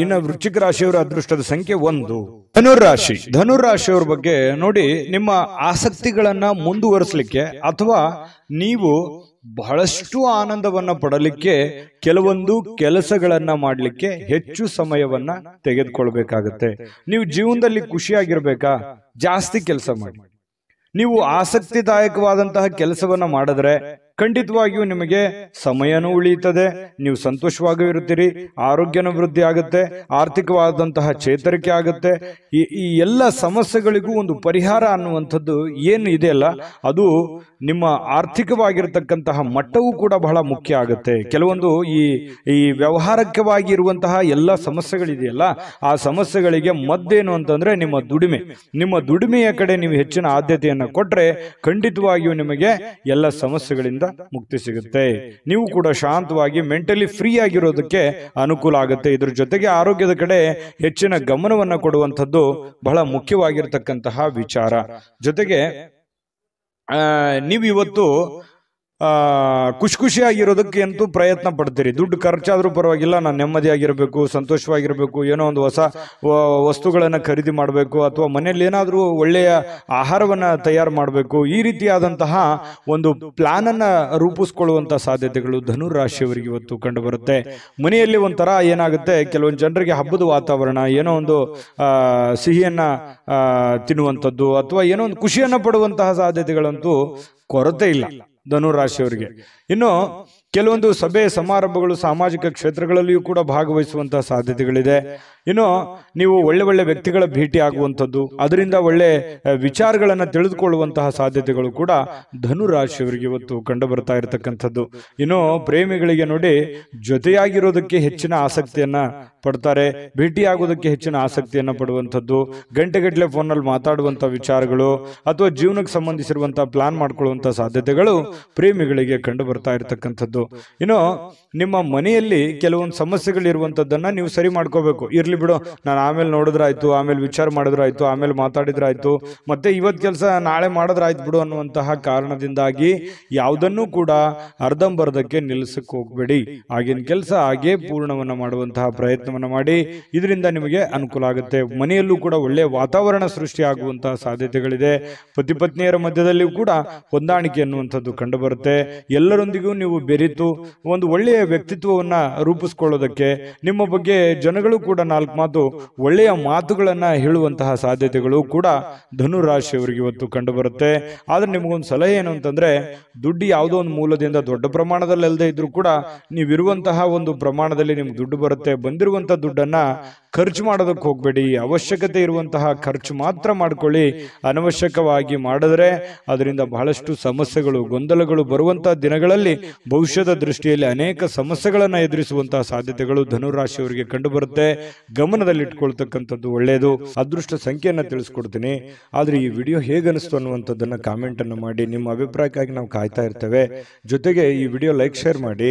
A: ಇನ್ನು ವೃಶ್ಚಿಕ ರಾಶಿಯವರ ಅದೃಷ್ಟದ ಸಂಖ್ಯೆ ಒಂದು ಧನುರಾಶಿ ಧನುರಾಶಿಯವ್ರ ಬಗ್ಗೆ ನೋಡಿ ನಿಮ್ಮ ಆಸಕ್ತಿಗಳನ್ನ ಮುಂದುವರಿಸಲಿಕ್ಕೆ ಅಥವಾ ನೀವು ಬಹಳಷ್ಟು ಆನಂದವನ್ನ ಪಡಲಿಕ್ಕೆ ಕೆಲವೊಂದು ಕೆಲಸಗಳನ್ನ ಮಾಡಲಿಕ್ಕೆ ಹೆಚ್ಚು ಸಮಯವನ್ನ ತೆಗೆದುಕೊಳ್ಬೇಕಾಗತ್ತೆ ನೀವು ಜೀವನದಲ್ಲಿ ಖುಷಿಯಾಗಿರ್ಬೇಕಾ ಜಾಸ್ತಿ ಕೆಲಸ ಮಾಡಿ ನೀವು ಆಸಕ್ತಿದಾಯಕವಾದಂತಹ ಕೆಲಸವನ್ನ ಮಾಡಿದ್ರೆ ಖಂಡಿತವಾಗಿಯೂ ನಿಮಗೆ ಸಮಯನೂ ಉಳಿಯುತ್ತದೆ ನೀವು ಸಂತೋಷವಾಗೂ ಇರುತ್ತೀರಿ ಆರೋಗ್ಯನೂ ವೃದ್ಧಿ ಆಗುತ್ತೆ ಆರ್ಥಿಕವಾದಂತಹ ಚೇತರಿಕೆ ಆಗುತ್ತೆ ಈ ಈ ಎಲ್ಲ ಸಮಸ್ಯೆಗಳಿಗೂ ಒಂದು ಪರಿಹಾರ ಅನ್ನುವಂಥದ್ದು ಏನು ಇದೆಯಲ್ಲ ಅದು ನಿಮ್ಮ ಆರ್ಥಿಕವಾಗಿರತಕ್ಕಂತಹ ಮಟ್ಟವೂ ಕೂಡ ಬಹಳ ಮುಖ್ಯ ಆಗುತ್ತೆ ಕೆಲವೊಂದು ಈ ಈ ವ್ಯವಹಾರಕವಾಗಿ ಇರುವಂತಹ ಎಲ್ಲ ಸಮಸ್ಯೆಗಳಿದೆಯಲ್ಲ ಆ ಸಮಸ್ಯೆಗಳಿಗೆ ಮದ್ದೇನು ಅಂತಂದರೆ ನಿಮ್ಮ ದುಡಿಮೆ ನಿಮ್ಮ ದುಡಿಮೆಯ ಕಡೆ ನೀವು ಹೆಚ್ಚಿನ ಆದ್ಯತೆಯನ್ನು ಕೊಟ್ಟರೆ ಖಂಡಿತವಾಗಿಯೂ ನಿಮಗೆ ಎಲ್ಲ ಸಮಸ್ಯೆಗಳಿಂದ ಮುಕ್ತಿ ಸಿಗುತ್ತೆ ನೀವು ಕೂಡ ಶಾಂತವಾಗಿ ಮೆಂಟಲಿ ಫ್ರೀ ಆಗಿರೋದಕ್ಕೆ ಅನುಕೂಲ ಆಗುತ್ತೆ ಇದ್ರ ಜೊತೆಗೆ ಆರೋಗ್ಯದ ಕಡೆ ಹೆಚ್ಚಿನ ಗಮನವನ್ನ ಕೊಡುವಂಥದ್ದು ಬಹಳ ಮುಖ್ಯವಾಗಿರ್ತಕ್ಕಂತಹ ವಿಚಾರ ಜೊತೆಗೆ ಆ ನೀವು ಇವತ್ತು ಖುಷಿ ಖುಷಿಯಾಗಿರೋದಕ್ಕೆ ಅಂತೂ ಪ್ರಯತ್ನ ಪಡ್ತೀರಿ ದುಡ್ಡು ಖರ್ಚಾದರೂ ಪರವಾಗಿಲ್ಲ ನಾನು ನೆಮ್ಮದಿಯಾಗಿರಬೇಕು ಸಂತೋಷವಾಗಿರಬೇಕು ಏನೋ ಒಂದು ಹೊಸ ವಸ್ತುಗಳನ್ನು ಖರೀದಿ ಮಾಡಬೇಕು ಅಥವಾ ಮನೆಯಲ್ಲಿ ಏನಾದರೂ ಒಳ್ಳೆಯ ಆಹಾರವನ್ನು ತಯಾರು ಮಾಡಬೇಕು ಈ ರೀತಿಯಾದಂತಹ ಒಂದು ಪ್ಲಾನನ್ನು ರೂಪಿಸ್ಕೊಳ್ಳುವಂಥ ಸಾಧ್ಯತೆಗಳು ಧನು ರಾಶಿಯವರಿಗೆ ಇವತ್ತು ಕಂಡುಬರುತ್ತೆ ಮನೆಯಲ್ಲಿ ಒಂಥರ ಏನಾಗುತ್ತೆ ಕೆಲವೊಂದು ಜನರಿಗೆ ಹಬ್ಬದ ವಾತಾವರಣ ಏನೋ ಒಂದು ಸಿಹಿಯನ್ನು ತಿನ್ನುವಂಥದ್ದು ಅಥವಾ ಏನೋ ಒಂದು ಖುಷಿಯನ್ನು ಪಡುವಂತಹ ಸಾಧ್ಯತೆಗಳಂತೂ ಕೊರತೆ ಇಲ್ಲ ಧನುರಾಶಿಯವರಿಗೆ ಇನ್ನು ಕೆಲವೊಂದು ಸಭೆ ಸಮಾರಂಭಗಳು ಸಾಮಾಜಿಕ ಕ್ಷೇತ್ರಗಳಲ್ಲಿಯೂ ಕೂಡ ಭಾಗವಹಿಸುವಂತಹ ಸಾಧ್ಯತೆಗಳಿದೆ ಇನ್ನು ನೀವು ಒಳ್ಳೆ ಒಳ್ಳೆ ವ್ಯಕ್ತಿಗಳ ಭೇಟಿ ಆಗುವಂಥದ್ದು ಅದರಿಂದ ಒಳ್ಳೆ ವಿಚಾರಗಳನ್ನು ತಿಳಿದುಕೊಳ್ಳುವಂತಹ ಸಾಧ್ಯತೆಗಳು ಕೂಡ ಧನು ರಾಶಿಯವರಿಗೆ ಇವತ್ತು ಕಂಡು ಬರ್ತಾ ಇರತಕ್ಕಂಥದ್ದು ಇನ್ನು ಪ್ರೇಮಿಗಳಿಗೆ ನೋಡಿ ಜೊತೆಯಾಗಿರೋದಕ್ಕೆ ಹೆಚ್ಚಿನ ಆಸಕ್ತಿಯನ್ನ ಪಡ್ತಾರೆ ಭೇಟಿಯಾಗೋದಕ್ಕೆ ಹೆಚ್ಚಿನ ಆಸಕ್ತಿಯನ್ನು ಪಡುವಂಥದ್ದು ಗಂಟೆಗಟ್ಟಲೆ ಫೋನಲ್ಲಿ ಮಾತಾಡುವಂಥ ವಿಚಾರಗಳು ಅಥವಾ ಜೀವನಕ್ಕೆ ಸಂಬಂಧಿಸಿರುವಂಥ ಪ್ಲಾನ್ ಮಾಡಿಕೊಳ್ಳುವಂಥ ಸಾಧ್ಯತೆಗಳು ಪ್ರೇಮಿಗಳಿಗೆ ಕಂಡು ಬರ್ತಾ ಇರತಕ್ಕಂಥದ್ದು ಇನ್ನು ನಿಮ್ಮ ಮನೆಯಲ್ಲಿ ಕೆಲವೊಂದು ಸಮಸ್ಯೆಗಳಿರುವಂಥದ್ದನ್ನು ನೀವು ಸರಿ ಮಾಡ್ಕೋಬೇಕು ಇರಲಿ ಬಿಡು ನಾನು ಆಮೇಲೆ ಆಯ್ತು ಆಮೇಲೆ ವಿಚಾರ ಆಯ್ತು ಆಮೇಲೆ ಮಾತಾಡಿದ್ರಾಯ್ತು ಮತ್ತೆ ಇವತ್ತು ಕೆಲಸ ನಾಳೆ ಮಾಡಿದ್ರಾಯ್ತು ಬಿಡು ಅನ್ನುವಂತಹ ಕಾರಣದಿಂದಾಗಿ ಯಾವುದನ್ನು ಕೂಡ ಅರ್ಧಂಬರ್ಧಕ್ಕೆ ನಿಲ್ಲಿಸಕ್ಕೆ ಹೋಗಬೇಡಿ ಆಗಿನ ಕೆಲಸ ಹಾಗೆ ಪೂರ್ಣವನ್ನು ಮಾಡುವಂತಹ ಪ್ರಯತ್ನವನ್ನು ಮಾಡಿ ಇದರಿಂದ ನಿಮಗೆ ಅನುಕೂಲ ಆಗುತ್ತೆ ಮನೆಯಲ್ಲೂ ಕೂಡ ಒಳ್ಳೆಯ ವಾತಾವರಣ ಸೃಷ್ಟಿಯಾಗುವಂತಹ ಸಾಧ್ಯತೆಗಳಿದೆ ಪತಿ ಪತ್ನಿಯರ ಮಧ್ಯದಲ್ಲಿಯೂ ಕೂಡ ಹೊಂದಾಣಿಕೆ ಅನ್ನುವಂಥದ್ದು ಕಂಡುಬರುತ್ತೆ ಎಲ್ಲರೊಂದಿಗೂ ನೀವು ಬೇರೆ ಒಂದು ಒಳ್ಳೆಯ ವ್ಯಕ್ತಿತ್ವವನ್ನ ರೂಪಿಸ್ಕೊಳ್ಳೋದಕ್ಕೆ ನಿಮ್ಮ ಬಗ್ಗೆ ಜನಗಳು ಕೂಡ ನಾಲ್ಕು ಮಾತು ಒಳ್ಳೆಯ ಮಾತುಗಳನ್ನ ಹೇಳುವಂತಹ ಸಾಧ್ಯತೆಗಳು ಕೂಡ ಧನು ರಾಶಿಯವರಿಗೆ ಇವತ್ತು ಕಂಡು ಬರುತ್ತೆ ಆದ್ರೆ ನಿಮಗೊಂದು ಸಲಹೆ ಏನು ಅಂತಂದ್ರೆ ದುಡ್ಡು ಯಾವುದೋ ಒಂದು ಮೂಲದಿಂದ ದೊಡ್ಡ ಪ್ರಮಾಣದಲ್ಲಿ ಅಲ್ಲದೆ ಇದ್ರೂ ಕೂಡ ನೀವಿರುವಂತಹ ಒಂದು ಪ್ರಮಾಣದಲ್ಲಿ ನಿಮ್ಗೆ ದುಡ್ಡು ಬರುತ್ತೆ ಬಂದಿರುವಂತಹ ದುಡ್ಡನ್ನ ಖರ್ಚು ಮಾಡೋದಕ್ಕೆ ಹೋಗಬೇಡಿ ಅವಶ್ಯಕತೆ ಇರುವಂತಹ ಖರ್ಚು ಮಾತ್ರ ಮಾಡ್ಕೊಳ್ಳಿ ಅನವಶ್ಯಕವಾಗಿ ಮಾಡಿದ್ರೆ ಅದರಿಂದ ಬಹಳಷ್ಟು ಸಮಸ್ಯೆಗಳು ಗೊಂದಲಗಳು ಬರುವಂತಹ ದಿನಗಳಲ್ಲಿ ಬಹುಶಃ ಭವಿಷ್ಯದ ದೃಷ್ಟಿಯಲ್ಲಿ ಅನೇಕ ಸಮಸ್ಯೆಗಳನ್ನು ಎದುರಿಸುವಂತಹ ಸಾಧ್ಯತೆಗಳು ಧನುರಾಶಿಯವರಿಗೆ ಗಮನದಲ್ಲಿ ಇಟ್ಕೊಳ್ತಕ್ಕಂಥದ್ದು ಒಳ್ಳೆಯದು ಅದೃಷ್ಟ ಸಂಖ್ಯೆಯನ್ನ ತಿಳಿಸ್ಕೊಡ್ತೀನಿ ಆದ್ರೆ ಈ ವಿಡಿಯೋ ಹೇಗೆ ಅನಿಸ್ತು ಕಾಮೆಂಟ್ ಕಾಮೆಂಟನ್ನು ಮಾಡಿ ನಿಮ್ಮ ಅಭಿಪ್ರಾಯಕ್ಕಾಗಿ ನಾವು ಕಾಯ್ತಾ ಇರ್ತೇವೆ ಜೊತೆಗೆ ಈ ವಿಡಿಯೋ ಲೈಕ್ ಶೇರ್ ಮಾಡಿ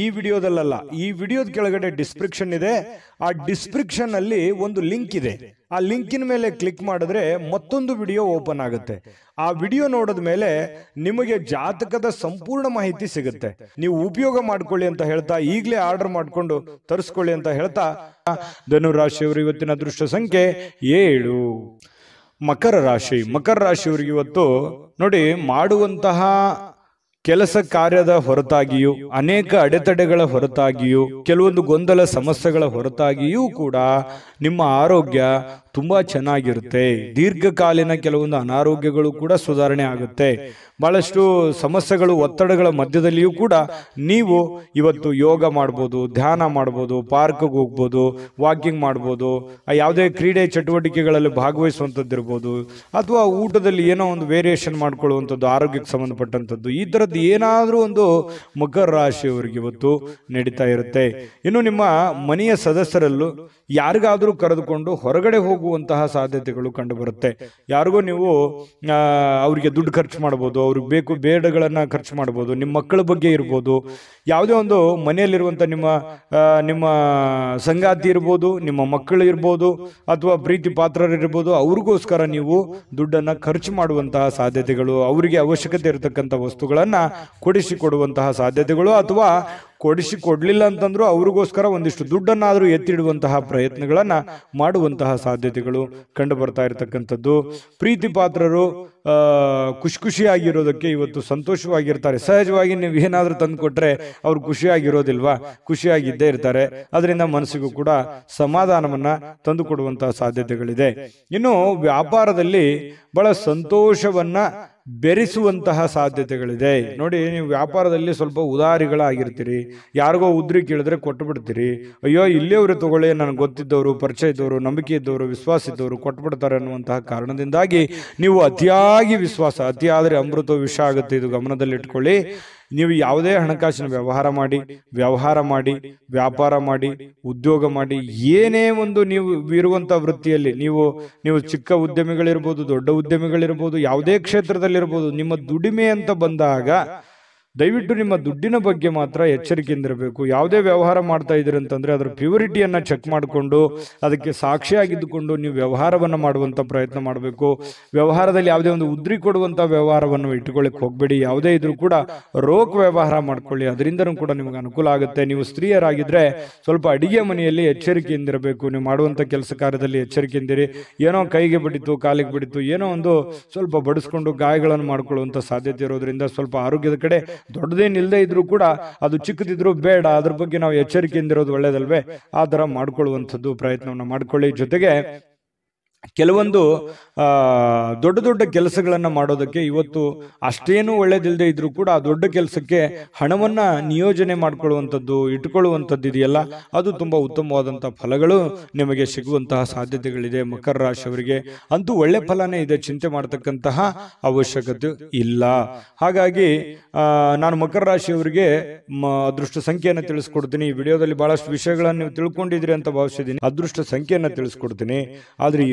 A: ಈ ವಿಡಿಯೋದಲ್ಲ ಈ ವಿಡಿಯೋದ ಕೆಳಗಡೆ ಡಿಸ್ಕ್ರಿಪ್ಷನ್ ಇದೆ ಆ ಡಿಸ್ಕ್ರಿಪ್ಷನ್ ಅಲ್ಲಿ ಒಂದು ಲಿಂಕ್ ಇದೆ ಆ ಲಿಂಕಿನ ಮೇಲೆ ಕ್ಲಿಕ್ ಮಾಡಿದ್ರೆ ಮತ್ತೊಂದು ವಿಡಿಯೋ ಓಪನ್ ಆಗುತ್ತೆ ಆ ವಿಡಿಯೋ ನೋಡಿದ ಮೇಲೆ ನಿಮಗೆ ಜಾತಕದ ಸಂಪೂರ್ಣ ಮಾಹಿತಿ ಸಿಗುತ್ತೆ ನೀವು ಉಪಯೋಗ ಮಾಡ್ಕೊಳ್ಳಿ ಅಂತ ಹೇಳ್ತಾ ಈಗಲೇ ಆರ್ಡರ್ ಮಾಡಿಕೊಂಡು ತರಿಸ್ಕೊಳ್ಳಿ ಅಂತ ಹೇಳ್ತಾ ಧನುರಾಶಿಯವರು ಇವತ್ತಿನ ಅದೃಷ್ಟ ಸಂಖ್ಯೆ ಏಳು ಮಕರ ರಾಶಿ ಮಕರ ರಾಶಿಯವರಿಗೆ ಇವತ್ತು ನೋಡಿ ಮಾಡುವಂತಹ ಕೆಲಸ ಕಾರ್ಯದ ಹೊರತಾಗಿಯೂ ಅನೇಕ ಅಡೆತಡೆಗಳ ಹೊರತಾಗಿಯೂ ಕೆಲವೊಂದು ಗೊಂದಲ ಸಮಸ್ಯೆಗಳ ಹೊರತಾಗಿಯೂ ಕೂಡ ನಿಮ್ಮ ಆರೋಗ್ಯ ತುಂಬ ಚೆನ್ನಾಗಿರುತ್ತೆ ದೀರ್ಘಕಾಲೀನ ಕೆಲವೊಂದು ಅನಾರೋಗ್ಯಗಳು ಕೂಡ ಸುಧಾರಣೆ ಆಗುತ್ತೆ ಬಹಳಷ್ಟು ಸಮಸ್ಯೆಗಳು ಒತ್ತಡಗಳ ಮಧ್ಯದಲ್ಲಿಯೂ ಕೂಡ ನೀವು ಇವತ್ತು ಯೋಗ ಮಾಡ್ಬೋದು ಧ್ಯಾನ ಮಾಡ್ಬೋದು ಪಾರ್ಕ್ಗೆ ಹೋಗ್ಬೋದು ವಾಕಿಂಗ್ ಮಾಡ್ಬೋದು ಯಾವುದೇ ಕ್ರೀಡೆ ಚಟುವಟಿಕೆಗಳಲ್ಲಿ ಭಾಗವಹಿಸುವಂಥದ್ದು ಇರ್ಬೋದು ಅಥವಾ ಊಟದಲ್ಲಿ ಏನೋ ಒಂದು ವೇರಿಯೇಷನ್ ಮಾಡ್ಕೊಳ್ಳುವಂಥದ್ದು ಆರೋಗ್ಯಕ್ಕೆ ಸಂಬಂಧಪಟ್ಟಂಥದ್ದು ಈ ಥರದ ಏನಾದರೂ ಒಂದು ಮಕರ ರಾಶಿಯವರಿಗೆ ಇವತ್ತು ನಡೀತಾ ಇರುತ್ತೆ ಇನ್ನು ನಿಮ್ಮ ಮನೆಯ ಸದಸ್ಯರಲ್ಲೂ ಯಾರಿಗಾದರೂ ಕರೆದುಕೊಂಡು ಹೊರಗಡೆ ಹೋಗುವಂತಹ ಸಾಧ್ಯತೆಗಳು ಕಂಡುಬರುತ್ತೆ ಯಾರಿಗೂ ನೀವು ಅವರಿಗೆ ದುಡ್ಡು ಖರ್ಚು ಮಾಡ್ಬೋದು ಅವ್ರಿಗೆ ಬೇಕು ಬೇಡಗಳನ್ನು ಖರ್ಚು ಮಾಡ್ಬೋದು ನಿಮ್ಮ ಮಕ್ಕಳ ಬಗ್ಗೆ ಇರ್ಬೋದು ಯಾವುದೇ ಒಂದು ಮನೆಯಲ್ಲಿರುವಂಥ ನಿಮ್ಮ ನಿಮ್ಮ ಸಂಗಾತಿ ಇರ್ಬೋದು ನಿಮ್ಮ ಮಕ್ಕಳು ಇರ್ಬೋದು ಅಥವಾ ಪ್ರೀತಿ ಪಾತ್ರರಿರ್ಬೋದು ಅವ್ರಿಗೋಸ್ಕರ ನೀವು ದುಡ್ಡನ್ನು ಖರ್ಚು ಮಾಡುವಂತಹ ಸಾಧ್ಯತೆಗಳು ಅವರಿಗೆ ಅವಶ್ಯಕತೆ ಇರತಕ್ಕಂಥ ವಸ್ತುಗಳನ್ನು ಕೊಡಿಸಿಕೊಡುವಂತಹ ಸಾಧ್ಯತೆಗಳು ಅಥವಾ ಕೊಡಲಿಲ್ಲ ಅಂತಂದ್ರೂ ಅವರಿಗೋಸ್ಕರ ಒಂದಿಷ್ಟು ದುಡ್ಡನ್ನಾದರೂ ಎತ್ತಿಡುವಂತಹ ಪ್ರಯತ್ನಗಳನ್ನು ಮಾಡುವಂತಹ ಸಾಧ್ಯತೆಗಳು ಕಂಡು ಬರ್ತಾ ಇರತಕ್ಕಂಥದ್ದು ಪ್ರೀತಿ ಪಾತ್ರರು ಖುಷಿ ಖುಷಿಯಾಗಿರೋದಕ್ಕೆ ಇವತ್ತು ಸಂತೋಷವಾಗಿರ್ತಾರೆ ಸಹಜವಾಗಿ ನೀವು ಏನಾದರೂ ತಂದು ಕೊಟ್ಟರೆ ಅವ್ರು ಖುಷಿಯಾಗಿರೋದಿಲ್ವಾ ಖುಷಿಯಾಗಿದ್ದೇ ಇರ್ತಾರೆ ಅದರಿಂದ ಮನಸ್ಸಿಗೂ ಕೂಡ ಸಮಾಧಾನವನ್ನು ತಂದುಕೊಡುವಂತಹ ಸಾಧ್ಯತೆಗಳಿದೆ ಇನ್ನು ವ್ಯಾಪಾರದಲ್ಲಿ ಬಹಳ ಸಂತೋಷವನ್ನು ಬೆರೆಸುವಂತಹ ಸಾಧ್ಯತೆಗಳಿದೆ ನೋಡಿ ನೀವು ವ್ಯಾಪಾರದಲ್ಲಿ ಸ್ವಲ್ಪ ಉದಾರಿಗಳಾಗಿರ್ತೀರಿ ಯಾರಿಗೋ ಉದ್ರಿ ಕೇಳಿದ್ರೆ ಕೊಟ್ಟುಬಿಡ್ತೀರಿ ಅಯ್ಯೋ ಇಲ್ಲಿಯವರು ತಗೊಳ್ಳಿ ನನಗೆ ಗೊತ್ತಿದ್ದವರು ಪರಿಚಯ ಇದ್ದವರು ನಂಬಿಕೆ ಇದ್ದವರು ವಿಶ್ವಾಸ ಇದ್ದವರು ಕೊಟ್ಬಿಡ್ತಾರೆ ಅನ್ನುವಂತಹ ಕಾರಣದಿಂದಾಗಿ ನೀವು ಅತಿಯಾಗಿ ವಿಶ್ವಾಸ ಅತಿಯಾದರೆ ಅಮೃತ ವಿಷ ಆಗುತ್ತೆ ಇದು ಗಮನದಲ್ಲಿಟ್ಕೊಳ್ಳಿ ನೀವು ಯಾವುದೇ ಹಣಕಾಸಿನ ವ್ಯವಹಾರ ಮಾಡಿ ವ್ಯವಹಾರ ಮಾಡಿ ವ್ಯಾಪಾರ ಮಾಡಿ ಉದ್ಯೋಗ ಮಾಡಿ ಏನೇ ಒಂದು ನೀವು ಇರುವಂಥ ವೃತ್ತಿಯಲ್ಲಿ ನೀವು ನೀವು ಚಿಕ್ಕ ಉದ್ಯಮಿಗಳಿರ್ಬೋದು ದೊಡ್ಡ ಉದ್ಯಮಿಗಳಿರ್ಬೋದು ಯಾವುದೇ ಕ್ಷೇತ್ರದಲ್ಲಿರ್ಬೋದು ನಿಮ್ಮ ದುಡಿಮೆ ಅಂತ ಬಂದಾಗ ದಯವಿಟ್ಟು ನಿಮ್ಮ ದುಡ್ಡಿನ ಬಗ್ಗೆ ಮಾತ್ರ ಎಚ್ಚರಿಕೆಯಿಂದ ಇರಬೇಕು ಯಾವುದೇ ವ್ಯವಹಾರ ಮಾಡ್ತಾ ಇದ್ದೀರಿ ಅಂತಂದರೆ ಅದರ ಪ್ಯೂರಿಟಿಯನ್ನು ಚೆಕ್ ಮಾಡಿಕೊಂಡು ಅದಕ್ಕೆ ಸಾಕ್ಷಿಯಾಗಿದ್ದುಕೊಂಡು ನೀವು ವ್ಯವಹಾರವನ್ನು ಮಾಡುವಂಥ ಪ್ರಯತ್ನ ಮಾಡಬೇಕು ವ್ಯವಹಾರದಲ್ಲಿ ಯಾವುದೇ ಒಂದು ಉದ್ರಿ ಕೊಡುವಂಥ ವ್ಯವಹಾರವನ್ನು ಇಟ್ಟುಕೊಳ್ಳಕ್ಕೆ ಹೋಗಬೇಡಿ ಯಾವುದೇ ಇದ್ರೂ ಕೂಡ ರೋಕ್ ವ್ಯವಹಾರ ಮಾಡ್ಕೊಳ್ಳಿ ಅದರಿಂದನೂ ಕೂಡ ನಿಮಗೆ ಅನುಕೂಲ ಆಗುತ್ತೆ ನೀವು ಸ್ತ್ರೀಯರಾಗಿದ್ದರೆ ಸ್ವಲ್ಪ ಅಡುಗೆ ಮನೆಯಲ್ಲಿ ಎಚ್ಚರಿಕೆಯಿಂದ ಇರಬೇಕು ನೀವು ಮಾಡುವಂಥ ಕೆಲಸ ಕಾರ್ಯದಲ್ಲಿ ಎಚ್ಚರಿಕೆಯಿಂದಿರಿ ಏನೋ ಕೈಗೆ ಬಿಡಿತು ಕಾಲಿಗೆ ಬಿಡಿತು ಏನೋ ಒಂದು ಸ್ವಲ್ಪ ಬಡಿಸ್ಕೊಂಡು ಗಾಯಗಳನ್ನು ಮಾಡಿಕೊಳ್ಳುವಂಥ ಸಾಧ್ಯತೆ ಇರೋದ್ರಿಂದ ಸ್ವಲ್ಪ ಆರೋಗ್ಯದ ಕಡೆ ದೊಡ್ಡದೇನಿಲ್ಲದೆ ಇದ್ರೂ ಕೂಡ ಅದು ಚಿಕ್ಕದಿದ್ರೂ ಬೇಡ ಅದ್ರ ಬಗ್ಗೆ ನಾವು ಎಚ್ಚರಿಕೆಯಿಂದ ಇರೋದು ಒಳ್ಳೇದಲ್ವೇ ಆ ತರ ಮಾಡ್ಕೊಳ್ಳುವಂಥದ್ದು ಪ್ರಯತ್ನವನ್ನು ಮಾಡ್ಕೊಳ್ಳಿ ಜೊತೆಗೆ ಕೆಲವೊಂದು ದೊಡ್ಡ ದೊಡ್ಡ ಕೆಲಸಗಳನ್ನು ಮಾಡೋದಕ್ಕೆ ಇವತ್ತು ಅಷ್ಟೇನೂ ಒಳ್ಳೆಯದಿಲ್ಲದೆ ಇದ್ರೂ ಕೂಡ ಆ ದೊಡ್ಡ ಕೆಲಸಕ್ಕೆ ಹಣವನ್ನು ನಿಯೋಜನೆ ಮಾಡಿಕೊಳ್ಳುವಂಥದ್ದು ಇಟ್ಕೊಳ್ಳುವಂಥದ್ದು ಇದೆಯಲ್ಲ ಅದು ತುಂಬ ಉತ್ತಮವಾದಂಥ ಫಲಗಳು ನಿಮಗೆ ಸಿಗುವಂತಹ ಸಾಧ್ಯತೆಗಳಿದೆ ಮಕರ ರಾಶಿಯವರಿಗೆ ಅಂತೂ ಒಳ್ಳೆ ಫಲನೇ ಇದೆ ಚಿಂತೆ ಮಾಡ್ತಕ್ಕಂತಹ ಅವಶ್ಯಕತೆ ಇಲ್ಲ ಹಾಗಾಗಿ ನಾನು ಮಕರ ರಾಶಿಯವರಿಗೆ ಅದೃಷ್ಟ ಸಂಖ್ಯೆಯನ್ನು ತಿಳಿಸ್ಕೊಡ್ತೀನಿ ಈ ವಿಡಿಯೋದಲ್ಲಿ ಬಹಳಷ್ಟು ವಿಷಯಗಳನ್ನು ನೀವು ತಿಳ್ಕೊಂಡಿದ್ರಿ ಅಂತ ಭಾವಿಸಿದ್ದೀನಿ ಅದೃಷ್ಟ ಸಂಖ್ಯೆಯನ್ನು ತಿಳಿಸ್ಕೊಡ್ತೀನಿ ಆದರೆ ಈ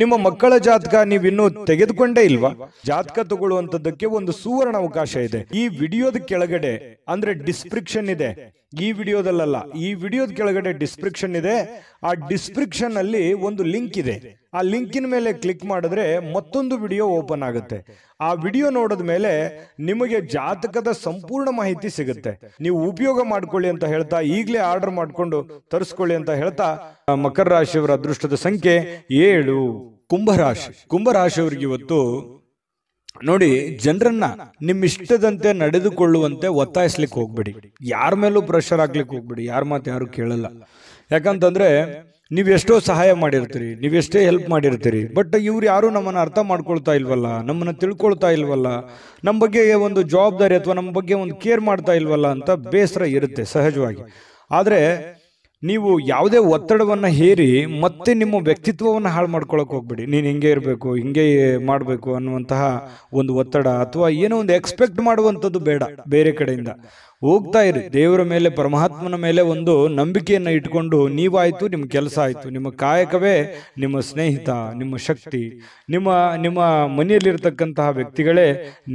A: ನಿಮ್ಮ ಮಕ್ಕಳ ಜಾತಕ ನೀವಿನ್ನೂ ತೆಗೆದುಕೊಂಡೇ ಇಲ್ವಾ ಜಾತಕ ತಗೊಳ್ಳುವಂತದ್ದಕ್ಕೆ ಒಂದು ಸುವರ್ಣ ಅವಕಾಶ ಇದೆ ಈ ವಿಡಿಯೋದ ಕೆಳಗಡೆ ಅಂದ್ರೆ ಡಿಸ್ಕ್ರಿಪ್ಷನ್ ಇದೆ ಈ ವಿಡಿಯೋದಲ್ಲ ಈ ವಿಡಿಯೋದ ಕೆಳಗಡೆ ಡಿಸ್ಕ್ರಿಪ್ಷನ್ ಇದೆ ಆ ಡಿಸ್ಕ್ರಿಪ್ಷನ್ ಅಲ್ಲಿ ಒಂದು ಲಿಂಕ್ ಇದೆ ಆ ಲಿಂಕಿನ ಮೇಲೆ ಕ್ಲಿಕ್ ಮಾಡಿದ್ರೆ ಮತ್ತೊಂದು ವಿಡಿಯೋ ಓಪನ್ ಆಗುತ್ತೆ ಆ ವಿಡಿಯೋ ನೋಡಿದ ಮೇಲೆ ನಿಮಗೆ ಜಾತಕದ ಸಂಪೂರ್ಣ ಮಾಹಿತಿ ಸಿಗುತ್ತೆ ನೀವು ಉಪಯೋಗ ಮಾಡ್ಕೊಳ್ಳಿ ಅಂತ ಹೇಳ್ತಾ ಈಗಲೇ ಆರ್ಡರ್ ಮಾಡಿಕೊಂಡು ತರಿಸ್ಕೊಳ್ಳಿ ಅಂತ ಹೇಳ್ತಾ ಮಕರ ರಾಶಿಯವರ ಅದೃಷ್ಟದ ಸಂಖ್ಯೆ ಏಳು ಕುಂಭರಾಶಿ ಕುಂಭರಾಶಿಯವರಿಗೆ ಇವತ್ತು ನೋಡಿ ಜನರನ್ನ ನಿಮ್ಮ ಇಷ್ಟದಂತೆ ನಡೆದುಕೊಳ್ಳುವಂತೆ ಒತ್ತಾಯಿಸ್ಲಿಕ್ಕೆ ಹೋಗ್ಬೇಡಿ ಯಾರ ಮೇಲೂ ಪ್ರೆಷರ್ ಆಗ್ಲಿಕ್ಕೆ ಹೋಗ್ಬೇಡಿ ಯಾರ ಮಾತು ಯಾರು ಕೇಳಲ್ಲ ಯಾಕಂತಂದ್ರೆ ನೀವೆಷ್ಟೋ ಸಹಾಯ ಮಾಡಿರ್ತೀರಿ ನೀವೆಷ್ಟೇ ಹೆಲ್ಪ್ ಮಾಡಿರ್ತೀರಿ ಬಟ್ ಇವ್ರು ಯಾರು ನಮ್ಮನ್ನು ಅರ್ಥ ಮಾಡ್ಕೊಳ್ತಾ ಇಲ್ವಲ್ಲ ನಮ್ಮನ್ನು ತಿಳ್ಕೊಳ್ತಾ ಇಲ್ವಲ್ಲ ನಮ್ಮ ಬಗ್ಗೆ ಒಂದು ಜವಾಬ್ದಾರಿ ಅಥವಾ ನಮ್ಮ ಬಗ್ಗೆ ಒಂದು ಕೇರ್ ಮಾಡ್ತಾ ಇಲ್ವಲ್ಲ ಅಂತ ಬೇಸರ ಇರುತ್ತೆ ಸಹಜವಾಗಿ ಆದರೆ ನೀವು ಯಾವುದೇ ಒತ್ತಡವನ್ನು ಹೇರಿ ಮತ್ತೆ ನಿಮ್ಮ ವ್ಯಕ್ತಿತ್ವವನ್ನು ಹಾಳು ಮಾಡ್ಕೊಳಕ್ಕೆ ಹೋಗ್ಬೇಡಿ ನೀನು ಹಿಂಗೆ ಇರಬೇಕು ಹಿಂಗೆ ಮಾಡಬೇಕು ಅನ್ನುವಂತಹ ಒಂದು ಒತ್ತಡ ಅಥವಾ ಏನೋ ಒಂದು ಎಕ್ಸ್ಪೆಕ್ಟ್ ಮಾಡುವಂಥದ್ದು ಬೇಡ ಬೇರೆ ಕಡೆಯಿಂದ ಹೋಗ್ತಾ ಇರಿ ದೇವರ ಮೇಲೆ ಪರಮಾತ್ಮನ ಮೇಲೆ ಒಂದು ನಂಬಿಕೆಯನ್ನು ಇಟ್ಕೊಂಡು ನೀವಾಯಿತು ನಿಮ್ಮ ಕೆಲಸ ಆಯಿತು ನಿಮ್ಮ ಕಾಯಕವೇ ನಿಮ್ಮ ಸ್ನೇಹಿತ ನಿಮ್ಮ ಶಕ್ತಿ ನಿಮ್ಮ ನಿಮ್ಮ ಮನೆಯಲ್ಲಿರ್ತಕ್ಕಂತಹ ವ್ಯಕ್ತಿಗಳೇ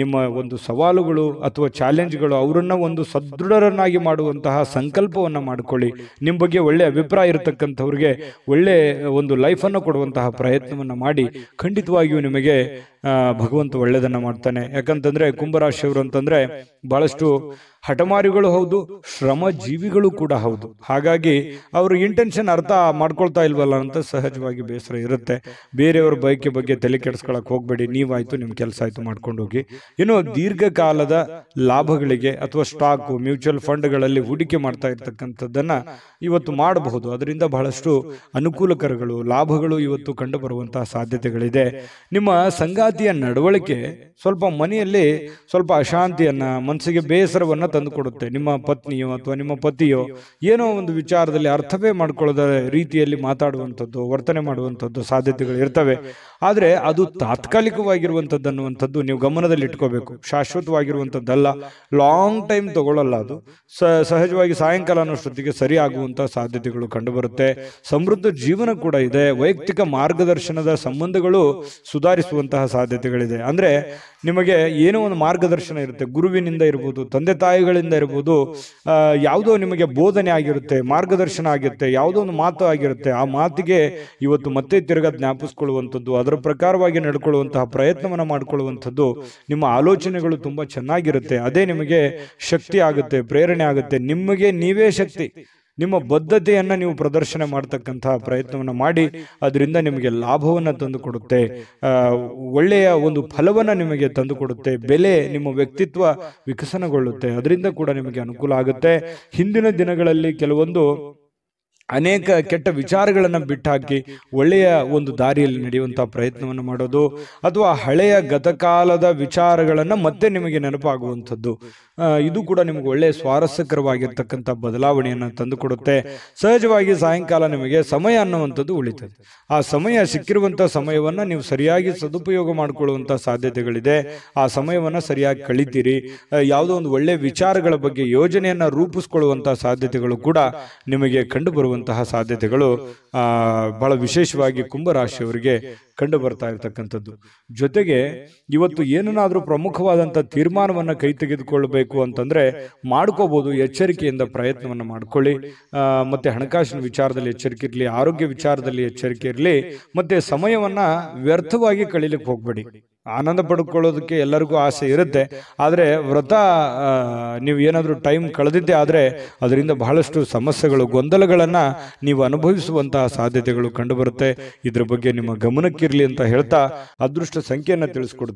A: ನಿಮ್ಮ ಒಂದು ಸವಾಲುಗಳು ಅಥವಾ ಚಾಲೆಂಜ್ಗಳು ಅವರನ್ನು ಒಂದು ಸದೃಢರನ್ನಾಗಿ ಮಾಡುವಂತಹ ಸಂಕಲ್ಪವನ್ನು ಮಾಡಿಕೊಳ್ಳಿ ನಿಮ್ಮ ಬಗ್ಗೆ ಒಳ್ಳೆಯ ಅಭಿಪ್ರಾಯ ಇರತಕ್ಕಂಥವ್ರಿಗೆ ಒಳ್ಳೆಯ ಒಂದು ಲೈಫನ್ನು ಕೊಡುವಂತಹ ಪ್ರಯತ್ನವನ್ನು ಮಾಡಿ ಖಂಡಿತವಾಗಿಯೂ ನಿಮಗೆ ಭಗವಂತ ಒಳ್ಳೆಯದನ್ನು ಮಾಡ್ತಾನೆ ಯಾಕಂತಂದರೆ ಕುಂಭರಾಶಿಯವರು ಅಂತಂದರೆ ಭಾಳಷ್ಟು ಹಠಮಾರಿಗಳು ಹೌದು ಶ್ರಮ ಜೀವಿಗಳು ಕೂಡ ಹೌದು ಹಾಗಾಗಿ ಅವರು ಇಂಟೆನ್ಷನ್ ಅರ್ಥ ಮಾಡ್ಕೊಳ್ತಾ ಇಲ್ವಲ್ಲ ಅಂತ ಸಹಜವಾಗಿ ಬೇಸರ ಇರುತ್ತೆ ಬೇರೆಯವ್ರ ಬೈಕೆ ಬಗ್ಗೆ ತಲೆ ಕೆಡಿಸ್ಕೊಳಕ್ಕೆ ಹೋಗಬೇಡಿ ನೀವಾಯ್ತು ನಿಮ್ಮ ಕೆಲಸ ಆಯಿತು ಮಾಡ್ಕೊಂಡು ಹೋಗಿ ಇನ್ನು ದೀರ್ಘಕಾಲದ ಲಾಭಗಳಿಗೆ ಅಥವಾ ಸ್ಟಾಕು ಮ್ಯೂಚುವಲ್ ಫಂಡ್ಗಳಲ್ಲಿ ಹೂಡಿಕೆ ಮಾಡ್ತಾ ಇರ್ತಕ್ಕಂಥದ್ದನ್ನು ಇವತ್ತು ಮಾಡಬಹುದು ಅದರಿಂದ ಬಹಳಷ್ಟು ಅನುಕೂಲಕರಗಳು ಲಾಭಗಳು ಇವತ್ತು ಕಂಡು ಬರುವಂತಹ ಸಾಧ್ಯತೆಗಳಿದೆ ನಿಮ್ಮ ಸಂಗಾತಿ ವಿದ್ಯಾರ್ಥಿಯ ನಡವಳಿಕೆ ಸ್ವಲ್ಪ ಮನೆಯಲ್ಲಿ ಸ್ವಲ್ಪ ಅಶಾಂತಿಯನ್ನು ಮನಸ್ಸಿಗೆ ಬೇಸರವನ್ನು ತಂದುಕೊಡುತ್ತೆ ನಿಮ್ಮ ಪತ್ನಿಯೋ ಅಥವಾ ನಿಮ್ಮ ಪತಿಯೋ ಏನೋ ಒಂದು ವಿಚಾರದಲ್ಲಿ ಅರ್ಥವೇ ಮಾಡ್ಕೊಳ್ಳೋದ ರೀತಿಯಲ್ಲಿ ಮಾತಾಡುವಂಥದ್ದು ವರ್ತನೆ ಮಾಡುವಂಥದ್ದು ಸಾಧ್ಯತೆಗಳು ಇರ್ತವೆ ಆದರೆ ಅದು ತಾತ್ಕಾಲಿಕವಾಗಿರುವಂಥದ್ದು ಅನ್ನುವಂಥದ್ದು ನೀವು ಗಮನದಲ್ಲಿ ಇಟ್ಕೋಬೇಕು ಶಾಶ್ವತವಾಗಿರುವಂಥದ್ದಲ್ಲ ಲಾಂಗ್ ಟೈಮ್ ತಗೊಳ್ಳಲ್ಲ ಅದು ಸಹಜವಾಗಿ ಸಾಯಂಕಾಲ ಅನ್ನೋಷ್ಟೊತ್ತಿಗೆ ಸರಿ ಆಗುವಂಥ ಸಾಧ್ಯತೆಗಳು ಕಂಡುಬರುತ್ತೆ ಸಮೃದ್ಧ ಜೀವನ ಕೂಡ ಇದೆ ವೈಯಕ್ತಿಕ ಮಾರ್ಗದರ್ಶನದ ಸಂಬಂಧಗಳು ಸುಧಾರಿಸುವಂತಹ ಸಾಧ್ಯತೆಗಳಿದೆ ಅಂದರೆ ನಿಮಗೆ ಏನೋ ಒಂದು ಮಾರ್ಗದರ್ಶನ ಇರುತ್ತೆ ಗುರುವಿನಿಂದ ಇರ್ಬೋದು ತಂದೆ ತಾಯಿಗಳಿಂದ ಇರ್ಬೋದು ಯಾವುದೋ ನಿಮಗೆ ಬೋಧನೆ ಆಗಿರುತ್ತೆ ಮಾರ್ಗದರ್ಶನ ಆಗಿರುತ್ತೆ ಯಾವುದೋ ಒಂದು ಮಾತು ಆಗಿರುತ್ತೆ ಆ ಮಾತಿಗೆ ಇವತ್ತು ಮತ್ತೆ ತಿರ್ಗಾ ಜ್ಞಾಪಿಸ್ಕೊಳ್ಳುವಂಥದ್ದು ಅದರ ಪ್ರಕಾರವಾಗಿ ನಡ್ಕೊಳ್ಳುವಂತಹ ಪ್ರಯತ್ನವನ್ನು ಮಾಡಿಕೊಳ್ಳುವಂಥದ್ದು ನಿಮ್ಮ ಆಲೋಚನೆಗಳು ತುಂಬ ಚೆನ್ನಾಗಿರುತ್ತೆ ಅದೇ ನಿಮಗೆ ಶಕ್ತಿ ಆಗುತ್ತೆ ಪ್ರೇರಣೆ ಆಗುತ್ತೆ ನಿಮಗೆ ನೀವೇ ಶಕ್ತಿ ನಿಮ್ಮ ಬದ್ಧತೆಯನ್ನು ನೀವು ಪ್ರದರ್ಶನ ಮಾಡ್ತಕ್ಕಂತಹ ಪ್ರಯತ್ನವನ್ನು ಮಾಡಿ ಅದರಿಂದ ನಿಮಗೆ ಲಾಭವನ್ನು ತಂದುಕೊಡುತ್ತೆ ಒಳ್ಳೆಯ ಒಂದು ಫಲವನ್ನು ನಿಮಗೆ ತಂದುಕೊಡುತ್ತೆ ಬೆಲೆ ನಿಮ್ಮ ವ್ಯಕ್ತಿತ್ವ ವಿಕಸನಗೊಳ್ಳುತ್ತೆ ಅದರಿಂದ ಕೂಡ ನಿಮಗೆ ಅನುಕೂಲ ಆಗುತ್ತೆ ಹಿಂದಿನ ದಿನಗಳಲ್ಲಿ ಕೆಲವೊಂದು ಅನೇಕ ಕೆಟ್ಟ ವಿಚಾರಗಳನ್ನು ಬಿಟ್ಟಾಕಿ ಒಳ್ಳೆಯ ಒಂದು ದಾರಿಯಲ್ಲಿ ನಡೆಯುವಂಥ ಪ್ರಯತ್ನವನ್ನು ಮಾಡೋದು ಅಥವಾ ಹಳೆಯ ಗತಕಾಲದ ವಿಚಾರಗಳನ್ನು ಮತ್ತೆ ನಿಮಗೆ ನೆನಪಾಗುವಂಥದ್ದು ಇದು ಕೂಡ ನಿಮಗೆ ಒಳ್ಳೆಯ ಸ್ವಾರಸ್ಯಕರವಾಗಿರ್ತಕ್ಕಂಥ ಬದಲಾವಣೆಯನ್ನು ತಂದುಕೊಡುತ್ತೆ ಸಹಜವಾಗಿ ಸಾಯಂಕಾಲ ನಿಮಗೆ ಸಮಯ ಅನ್ನುವಂಥದ್ದು ಉಳಿತದೆ ಆ ಸಮಯ ಸಿಕ್ಕಿರುವಂಥ ಸಮಯವನ್ನು ನೀವು ಸರಿಯಾಗಿ ಸದುಪಯೋಗ ಮಾಡಿಕೊಳ್ಳುವಂಥ ಸಾಧ್ಯತೆಗಳಿದೆ ಆ ಸಮಯವನ್ನು ಸರಿಯಾಗಿ ಕಳಿತೀರಿ ಯಾವುದೋ ಒಂದು ಒಳ್ಳೆಯ ವಿಚಾರಗಳ ಬಗ್ಗೆ ಯೋಜನೆಯನ್ನು ರೂಪಿಸ್ಕೊಳ್ಳುವಂಥ ಸಾಧ್ಯತೆಗಳು ಕೂಡ ನಿಮಗೆ ಕಂಡುಬರುವಂಥ ಬರುವಂತಹ ಸಾಧ್ಯತೆಗಳು ಬಹಳ ವಿಶೇಷವಾಗಿ ಕುಂಭರಾಶಿಯವರಿಗೆ ಕಂಡು ಬರ್ತಾ ಇರತಕ್ಕಂಥದ್ದು ಜೊತೆಗೆ ಇವತ್ತು ಏನನ್ನಾದರೂ ಪ್ರಮುಖವಾದಂಥ ತೀರ್ಮಾನವನ್ನು ಕೈ ತೆಗೆದುಕೊಳ್ಳಬೇಕು ಅಂತಂದರೆ ಮಾಡ್ಕೋಬೋದು ಎಚ್ಚರಿಕೆಯಿಂದ ಪ್ರಯತ್ನವನ್ನು ಮಾಡಿಕೊಳ್ಳಿ ಮತ್ತು ಹಣಕಾಸಿನ ವಿಚಾರದಲ್ಲಿ ಎಚ್ಚರಿಕೆ ಇರಲಿ ಆರೋಗ್ಯ ವಿಚಾರದಲ್ಲಿ ಎಚ್ಚರಿಕೆ ಇರಲಿ ಮತ್ತು ಸಮಯವನ್ನು ವ್ಯರ್ಥವಾಗಿ ಕಳೀಲಿಕ್ಕೆ ಹೋಗಬೇಡಿ ಆನಂದ ಪಡ್ಕೊಳ್ಳೋದಕ್ಕೆ ಎಲ್ಲರಿಗೂ ಆಸೆ ಇರುತ್ತೆ ಆದರೆ ವ್ರತ ನೀವು ಏನಾದರೂ ಟೈಮ್ ಕಳೆದಿದ್ದೆ ಆದರೆ ಅದರಿಂದ ಬಹಳಷ್ಟು ಸಮಸ್ಯೆಗಳು ಗೊಂದಲಗಳನ್ನು ನೀವು ಅನುಭವಿಸುವಂತಹ ಸಾಧ್ಯತೆಗಳು ಕಂಡುಬರುತ್ತೆ ಇದ್ರ ಬಗ್ಗೆ ನಿಮ್ಮ ಗಮನಕ್ಕಿರಲಿ ಅಂತ ಹೇಳ್ತಾ ಅದೃಷ್ಟ ಸಂಖ್ಯೆಯನ್ನು ತಿಳಿಸ್ಕೊಡ್ತೀನಿ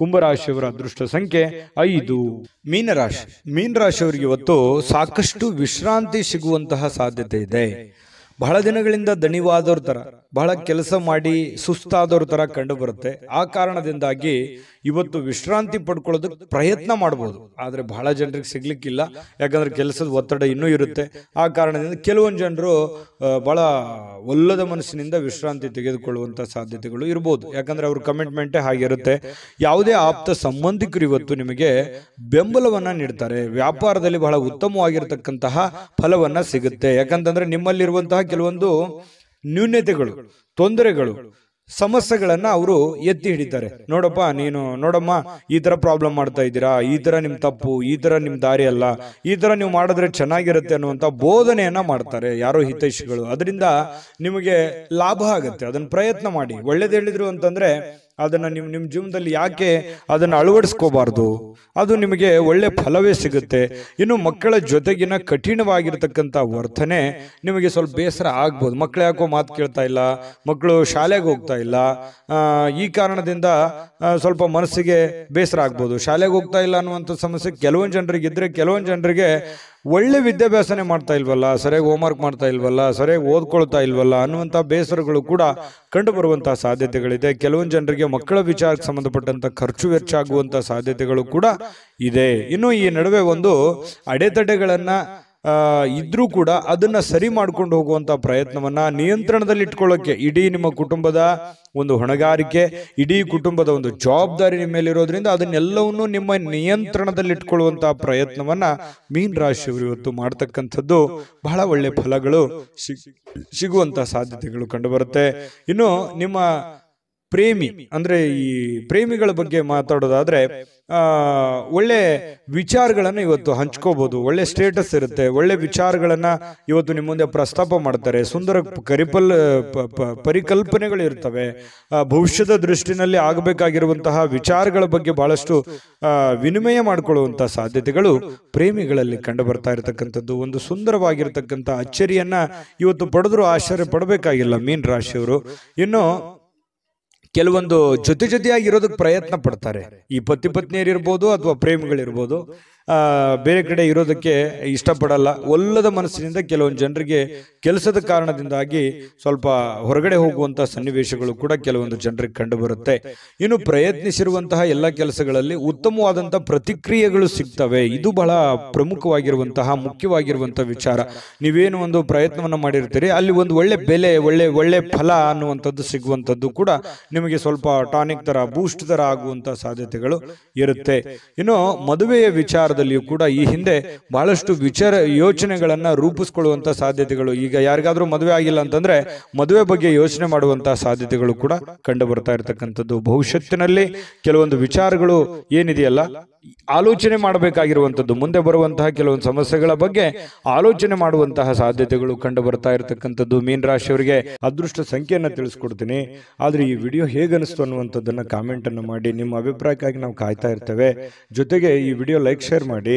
A: ಕುಂಭರಾಶಿಯವರ ಅದೃಷ್ಟ ಸಂಖ್ಯೆ ಐದು ಮೀನರಾಶಿ ಮೀನರಾಶಿಯವರಿಗೆ ಇವತ್ತು ಸಾಕಷ್ಟು ವಿಶ್ರಾಂತಿ ಸಿಗುವಂತಹ ಸಾಧ್ಯತೆ ಇದೆ ಬಹಳ ದಿನಗಳಿಂದ ದಣಿವಾದವ್ರ ಥರ ಬಹಳ ಕೆಲಸ ಮಾಡಿ ಸುಸ್ತಾದವ್ರ ತರ ಕಂಡು ಬರುತ್ತೆ ಆ ಕಾರಣದಿಂದಾಗಿ ಇವತ್ತು ವಿಶ್ರಾಂತಿ ಪಡ್ಕೊಳ್ಳೋದಕ್ಕೆ ಪ್ರಯತ್ನ ಮಾಡ್ಬೋದು ಆದರೆ ಬಹಳ ಜನರಿಗೆ ಸಿಗ್ಲಿಕ್ಕಿಲ್ಲ ಯಾಕಂದರೆ ಕೆಲಸದ ಒತ್ತಡ ಇನ್ನೂ ಇರುತ್ತೆ ಆ ಕಾರಣದಿಂದ ಕೆಲವೊಂದು ಜನರು ಬಹಳ ಒಲ್ಲದ ಮನಸ್ಸಿನಿಂದ ವಿಶ್ರಾಂತಿ ತೆಗೆದುಕೊಳ್ಳುವಂಥ ಸಾಧ್ಯತೆಗಳು ಇರ್ಬೋದು ಯಾಕಂದರೆ ಅವ್ರ ಕಮಿಟ್ಮೆಂಟೇ ಹಾಗಿರುತ್ತೆ ಯಾವುದೇ ಆಪ್ತ ಸಂಬಂಧಿಕರು ಇವತ್ತು ನಿಮಗೆ ಬೆಂಬಲವನ್ನು ನೀಡ್ತಾರೆ ವ್ಯಾಪಾರದಲ್ಲಿ ಬಹಳ ಉತ್ತಮವಾಗಿರತಕ್ಕಂತಹ ಫಲವನ್ನು ಸಿಗುತ್ತೆ ಯಾಕಂತಂದ್ರೆ ನಿಮ್ಮಲ್ಲಿರುವಂತಹ ಕೆಲವೊಂದು ನ್ಯೂನ್ಯತೆಗಳು ತೊಂದರೆಗಳು ಸಮಸ್ಯೆಗಳನ್ನ ಅವರು ಎತ್ತಿ ಹಿಡಿತಾರೆ ನೋಡಪ್ಪ ನೀನು ನೋಡಮ್ಮ ಈ ತರ ಪ್ರಾಬ್ಲಮ್ ಮಾಡ್ತಾ ಇದ್ದೀರಾ ಈ ತರ ನಿಮ್ ತಪ್ಪು ಈ ತರ ನಿಮ್ ದಾರಿ ಅಲ್ಲ ಈ ತರ ನೀವು ಮಾಡಿದ್ರೆ ಚೆನ್ನಾಗಿರುತ್ತೆ ಅನ್ನುವಂತ ಬೋಧನೆಯನ್ನ ಮಾಡ್ತಾರೆ ಯಾರೋ ಹಿತೈಷಿಗಳು ಅದರಿಂದ ನಿಮಗೆ ಲಾಭ ಆಗುತ್ತೆ ಅದನ್ನ ಪ್ರಯತ್ನ ಮಾಡಿ ಒಳ್ಳೇದು ಹೇಳಿದ್ರು ಅಂತಂದ್ರೆ ಅದನ್ನು ನಿಮ್ಮ ನಿಮ್ಮ ಜೀವನದಲ್ಲಿ ಯಾಕೆ ಅದನ್ನು ಅಳವಡಿಸ್ಕೋಬಾರ್ದು ಅದು ನಿಮಗೆ ಒಳ್ಳೆ ಫಲವೇ ಸಿಗುತ್ತೆ ಇನ್ನು ಮಕ್ಕಳ ಜೊತೆಗಿನ ಕಠಿಣವಾಗಿರ್ತಕ್ಕಂಥ ವರ್ತನೆ ನಿಮಗೆ ಸ್ವಲ್ಪ ಬೇಸರ ಆಗ್ಬೋದು ಮಕ್ಕಳು ಯಾಕೋ ಮಾತು ಕೇಳ್ತಾ ಇಲ್ಲ ಮಕ್ಕಳು ಶಾಲೆಗೆ ಹೋಗ್ತಾ ಇಲ್ಲ ಈ ಕಾರಣದಿಂದ ಸ್ವಲ್ಪ ಮನಸ್ಸಿಗೆ ಬೇಸರ ಆಗ್ಬೋದು ಶಾಲೆಗೆ ಹೋಗ್ತಾ ಇಲ್ಲ ಅನ್ನುವಂಥ ಸಮಸ್ಯೆ ಕೆಲವೊಂದು ಜನರಿಗೆ ಇದ್ದರೆ ಕೆಲವೊಂದು ಜನರಿಗೆ ಒಳ್ಳೆ ವಿದ್ಯಾಭ್ಯಾಸನೇ ಮಾಡ್ತಾ ಇಲ್ವಲ್ಲ ಸರಿಯಾಗಿ ಹೋಮ್ವರ್ಕ್ ಮಾಡ್ತಾ ಇಲ್ವಲ್ಲ ಸರಿಯಾಗಿ ಓದ್ಕೊಳ್ತಾ ಇಲ್ವಲ್ಲ ಅನ್ನುವಂಥ ಬೇಸರಗಳು ಕೂಡ ಕಂಡು ಸಾಧ್ಯತೆಗಳಿದೆ ಕೆಲವೊಂದು ಜನರಿಗೆ ಮಕ್ಕಳ ವಿಚಾರಕ್ಕೆ ಸಂಬಂಧಪಟ್ಟಂಥ ಖರ್ಚು ವೆಚ್ಚ ಆಗುವಂಥ ಸಾಧ್ಯತೆಗಳು ಕೂಡ ಇದೆ ಇನ್ನು ಈ ನಡುವೆ ಒಂದು ಅಡೆತಡೆಗಳನ್ನು ಇದ್ರೂ ಕೂಡ ಅದನ್ನ ಸರಿ ಮಾಡ್ಕೊಂಡು ಹೋಗುವಂತ ಪ್ರಯತ್ನವನ್ನ ನಿಯಂತ್ರಣದಲ್ಲಿ ಇಟ್ಕೊಳ್ಳೋಕೆ ಇಡೀ ನಿಮ್ಮ ಕುಟುಂಬದ ಒಂದು ಹೊಣೆಗಾರಿಕೆ ಇಡೀ ಕುಟುಂಬದ ಒಂದು ಜವಾಬ್ದಾರಿ ನಿಮ್ಮ ಮೇಲಿರೋದ್ರಿಂದ ಅದನ್ನೆಲ್ಲವನ್ನು ನಿಮ್ಮ ನಿಯಂತ್ರಣದಲ್ಲಿ ಇಟ್ಕೊಳ್ಳುವಂತಹ ಪ್ರಯತ್ನವನ್ನ ಮೀನ್ ರಾಶಿಯವರು ಇವತ್ತು ಮಾಡ್ತಕ್ಕಂಥದ್ದು ಬಹಳ ಒಳ್ಳೆ ಫಲಗಳು ಸಿಗುವಂಥ ಸಾಧ್ಯತೆಗಳು ಕಂಡುಬರುತ್ತೆ ಇನ್ನು ನಿಮ್ಮ ಪ್ರೇಮಿ ಅಂದ್ರೆ ಈ ಪ್ರೇಮಿಗಳ ಬಗ್ಗೆ ಮಾತಾಡೋದಾದ್ರೆ ಒಳ್ಳೆ ವಿಚಾರಗಳನ್ನು ಇವತ್ತು ಹಂಚ್ಕೋಬಹುದು ಒಳ್ಳೆ ಸ್ಟೇಟಸ್ ಇರುತ್ತೆ ಒಳ್ಳೆ ವಿಚಾರಗಳನ್ನು ಇವತ್ತು ನಿಮ್ಮ ಮುಂದೆ ಪ್ರಸ್ತಾಪ ಮಾಡ್ತಾರೆ ಸುಂದರ ಕರಿಪಲ್ ಪರಿಕಲ್ಪನೆಗಳು ಇರ್ತವೆ ಭವಿಷ್ಯದ ದೃಷ್ಟಿನಲ್ಲಿ ಆಗಬೇಕಾಗಿರುವಂತಹ ವಿಚಾರಗಳ ಬಗ್ಗೆ ಬಹಳಷ್ಟು ವಿನಿಮಯ ಮಾಡಿಕೊಳ್ಳುವಂಥ ಸಾಧ್ಯತೆಗಳು ಪ್ರೇಮಿಗಳಲ್ಲಿ ಕಂಡು ಬರ್ತಾ ಇರತಕ್ಕಂಥದ್ದು ಒಂದು ಸುಂದರವಾಗಿರ್ತಕ್ಕಂಥ ಅಚ್ಚರಿಯನ್ನು ಇವತ್ತು ಪಡೆದರೂ ಆಶ್ಚರ್ಯ ಪಡಬೇಕಾಗಿಲ್ಲ ಮೀನ್ ರಾಶಿಯವರು ಇನ್ನು ಕೆಲವೊಂದು ಜೊತೆ ಜೊತೆಯಾಗಿರೋದಕ್ಕೆ ಪ್ರಯತ್ನ ಪಡ್ತಾರೆ ಈ ಪತಿ ಪತ್ನಿಯರಿರ್ಬೋದು ಅಥವಾ ಪ್ರೇಮಿಗಳಿರ್ಬೋದು ಬೇರೆ ಕಡೆ ಇರೋದಕ್ಕೆ ಇಷ್ಟಪಡಲ್ಲ ಒಲ್ಲದ ಮನಸ್ಸಿನಿಂದ ಕೆಲವೊಂದು ಜನರಿಗೆ ಕೆಲಸದ ಕಾರಣದಿಂದಾಗಿ ಸ್ವಲ್ಪ ಹೊರಗಡೆ ಹೋಗುವಂತಹ ಸನ್ನಿವೇಶಗಳು ಕೂಡ ಕೆಲವೊಂದು ಜನರಿಗೆ ಕಂಡುಬರುತ್ತೆ ಇನ್ನು ಪ್ರಯತ್ನಿಸಿರುವಂತಹ ಎಲ್ಲ ಕೆಲಸಗಳಲ್ಲಿ ಉತ್ತಮವಾದಂತಹ ಪ್ರತಿಕ್ರಿಯೆಗಳು ಸಿಗ್ತವೆ ಇದು ಬಹಳ ಪ್ರಮುಖವಾಗಿರುವಂತಹ ಮುಖ್ಯವಾಗಿರುವಂತಹ ವಿಚಾರ ನೀವೇನು ಒಂದು ಪ್ರಯತ್ನವನ್ನು ಮಾಡಿರ್ತೀರಿ ಅಲ್ಲಿ ಒಂದು ಒಳ್ಳೆ ಬೆಲೆ ಒಳ್ಳೆ ಒಳ್ಳೆ ಫಲ ಅನ್ನುವಂಥದ್ದು ಸಿಗುವಂಥದ್ದು ಕೂಡ ನಿಮಗೆ ಸ್ವಲ್ಪ ಟಾನಿಕ್ ತರ ಬೂಸ್ಟ್ ತರ ಆಗುವಂತಹ ಸಾಧ್ಯತೆಗಳು ಇರುತ್ತೆ ಇನ್ನು ಮದುವೆಯ ವಿಚಾರದ ಕಾಲದಲ್ಲಿಯೂ ಕೂಡ ಈ ಹಿಂದೆ ಬಹಳಷ್ಟು ವಿಚಾರ ಯೋಚನೆಗಳನ್ನು ರೂಪಿಸ್ಕೊಳ್ಳುವಂಥ ಸಾಧ್ಯತೆಗಳು ಈಗ ಯಾರಿಗಾದರೂ ಮದುವೆ ಆಗಿಲ್ಲ ಅಂತಂದ್ರೆ ಮದುವೆ ಬಗ್ಗೆ ಯೋಚನೆ ಮಾಡುವಂಥ ಸಾಧ್ಯತೆಗಳು ಕೂಡ ಕಂಡು ಬರ್ತಾ ಇರತಕ್ಕಂಥದ್ದು ಭವಿಷ್ಯತ್ತಿನಲ್ಲಿ ಕೆಲವೊಂದು ವಿಚಾರಗಳು ಏನಿದೆಯಲ್ಲ ಆಲೋಚನೆ ಮಾಡಬೇಕಾಗಿರುವಂಥದ್ದು ಮುಂದೆ ಬರುವಂತಹ ಕೆಲವೊಂದು ಸಮಸ್ಯೆಗಳ ಬಗ್ಗೆ ಆಲೋಚನೆ ಮಾಡುವಂತಹ ಸಾಧ್ಯತೆಗಳು ಕಂಡು ಬರ್ತಾ ಇರತಕ್ಕಂಥದ್ದು ಮೀನ್ ರಾಶಿಯವರಿಗೆ ಅದೃಷ್ಟ ಸಂಖ್ಯೆಯನ್ನು ತಿಳಿಸ್ಕೊಡ್ತೀನಿ ಆದರೆ ಈ ವಿಡಿಯೋ ಹೇಗನಿಸ್ತು ಅನ್ನುವಂಥದ್ದನ್ನು ಕಾಮೆಂಟನ್ನು ಮಾಡಿ ನಿಮ್ಮ ಅಭಿಪ್ರಾಯಕ್ಕಾಗಿ ನಾವು ಕಾಯ್ತಾ ಇರ್ತೇವೆ ಜೊತೆಗೆ ಈ ವಿಡಿಯೋ ಲೈಕ್ ಶೇರ್ ಮಾಡಿ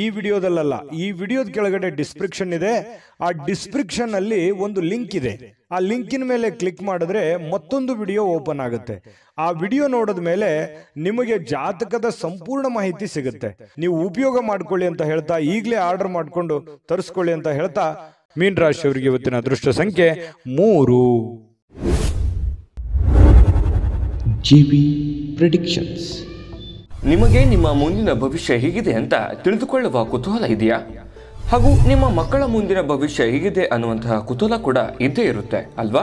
A: ಈ ವಿಡಿಯೋದಲ್ಲ ಈ ವಿಡಿಯೋದ ಕೆಳಗಡೆ ಡಿಸ್ಕ್ರಿಪ್ಷನ್ ಇದೆ ಆ ಡಿಸ್ಕ್ರಿಪ್ಷನ್ ಅಲ್ಲಿ ಒಂದು ಲಿಂಕ್ ಇದೆ ಆ ಲಿಂಕಿನ ಮೇಲೆ ಕ್ಲಿಕ್ ಮಾಡಿದ್ರೆ ಮತ್ತೊಂದು ವಿಡಿಯೋ ಓಪನ್ ಆಗುತ್ತೆ ಆ ವಿಡಿಯೋ ನೋಡಿದ ಮೇಲೆ ನಿಮಗೆ ಜಾತಕದ ಸಂಪೂರ್ಣ ಮಾಹಿತಿ ಸಿಗುತ್ತೆ ನೀವು ಉಪಯೋಗ ಮಾಡ್ಕೊಳ್ಳಿ ಅಂತ ಹೇಳ್ತಾ ಈಗಲೇ ಆರ್ಡರ್ ಮಾಡಿಕೊಂಡು ತರಿಸ್ಕೊಳ್ಳಿ ಅಂತ ಹೇಳ್ತಾ ಮೀನ್ ಅವರಿಗೆ ಇವತ್ತಿನ ಅದೃಷ್ಟ ಸಂಖ್ಯೆ ಮೂರು ಜಿ ಬಿ
B: ಪ್ರಿಡಿಕ್ಷನ್ಸ್ ನಿಮಗೆ ನಿಮ್ಮ ಮುಂದಿನ ಭವಿಷ್ಯ ಹೇಗಿದೆ ಅಂತ ತಿಳಿದುಕೊಳ್ಳುವ ಕುತೂಹಲ ಇದೆಯಾ ಹಾಗೂ ನಿಮ್ಮ ಮಕ್ಕಳ ಮುಂದಿನ ಭವಿಷ್ಯ ಹೇಗಿದೆ ಅನ್ನುವಂತಹ ಕುತೂಹಲ ಕೂಡ ಇದ್ದೇ ಇರುತ್ತೆ ಅಲ್ವಾ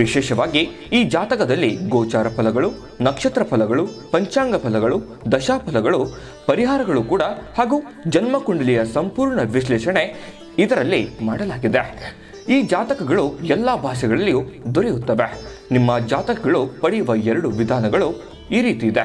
B: ವಿಶೇಷವಾಗಿ ಈ ಜಾತಕದಲ್ಲಿ ಗೋಚಾರ ಫಲಗಳು ನಕ್ಷತ್ರ ಫಲಗಳು ಪಂಚಾಂಗ ಫಲಗಳು ದಶಾಫಲಗಳು ಪರಿಹಾರಗಳು ಕೂಡ ಹಾಗೂ ಜನ್ಮಕುಂಡಲಿಯ ಸಂಪೂರ್ಣ ವಿಶ್ಲೇಷಣೆ ಇದರಲ್ಲಿ ಮಾಡಲಾಗಿದೆ ಈ ಜಾತಕಗಳು ಎಲ್ಲ ಭಾಷೆಗಳಲ್ಲಿಯೂ ದೊರೆಯುತ್ತವೆ ನಿಮ್ಮ ಜಾತಕಗಳು ಪಡೆಯುವ ಎರಡು ವಿಧಾನಗಳು ಈ ರೀತಿ ಇದೆ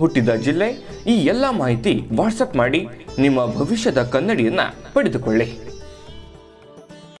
B: ಹುಟ್ಟಿದ ಜಿಲ್ಲೆ ಈ ಎಲ್ಲ ಮಾಹಿತಿ ವಾಟ್ಸಪ್ ಮಾಡಿ ನಿಮ್ಮ ಭವಿಷ್ಯದ ಕನ್ನಡಿಯನ್ನ ಪಡೆದುಕೊಳ್ಳಿ